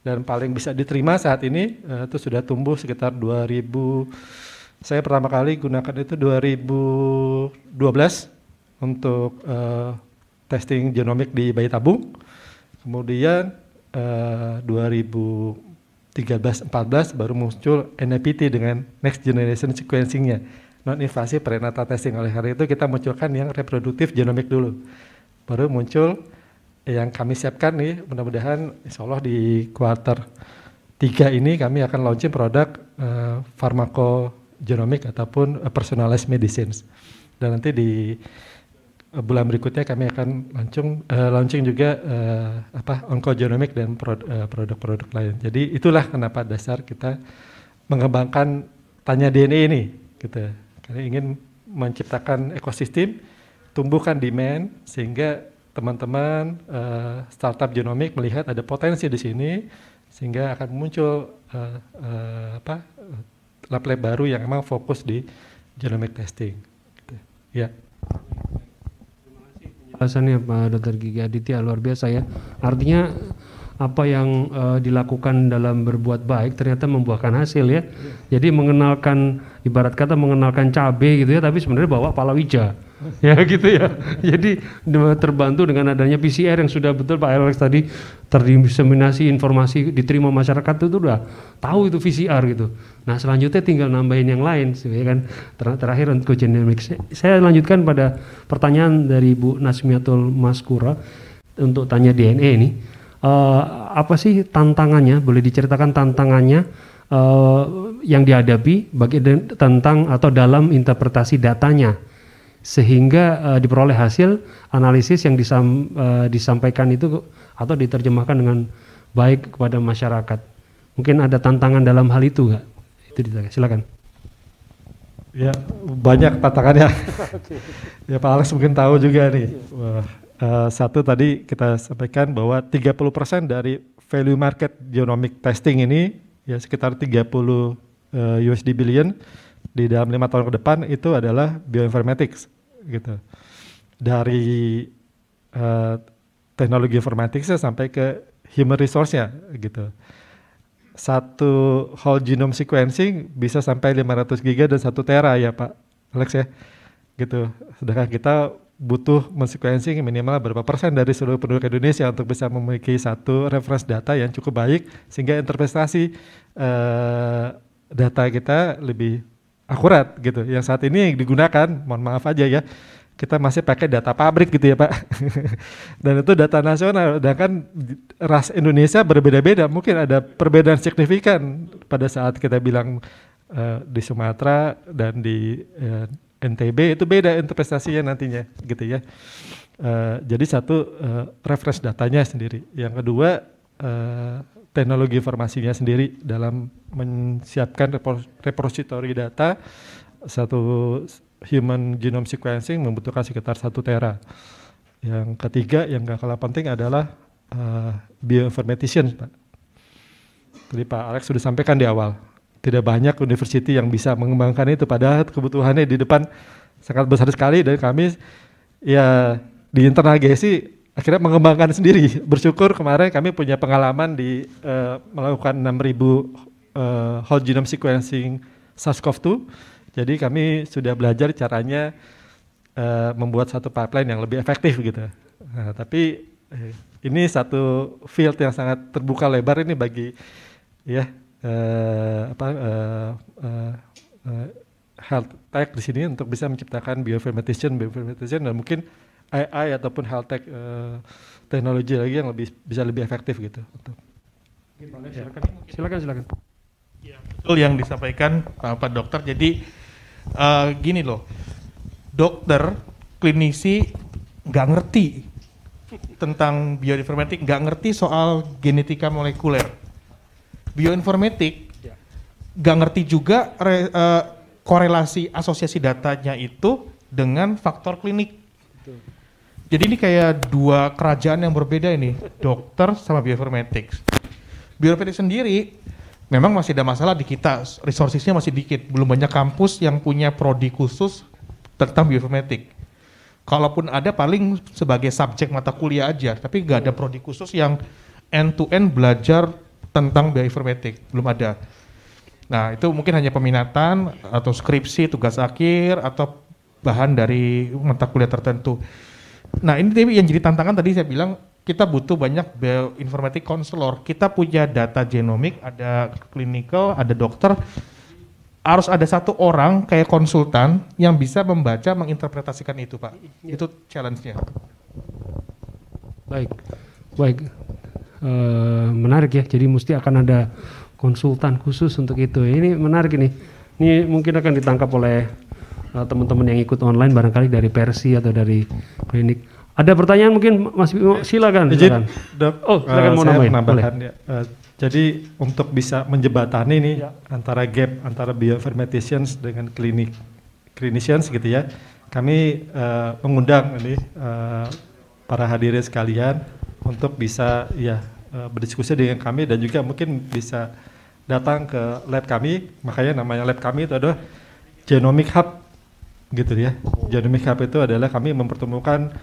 dan paling bisa diterima saat ini uh, itu sudah tumbuh sekitar 2000 saya pertama kali gunakan itu 2012 untuk uh, testing genomik di bayi tabung kemudian uh, eh, 2013-14 baru muncul NIPT dengan Next Generation sequencingnya Non-invasive prenatal testing. Oleh karena itu kita munculkan yang reproduktif genomik dulu. Baru muncul yang kami siapkan nih, mudah-mudahan insya Allah di kuarter tiga ini kami akan launching produk uh, eh, farmakogenomik ataupun eh, personalized medicines. Dan nanti di Eh, bulan berikutnya kami akan launching uh, launching juga uh, apa onkogenomic dan produk-produk uh, lain. Jadi itulah kenapa dasar kita mengembangkan tanya DNA ini gitu. Karena ingin menciptakan ekosistem tumbuhkan demand sehingga teman-teman uh, startup genomik melihat ada potensi di sini sehingga akan muncul uh, uh, apa lab-lab baru yang memang fokus di genomic testing. Gitu. Ya. Yeah penjelasannya Pak Dokter Gigi Aditya luar biasa ya. Artinya apa yang uh, dilakukan dalam berbuat baik ternyata membuahkan hasil ya. Jadi mengenalkan ibarat kata mengenalkan cabe gitu ya, tapi sebenarnya bawa palawija. <laughs> Ya gitu ya. Jadi terbantu dengan adanya PCR yang sudah betul Pak Alex tadi terdiseminasi informasi diterima masyarakat itu sudah tahu itu PCR gitu. Nah, selanjutnya tinggal nambahin yang lain ya kan. Ter terakhir untuk genomics. Saya lanjutkan pada pertanyaan dari Bu Nasmiatul Maskura untuk tanya DNA ini uh, apa sih tantangannya? Boleh diceritakan tantangannya uh, yang dihadapi bagi tentang atau dalam interpretasi datanya sehingga uh, diperoleh hasil analisis yang disam, uh, disampaikan itu atau diterjemahkan dengan baik kepada masyarakat. Mungkin ada tantangan dalam hal itu nggak? Itu ditanya. Silakan. Ya banyak tantangannya. <laughs> ya Pak Alex mungkin tahu juga nih. Iya. Wah Eh, satu tadi kita sampaikan bahwa 30% dari value market genomic testing ini ya sekitar 30 uh, USD billion di dalam lima tahun ke depan itu adalah bioinformatics gitu dari uh, teknologi informaticsnya sampai ke human resource-nya gitu satu whole genome sequencing bisa sampai 500 giga dan satu tera ya Pak Alex ya gitu sedangkan kita butuh mensequencing minimal berapa persen dari seluruh penduduk Indonesia untuk bisa memiliki satu reference data yang cukup baik sehingga interpretasi uh, data kita lebih akurat gitu. Yang saat ini digunakan, mohon maaf aja ya, kita masih pakai data pabrik gitu ya Pak. <laughs> Dan itu data nasional, dan kan ras Indonesia berbeda-beda, mungkin ada perbedaan signifikan pada saat kita bilang uh, di Sumatera dan di uh, NTB itu beda interpretasinya nantinya gitu ya. Uh, jadi satu uh, refresh datanya sendiri, yang kedua uh, teknologi informasinya sendiri dalam menyiapkan repository data satu human genome sequencing membutuhkan sekitar satu tera. Yang ketiga yang gak kalah penting adalah uh, bioinformatician, Pak. Tadi Pak Alex sudah sampaikan di awal tidak banyak universiti yang bisa mengembangkan itu padahal kebutuhannya di depan sangat besar sekali dan kami ya di internal GSI akhirnya mengembangkan sendiri. Bersyukur kemarin kami punya pengalaman di uh, melakukan 6000 uh, eh, whole genome sequencing SARS-CoV-2. Jadi kami sudah belajar caranya uh, membuat satu pipeline yang lebih efektif gitu. Nah, tapi ini satu field yang sangat terbuka lebar ini bagi ya uh, apa uh, uh, uh, health tech di sini untuk bisa menciptakan bioinformatician, bioinformatician dan mungkin AI ataupun health tech uh, teknologi lagi yang lebih bisa lebih efektif gitu. Untuk, ya. silakan. silakan silakan. Ya, betul yang disampaikan Pak Dokter. Jadi uh, gini loh, dokter, klinisi nggak ngerti tentang bioinformatik, nggak ngerti soal genetika molekuler bioinformatik yeah. gak ngerti juga re, uh, korelasi asosiasi datanya itu dengan faktor klinik. Jadi ini kayak dua kerajaan yang berbeda ini, dokter sama bioinformatics. Bioinformatics sendiri memang masih ada masalah di kita, resourcesnya masih dikit, belum banyak kampus yang punya prodi khusus tentang bioinformatics. Kalaupun ada paling sebagai subjek mata kuliah aja, tapi nggak ada prodi khusus yang end to end belajar tentang bioinformatik belum ada. Nah itu mungkin hanya peminatan atau skripsi tugas akhir atau bahan dari mata kuliah tertentu. Nah ini yang jadi tantangan tadi saya bilang kita butuh banyak bioinformatik konselor. Kita punya data genomik, ada klinikal, ada dokter. Harus ada satu orang kayak konsultan yang bisa membaca, menginterpretasikan itu, Pak. Itu challenge-nya. Baik, baik. Eh, menarik ya. Jadi mesti akan ada konsultan khusus untuk itu. Ini menarik ini. Ini mungkin akan ditangkap oleh eh, teman-teman yang ikut online barangkali dari Persi atau dari klinik. Ada pertanyaan mungkin Mas Bimo silakan. oh, silakan uh, mau nambahin. Boleh. Ya. Uh, jadi untuk bisa menjebatani nih ya. antara gap antara bioinformaticians dengan klinik clinicians gitu ya. Kami uh, mengundang ini uh, para hadirin sekalian untuk bisa ya eh, berdiskusi dengan kami dan juga mungkin bisa datang ke lab kami. Makanya namanya lab kami itu adalah Genomic Hub gitu ya. Genomic Hub itu adalah kami mempertemukan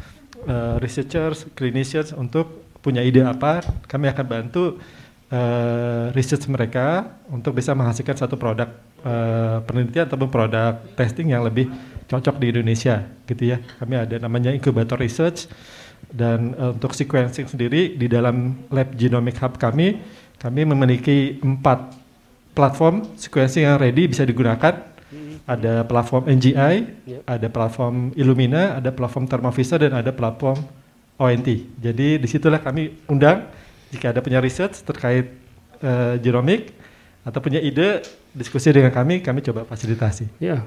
uh, researchers, clinicians untuk punya ide apa, kami akan bantu uh, research mereka untuk bisa menghasilkan satu produk uh, penelitian ataupun produk testing yang lebih cocok di Indonesia gitu ya. Kami ada namanya incubator research dan uh, untuk sequencing sendiri di dalam lab genomic hub kami, kami memiliki empat platform sequencing yang ready bisa digunakan. Hmm. Ada platform NGI, yep. ada platform Illumina, ada platform Thermavisa, dan ada platform ONT. Jadi disitulah kami undang jika ada punya research terkait uh, genomic atau punya ide diskusi dengan kami, kami coba fasilitasi. Ya,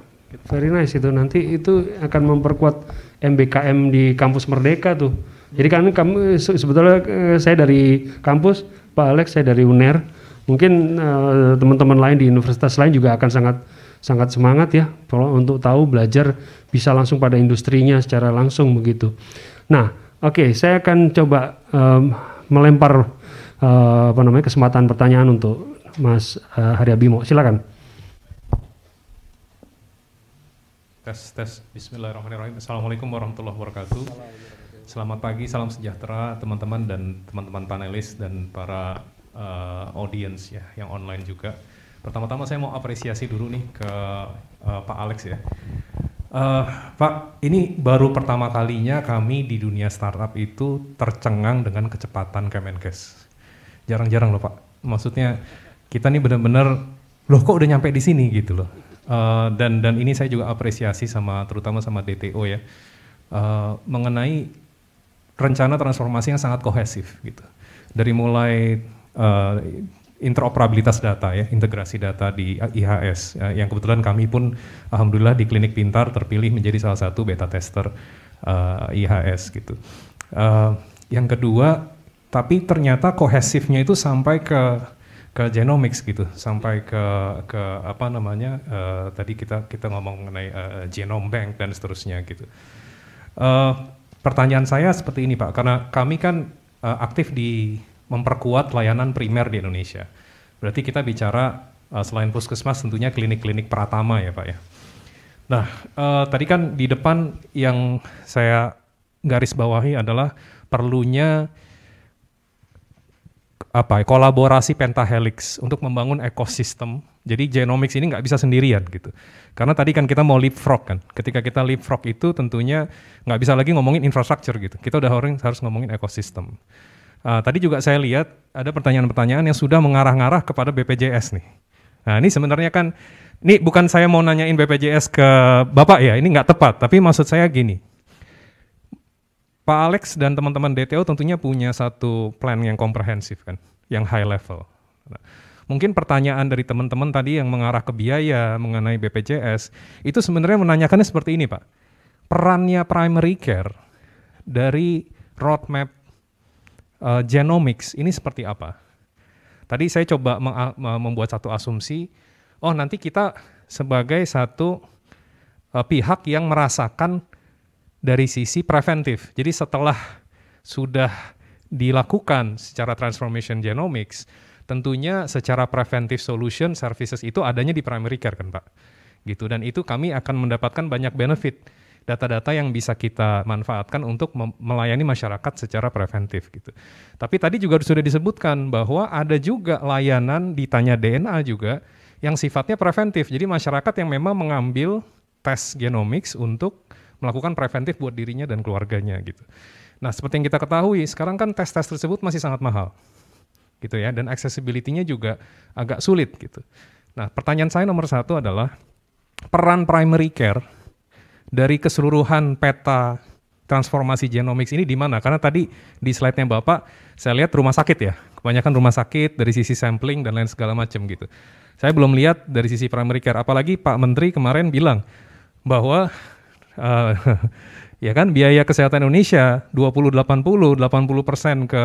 Very nice itu nanti itu akan memperkuat MBKM di kampus Merdeka tuh. Jadi kan kamu sebetulnya eh, saya dari kampus, Pak Alex saya dari UNER. Mungkin eh, teman-teman uh, lain di universitas lain juga akan sangat sangat semangat ya untuk tahu belajar bisa langsung pada industrinya secara langsung begitu. Nah, oke, okay, saya akan coba um, melempar uh, apa namanya kesempatan pertanyaan untuk Mas uh, Haryabimo. Silakan. tes tes Bismillahirrahmanirrahim Assalamualaikum warahmatullahi wabarakatuh Selamat pagi, salam sejahtera teman-teman dan teman-teman panelis dan para uh, audience ya yang online juga Pertama-tama saya mau apresiasi dulu nih ke uh, Pak Alex ya uh, Pak, ini baru pertama kalinya kami di dunia startup itu tercengang dengan kecepatan Kemenkes Jarang-jarang loh Pak, maksudnya kita nih benar-benar loh kok udah nyampe di sini gitu loh Eh, dan dan ini saya juga apresiasi sama terutama sama DTO ya uh, mengenai rencana transformasi yang sangat kohesif gitu dari mulai uh, interoperabilitas data ya integrasi data di IHS ya, yang kebetulan kami pun alhamdulillah di klinik pintar terpilih menjadi salah satu beta tester uh, IHS gitu uh, yang kedua tapi ternyata kohesifnya itu sampai ke ke genomics gitu sampai ke ke apa namanya uh, tadi kita kita ngomong mengenai uh, genome bank dan seterusnya gitu. Uh, pertanyaan saya seperti ini Pak, karena kami kan uh, aktif di memperkuat layanan primer di Indonesia. Berarti kita bicara uh, selain puskesmas tentunya klinik-klinik pratama ya Pak ya. Nah uh, tadi kan di depan yang saya garis bawahi adalah perlunya apa ya, kolaborasi pentahelix untuk membangun ekosistem. Jadi genomics ini nggak bisa sendirian gitu. Karena tadi kan kita mau leapfrog kan. Ketika kita leapfrog itu tentunya nggak bisa lagi ngomongin infrastruktur gitu. Kita udah harus ngomongin ekosistem. Uh, tadi juga saya lihat ada pertanyaan-pertanyaan yang sudah mengarah-ngarah kepada BPJS nih. Nah ini sebenarnya kan, ini bukan saya mau nanyain BPJS ke Bapak ya, ini nggak tepat. Tapi maksud saya gini, Pak Alex dan teman-teman DTO tentunya punya satu plan yang komprehensif kan, yang high level. Nah, mungkin pertanyaan dari teman-teman tadi yang mengarah ke biaya mengenai BPJS itu sebenarnya menanyakannya seperti ini Pak. Perannya primary care dari roadmap uh, genomics ini seperti apa? Tadi saya coba membuat satu asumsi, oh nanti kita sebagai satu uh, pihak yang merasakan dari sisi preventif. Jadi setelah sudah dilakukan secara transformation genomics, tentunya secara preventif solution services itu adanya di primary care kan Pak. Gitu dan itu kami akan mendapatkan banyak benefit data-data yang bisa kita manfaatkan untuk melayani masyarakat secara preventif gitu. Tapi tadi juga sudah disebutkan bahwa ada juga layanan ditanya DNA juga yang sifatnya preventif. Jadi masyarakat yang memang mengambil tes genomics untuk melakukan preventif buat dirinya dan keluarganya gitu. Nah, seperti yang kita ketahui, sekarang kan tes-tes tersebut masih sangat mahal. Gitu ya, dan accessibility-nya juga agak sulit gitu. Nah, pertanyaan saya nomor satu adalah peran primary care dari keseluruhan peta transformasi genomics ini di mana? Karena tadi di slide-nya Bapak, saya lihat rumah sakit ya. Kebanyakan rumah sakit dari sisi sampling dan lain segala macam gitu. Saya belum lihat dari sisi primary care, apalagi Pak Menteri kemarin bilang bahwa uh, <laughs> ya kan biaya kesehatan Indonesia 20 80 80 persen ke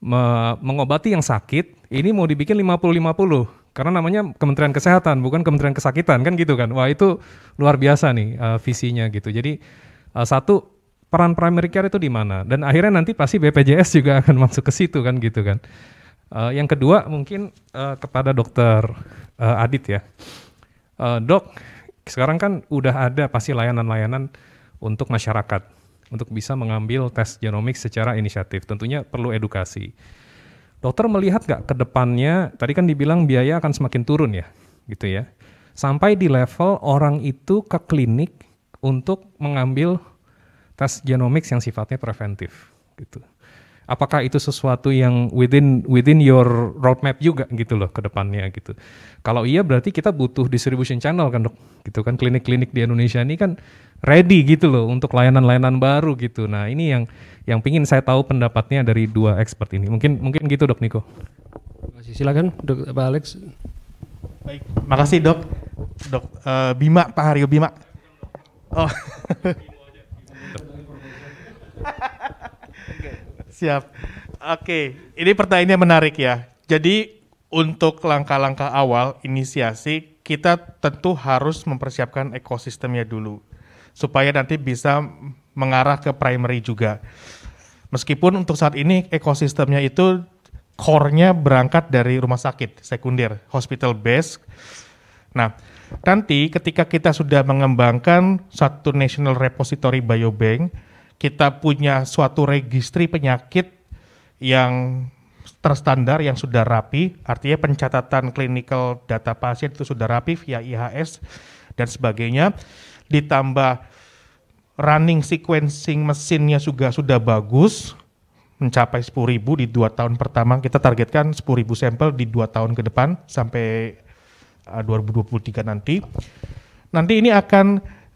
me mengobati yang sakit ini mau dibikin 50 50 karena namanya Kementerian Kesehatan bukan Kementerian Kesakitan kan gitu kan wah itu luar biasa nih uh, visinya gitu jadi uh, satu peran primary care itu di mana dan akhirnya nanti pasti BPJS juga <laughs> akan masuk ke situ kan gitu kan uh, yang kedua mungkin uh, kepada dokter uh, Adit ya uh, dok sekarang kan udah ada pasti layanan-layanan untuk masyarakat untuk bisa mengambil tes genomik secara inisiatif. Tentunya perlu edukasi. Dokter melihat nggak ke depannya, tadi kan dibilang biaya akan semakin turun ya, gitu ya. Sampai di level orang itu ke klinik untuk mengambil tes genomik yang sifatnya preventif, gitu apakah itu sesuatu yang within within your roadmap juga gitu loh ke depannya gitu. Kalau iya berarti kita butuh distribution channel kan dok, gitu kan klinik-klinik di Indonesia ini kan ready gitu loh untuk layanan-layanan baru gitu. Nah ini yang yang pingin saya tahu pendapatnya dari dua expert ini. Mungkin mungkin gitu dok Niko. Silakan dok Pak Alex. Baik, makasih dok. Dok uh, Bima Pak Haryo Bima. Oh. <laughs> Siap. Oke, ini pertanyaannya menarik ya. Jadi untuk langkah-langkah awal inisiasi kita tentu harus mempersiapkan ekosistemnya dulu supaya nanti bisa mengarah ke primary juga. Meskipun untuk saat ini ekosistemnya itu core-nya berangkat dari rumah sakit sekunder, hospital base. Nah, nanti ketika kita sudah mengembangkan satu national repository biobank, kita punya suatu registri penyakit yang terstandar yang sudah rapi, artinya pencatatan clinical data pasien itu sudah rapi via IHS dan sebagainya, ditambah running sequencing mesinnya juga sudah bagus, mencapai ribu di dua tahun pertama, kita targetkan ribu sampel di dua tahun ke depan sampai 2023 eh, nanti. Nanti ini akan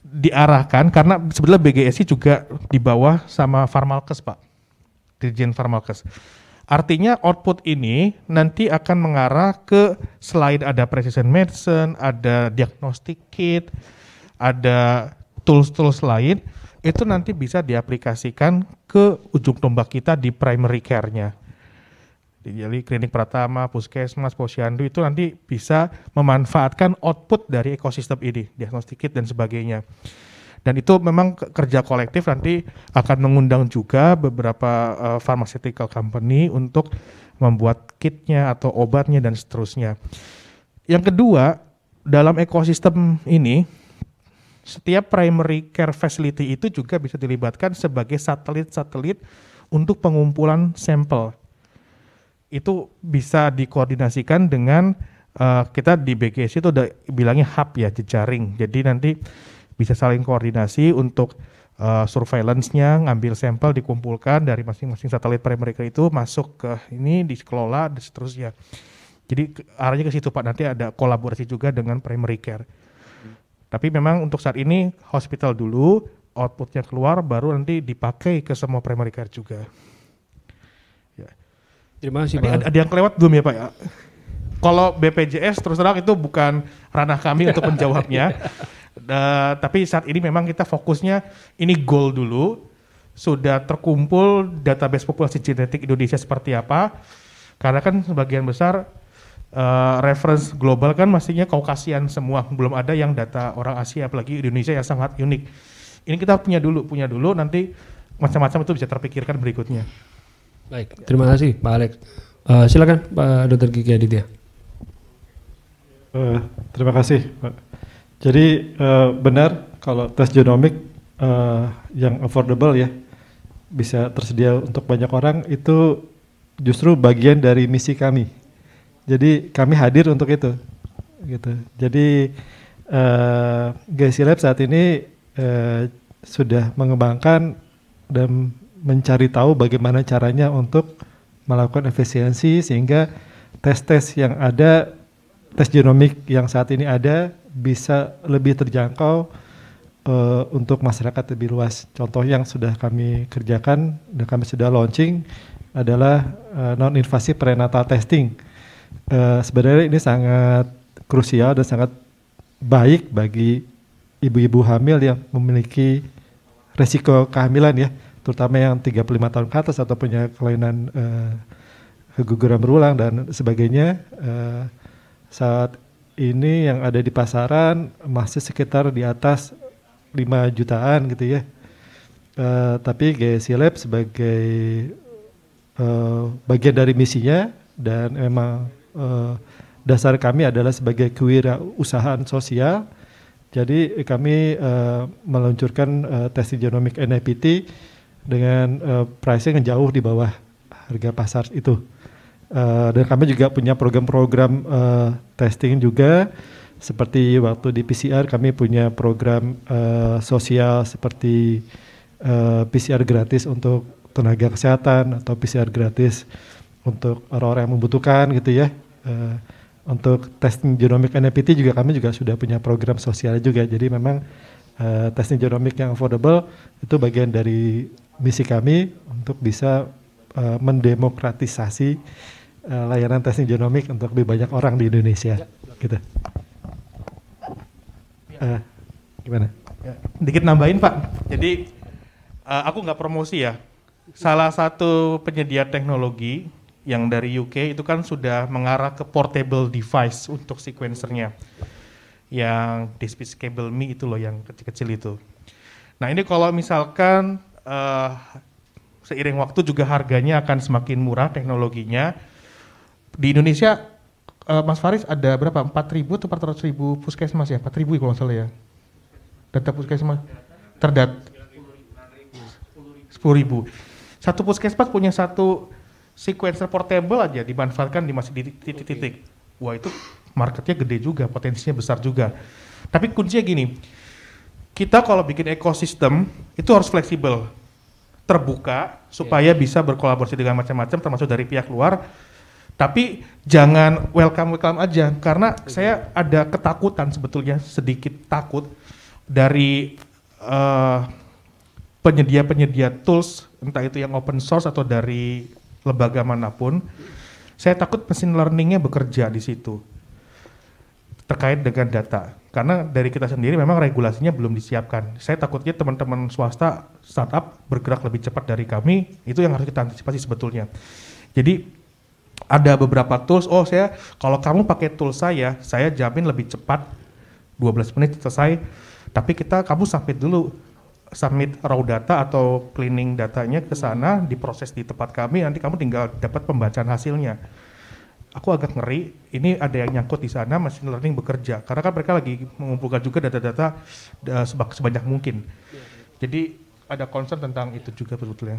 diarahkan karena sebenarnya BGSI juga di bawah sama Farmalkes Pak. Dirjen Farmalkes. Artinya output ini nanti akan mengarah ke selain ada precision medicine, ada diagnostic kit, ada tools-tools lain, itu nanti bisa diaplikasikan ke ujung tombak kita di primary care-nya. Jadi klinik pertama, Puskesmas, Posyandu itu nanti bisa memanfaatkan output dari ekosistem ini, diagnostik kit dan sebagainya. Dan itu memang kerja kolektif nanti akan mengundang juga beberapa uh, pharmaceutical company untuk membuat kitnya atau obatnya dan seterusnya. Yang kedua, dalam ekosistem ini setiap primary care facility itu juga bisa dilibatkan sebagai satelit-satelit untuk pengumpulan sampel itu bisa dikoordinasikan dengan uh, kita di BGS itu udah bilangnya hub ya jejaring. Jadi nanti bisa saling koordinasi untuk uh, surveillance-nya, ngambil sampel dikumpulkan dari masing-masing satelit mereka itu masuk ke ini dikelola dan seterusnya. Jadi arahnya ke situ Pak, nanti ada kolaborasi juga dengan primary care. Tapi memang untuk saat ini hospital dulu, outputnya keluar baru nanti dipakai ke semua primary care juga. Terima kasih Pak. Ada, ada yang kelewat belum ya Pak ya? Kalau BPJS terus terang itu bukan ranah kami untuk menjawabnya. uh, <laughs> tapi saat ini memang kita fokusnya ini goal dulu. Sudah terkumpul database populasi genetik Indonesia seperti apa. Karena kan sebagian besar uh, reference global kan kau Kaukasian semua belum ada yang data orang Asia apalagi Indonesia yang sangat unik. Ini kita punya dulu, punya dulu nanti macam-macam itu bisa terpikirkan berikutnya. Baik, terima kasih Pak Alex. Uh, silakan Pak Dokter Gigi Aditya. Uh, terima kasih Pak. Jadi uh, benar kalau tes genomik uh, yang affordable ya bisa tersedia untuk banyak orang itu justru bagian dari misi kami. Jadi kami hadir untuk itu. Gitu. Jadi uh, GC Lab saat ini uh, sudah mengembangkan dan mencari tahu bagaimana caranya untuk melakukan efisiensi sehingga tes-tes yang ada tes genomik yang saat ini ada bisa lebih terjangkau uh, untuk masyarakat lebih luas. Contoh yang sudah kami kerjakan dan kami sudah launching adalah uh, eh, non invasif prenatal testing. Uh, sebenarnya ini sangat krusial dan sangat baik bagi ibu-ibu hamil yang memiliki resiko kehamilan ya terutama yang 35 tahun ke atas atau punya kelainan uh, keguguran berulang dan sebagainya uh, saat ini yang ada di pasaran masih sekitar di atas 5 jutaan gitu ya. Uh, tapi GSI Lab sebagai uh, bagian dari misinya dan memang uh, dasar kami adalah sebagai kewirausahaan sosial. Jadi kami uh, meluncurkan uh, tes genomik NIPT dengan uh, eh, pricing yang jauh di bawah harga pasar itu. Uh, dan kami juga punya program-program uh, testing juga seperti waktu di PCR kami punya program uh, sosial seperti uh, PCR gratis untuk tenaga kesehatan atau PCR gratis untuk orang-orang yang membutuhkan gitu ya. Uh, untuk testing genomic NIPT juga kami juga sudah punya program sosial juga. Jadi memang uh, testing genomic yang affordable itu bagian dari misi kami untuk bisa uh, mendemokratisasi uh, layanan testing genomik untuk lebih banyak orang di Indonesia. Ya. Gitu. Uh, gimana? Ya. Dikit nambahin Pak. Jadi uh, aku nggak promosi ya. Salah satu penyedia teknologi yang dari UK itu kan sudah mengarah ke portable device untuk sequencernya. Yang disposable me itu loh yang kecil-kecil itu. Nah ini kalau misalkan uh, seiring waktu juga harganya akan semakin murah teknologinya. Di Indonesia uh, Mas Faris ada berapa? 4.000 atau 400.000 puskesmas ya? 4.000 kalau nggak salah ya. Data puskesmas terdat 10.000. Satu puskesmas punya satu sequencer portable aja dimanfaatkan di masih di titik-titik. Wah itu marketnya gede juga, potensinya besar juga. Tapi kuncinya gini, kita kalau bikin ekosistem itu harus fleksibel, terbuka supaya yeah. bisa berkolaborasi dengan macam-macam termasuk dari pihak luar. Tapi jangan welcome welcome aja karena okay. Iya. saya ada ketakutan sebetulnya sedikit takut dari penyedia eh, penyedia-penyedia tools entah itu yang open source atau dari lembaga manapun saya takut mesin learningnya bekerja di situ terkait dengan data karena dari kita sendiri memang regulasinya belum disiapkan. Saya takutnya teman-teman swasta startup bergerak lebih cepat dari kami, itu yang harus kita antisipasi sebetulnya. Jadi ada beberapa tools, oh saya kalau kamu pakai tool saya, saya jamin lebih cepat 12 menit selesai. Tapi kita kamu submit dulu submit raw data atau cleaning datanya ke sana, diproses di tempat kami, nanti kamu tinggal dapat pembacaan hasilnya aku agak ngeri ini ada yang nyangkut di sana machine learning bekerja karena kan mereka lagi mengumpulkan juga data-data uh, sebanyak mungkin iya. jadi ada concern tentang itu juga sebetulnya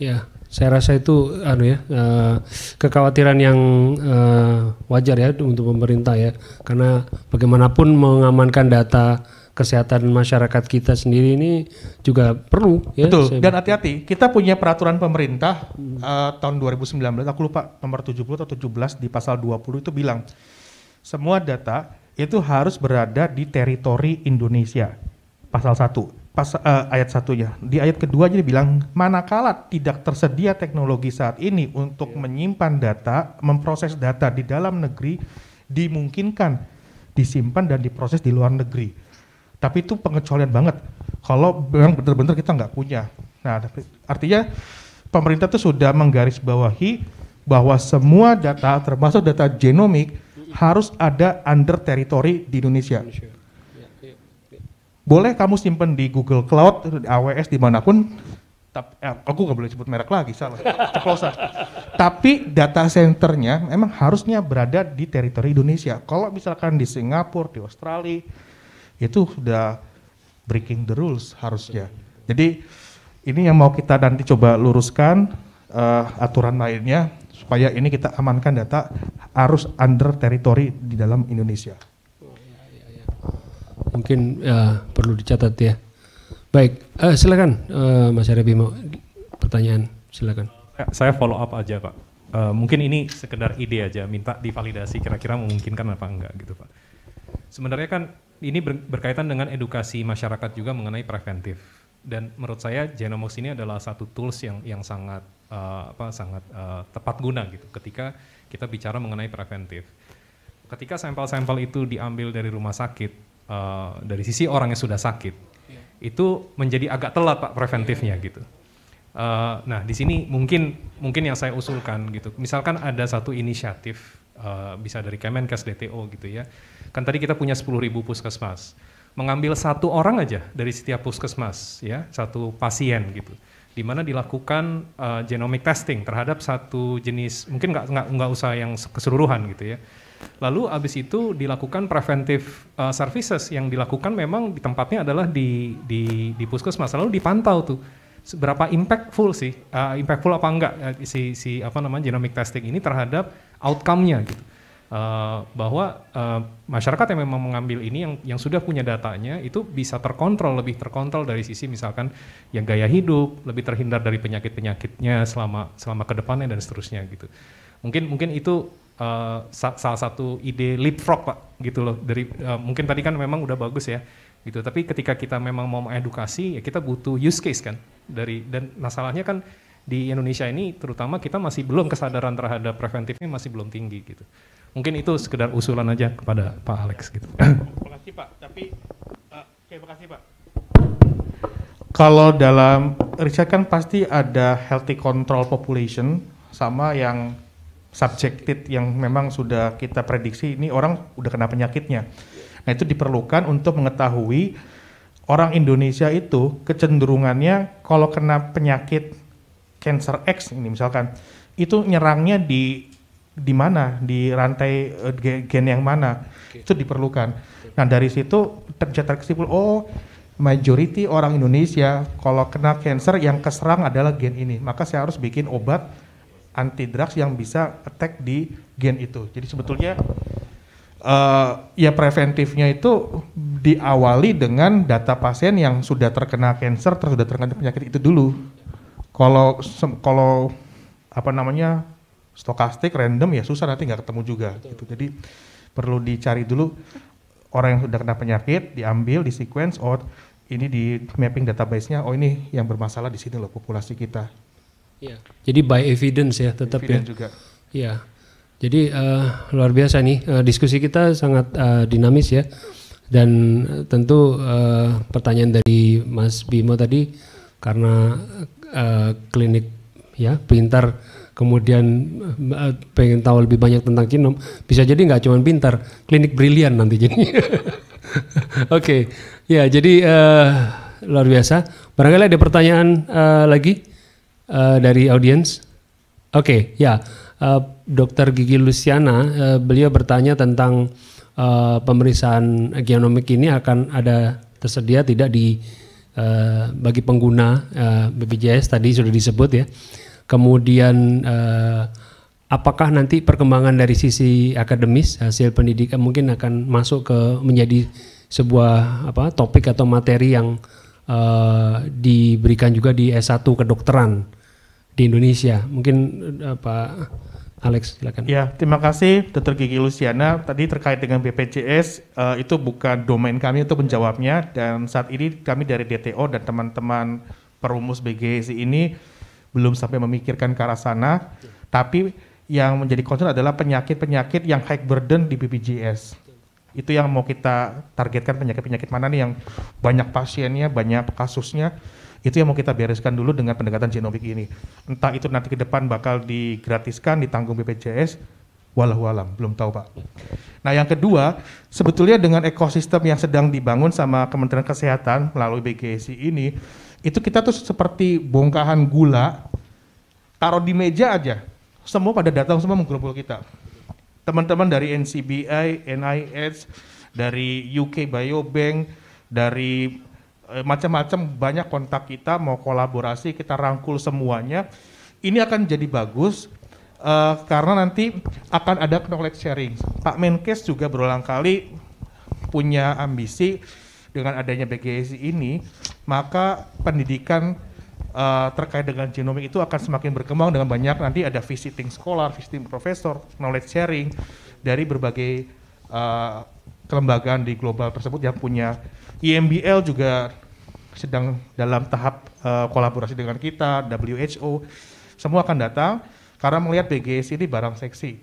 ya saya rasa itu anu ya uh, kekhawatiran yang uh, wajar ya untuk pemerintah ya karena bagaimanapun mengamankan data kesehatan masyarakat kita sendiri ini juga perlu ya. Betul. Dan hati-hati, kita punya peraturan pemerintah hmm. uh, tahun 2019 aku lupa nomor 70 atau 17 di pasal 20 itu bilang semua data itu harus berada di teritori Indonesia. Pasal 1. Pas uh, ayat satunya. Di ayat kedua jadi bilang manakala tidak tersedia teknologi saat ini untuk yeah. menyimpan data, memproses data di dalam negeri dimungkinkan disimpan dan diproses di luar negeri tapi itu pengecualian banget. Kalau memang benar-benar kita nggak punya. Nah, artinya pemerintah itu sudah menggarisbawahi bahwa semua data termasuk data genomik harus ada under teritori di Indonesia. Boleh kamu simpan di Google Cloud, di AWS dimanapun, tapi eh, aku nggak boleh sebut merek lagi salah, tapi data centernya memang harusnya berada di teritori Indonesia. Kalau misalkan di Singapura, di Australia, itu sudah breaking the rules harusnya. Jadi ini yang mau kita nanti coba luruskan uh, aturan lainnya supaya ini kita amankan data arus under teritori di dalam Indonesia. Mungkin ya, perlu dicatat ya. Baik, uh, silakan uh, Mas Arya Bimo pertanyaan silakan. Ya, saya follow up aja Pak. Uh, mungkin ini sekedar ide aja, minta divalidasi kira-kira memungkinkan apa enggak gitu Pak. Sebenarnya kan ini berkaitan dengan edukasi masyarakat juga mengenai preventif. Dan menurut saya genomics ini adalah satu tools yang yang sangat uh, apa sangat uh, tepat guna gitu ketika kita bicara mengenai preventif. Ketika sampel-sampel itu diambil dari rumah sakit uh, dari sisi orang yang sudah sakit, iya. itu menjadi agak telat pak preventifnya iya. gitu. Uh, nah di sini mungkin mungkin yang saya usulkan gitu, misalkan ada satu inisiatif uh, bisa dari Kemenkes DTO gitu ya Kan tadi kita punya 10.000 puskesmas. Mengambil satu orang aja dari setiap puskesmas, ya, satu pasien gitu. Di mana dilakukan uh, genomic testing terhadap satu jenis, mungkin nggak nggak nggak usah yang keseluruhan gitu ya. Lalu abis itu dilakukan preventive uh, services yang dilakukan memang di tempatnya adalah di di di puskesmas. Lalu dipantau tuh seberapa impactful sih, uh, impactful apa enggak uh, si si apa namanya genomic testing ini terhadap outcome-nya gitu uh, bahwa uh, masyarakat yang memang mengambil ini yang yang sudah punya datanya itu bisa terkontrol lebih terkontrol dari sisi misalkan yang gaya hidup lebih terhindar dari penyakit penyakitnya selama selama kedepannya dan seterusnya gitu mungkin mungkin itu uh, sa salah satu ide leapfrog pak gitu loh dari uh, mungkin tadi kan memang udah bagus ya gitu tapi ketika kita memang mau mengedukasi ya kita butuh use case kan dari dan masalahnya kan di Indonesia ini terutama kita masih belum kesadaran terhadap preventifnya masih belum tinggi gitu. Mungkin itu sekedar usulan aja kepada Pak Alex gitu. Terima <coughs> kasih Pak, tapi terima eh, kasih Pak. Kalau dalam riset kan pasti ada healthy control population sama yang subjected yang memang sudah kita prediksi ini orang udah kena penyakitnya. Nah itu diperlukan untuk mengetahui orang Indonesia itu kecenderungannya kalau kena penyakit cancer X ini misalkan itu nyerangnya di di mana di rantai uh, gen yang mana okay. itu diperlukan. Okay. Nah dari situ terjadi kesimpul oh majority orang Indonesia kalau kena cancer yang keserang adalah gen ini maka saya harus bikin obat anti drugs yang bisa attack di gen itu. Jadi sebetulnya uh, ya preventifnya itu diawali dengan data pasien yang sudah terkena cancer terus sudah terkena penyakit itu dulu. Kalau kalau apa namanya stokastik random ya susah nanti nggak ketemu juga Betul. gitu. Jadi perlu dicari dulu orang yang sudah kena penyakit diambil di sequence or oh, ini di mapping database-nya oh ini yang bermasalah di sini loh populasi kita. ya. Jadi by evidence ya tetap ya. evidence ya. juga. ya Jadi uh, luar biasa nih uh, diskusi kita sangat uh, dinamis ya. Dan tentu uh, pertanyaan dari Mas Bimo tadi karena uh, klinik ya pintar kemudian eh, pengen tahu lebih banyak tentang genom, bisa jadi nggak cuma pintar, klinik brilian nanti jadi. <laughs> Oke, okay. ya jadi uh, luar biasa. Barangkali ada pertanyaan uh, lagi uh, dari audiens. Oke, okay, ya uh, Dokter Gigi Luciana, uh, beliau bertanya tentang uh, pemeriksaan genomik ini akan ada tersedia tidak di uh, bagi pengguna uh, BPJS tadi sudah disebut ya kemudian uh, apakah nanti perkembangan dari sisi akademis hasil pendidikan mungkin akan masuk ke menjadi sebuah apa topik atau materi yang uh, diberikan juga di S1 kedokteran di Indonesia. Mungkin uh, Pak Alex silakan. Ya, terima kasih Dr. Gigi Luciana. Tadi terkait dengan BPJS uh, itu bukan domain kami untuk menjawabnya dan saat ini kami dari DTO dan teman-teman perumus BGSI ini belum sampai memikirkan ke arah sana. Tapi yang menjadi concern adalah penyakit-penyakit yang high burden di BPJS. Itu yang mau kita targetkan penyakit-penyakit mana nih yang banyak pasiennya, banyak kasusnya. Itu yang mau kita bereskan dulu dengan pendekatan genomik ini. Entah itu nanti ke depan bakal digratiskan, ditanggung BPJS, walau alam, belum tahu Pak. Nah yang kedua, sebetulnya dengan ekosistem yang sedang dibangun sama Kementerian Kesehatan melalui BGSI ini, itu kita tuh seperti bongkahan gula taruh di meja aja semua pada datang semua menggerbul kita teman-teman dari NCBI, NIH, dari UK Biobank, dari eh, macam-macam banyak kontak kita mau kolaborasi kita rangkul semuanya ini akan jadi bagus uh, karena nanti akan ada knowledge sharing Pak Menkes juga berulang kali punya ambisi dengan adanya BGSI ini maka pendidikan uh, terkait dengan genomik itu akan semakin berkembang dengan banyak nanti ada visiting scholar, visiting professor, knowledge sharing dari berbagai uh, kelembagaan di global tersebut yang punya IMBL e juga sedang dalam tahap uh, kolaborasi dengan kita, WHO, semua akan datang karena melihat BGS ini barang seksi.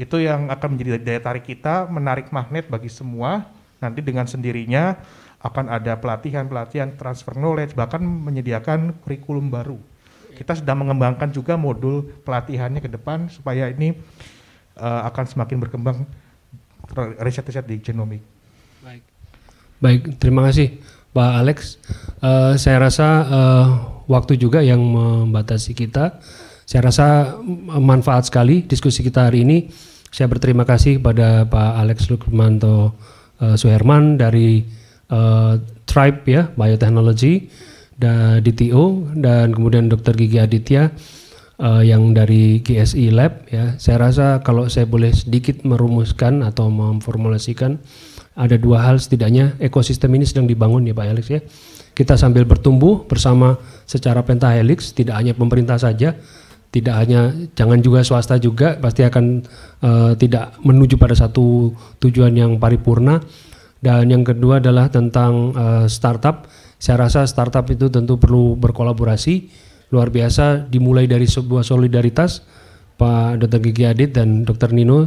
Itu yang akan menjadi daya tarik kita, menarik magnet bagi semua. Nanti dengan sendirinya akan ada pelatihan-pelatihan transfer knowledge, bahkan menyediakan kurikulum baru. Kita sedang mengembangkan juga modul pelatihannya ke depan supaya ini uh, akan semakin berkembang riset-riset di genomik. Baik. Baik, terima kasih Pak Alex. Uh, saya rasa uh, waktu juga yang membatasi kita. Saya rasa mm, manfaat sekali diskusi kita hari ini. Saya berterima kasih kepada Pak Alex Lukmanto uh, Suherman dari uh, Tribe ya Biotechnology dan DTO dan kemudian Dokter Gigi Aditya uh, yang dari GSI e Lab ya. Saya rasa kalau saya boleh sedikit merumuskan atau memformulasikan ada dua hal setidaknya ekosistem ini sedang dibangun ya Pak Alex ya. Kita sambil bertumbuh bersama secara pentahelix tidak hanya pemerintah saja tidak hanya jangan juga swasta juga pasti akan uh, tidak menuju pada satu tujuan yang paripurna dan yang kedua adalah tentang uh, startup. Saya rasa startup itu tentu perlu berkolaborasi. Luar biasa dimulai dari sebuah solidaritas Pak Dr. Gigi Adit dan Dr. Nino uh,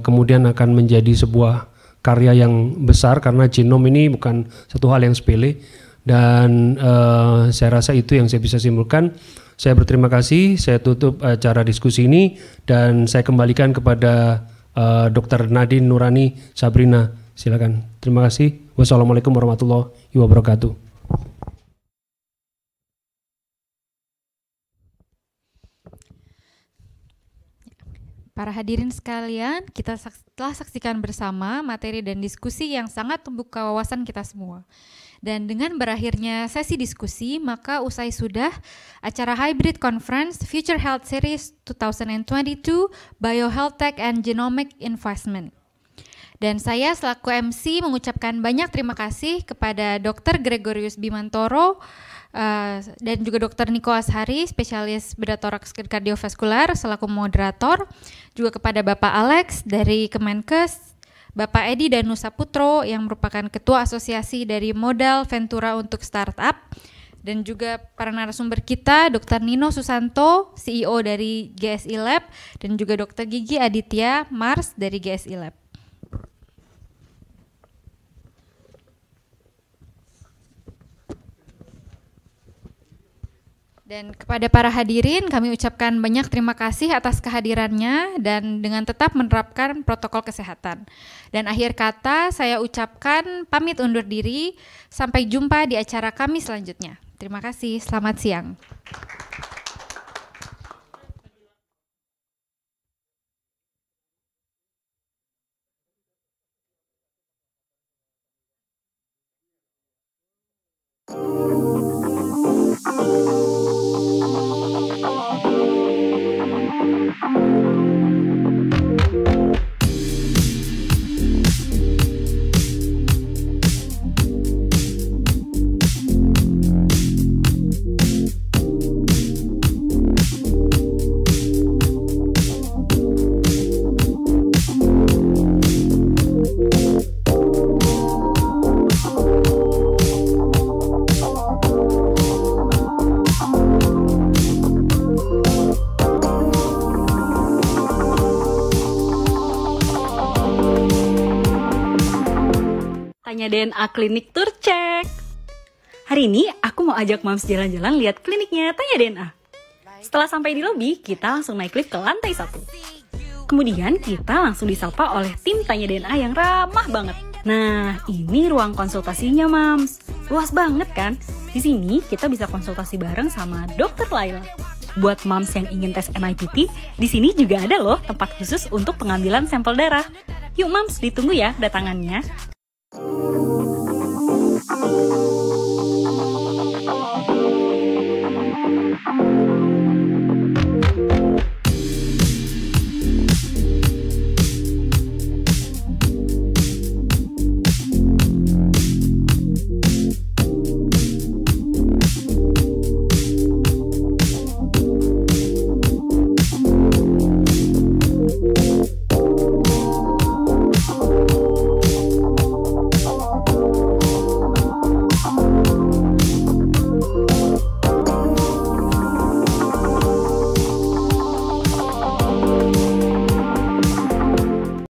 kemudian akan menjadi sebuah karya yang besar karena genom ini bukan satu hal yang sepele dan uh, saya rasa itu yang saya bisa simpulkan. Saya berterima kasih, saya tutup acara diskusi ini dan saya kembalikan kepada uh, Dr. Nadine Nurani Sabrina Silakan. Terima kasih. Wassalamualaikum warahmatullahi wabarakatuh. Para hadirin sekalian, kita telah saksikan bersama materi dan diskusi yang sangat membuka wawasan kita semua. Dan dengan berakhirnya sesi diskusi, maka usai sudah acara Hybrid Conference Future Health Series 2022 Biohealth Tech and Genomic Investment. Dan saya selaku MC mengucapkan banyak terima kasih kepada Dr. Gregorius Bimantoro uh, dan juga Dr. Niko Ashari, spesialis bedah toraks kardiovaskular selaku moderator, juga kepada Bapak Alex dari Kemenkes, Bapak Edi Nusa Putro yang merupakan Ketua Asosiasi dari Modal Ventura untuk Startup, dan juga para narasumber kita Dr. Nino Susanto, CEO dari GSI e Lab dan juga Dr. Gigi Aditya Mars dari GSI e Lab. Dan kepada para hadirin kami ucapkan banyak terima kasih atas kehadirannya dan dengan tetap menerapkan protokol kesehatan. Dan akhir kata saya ucapkan pamit undur diri, sampai jumpa di acara kami selanjutnya. Terima kasih, selamat siang. Thank you. caranya DNA Klinik Turcek. Hari ini aku mau ajak Mams jalan-jalan lihat kliniknya Tanya DNA. Setelah sampai di lobi, kita langsung naik lift ke lantai satu. Kemudian kita langsung disapa oleh tim Tanya DNA yang ramah banget. Nah, ini ruang konsultasinya, Mams. Luas banget kan? Di sini kita bisa konsultasi bareng sama Dokter Laila. Buat mams yang ingin tes NIPT, di sini juga ada loh tempat khusus untuk pengambilan sampel darah. Yuk mams ditunggu ya datangannya. Thank you.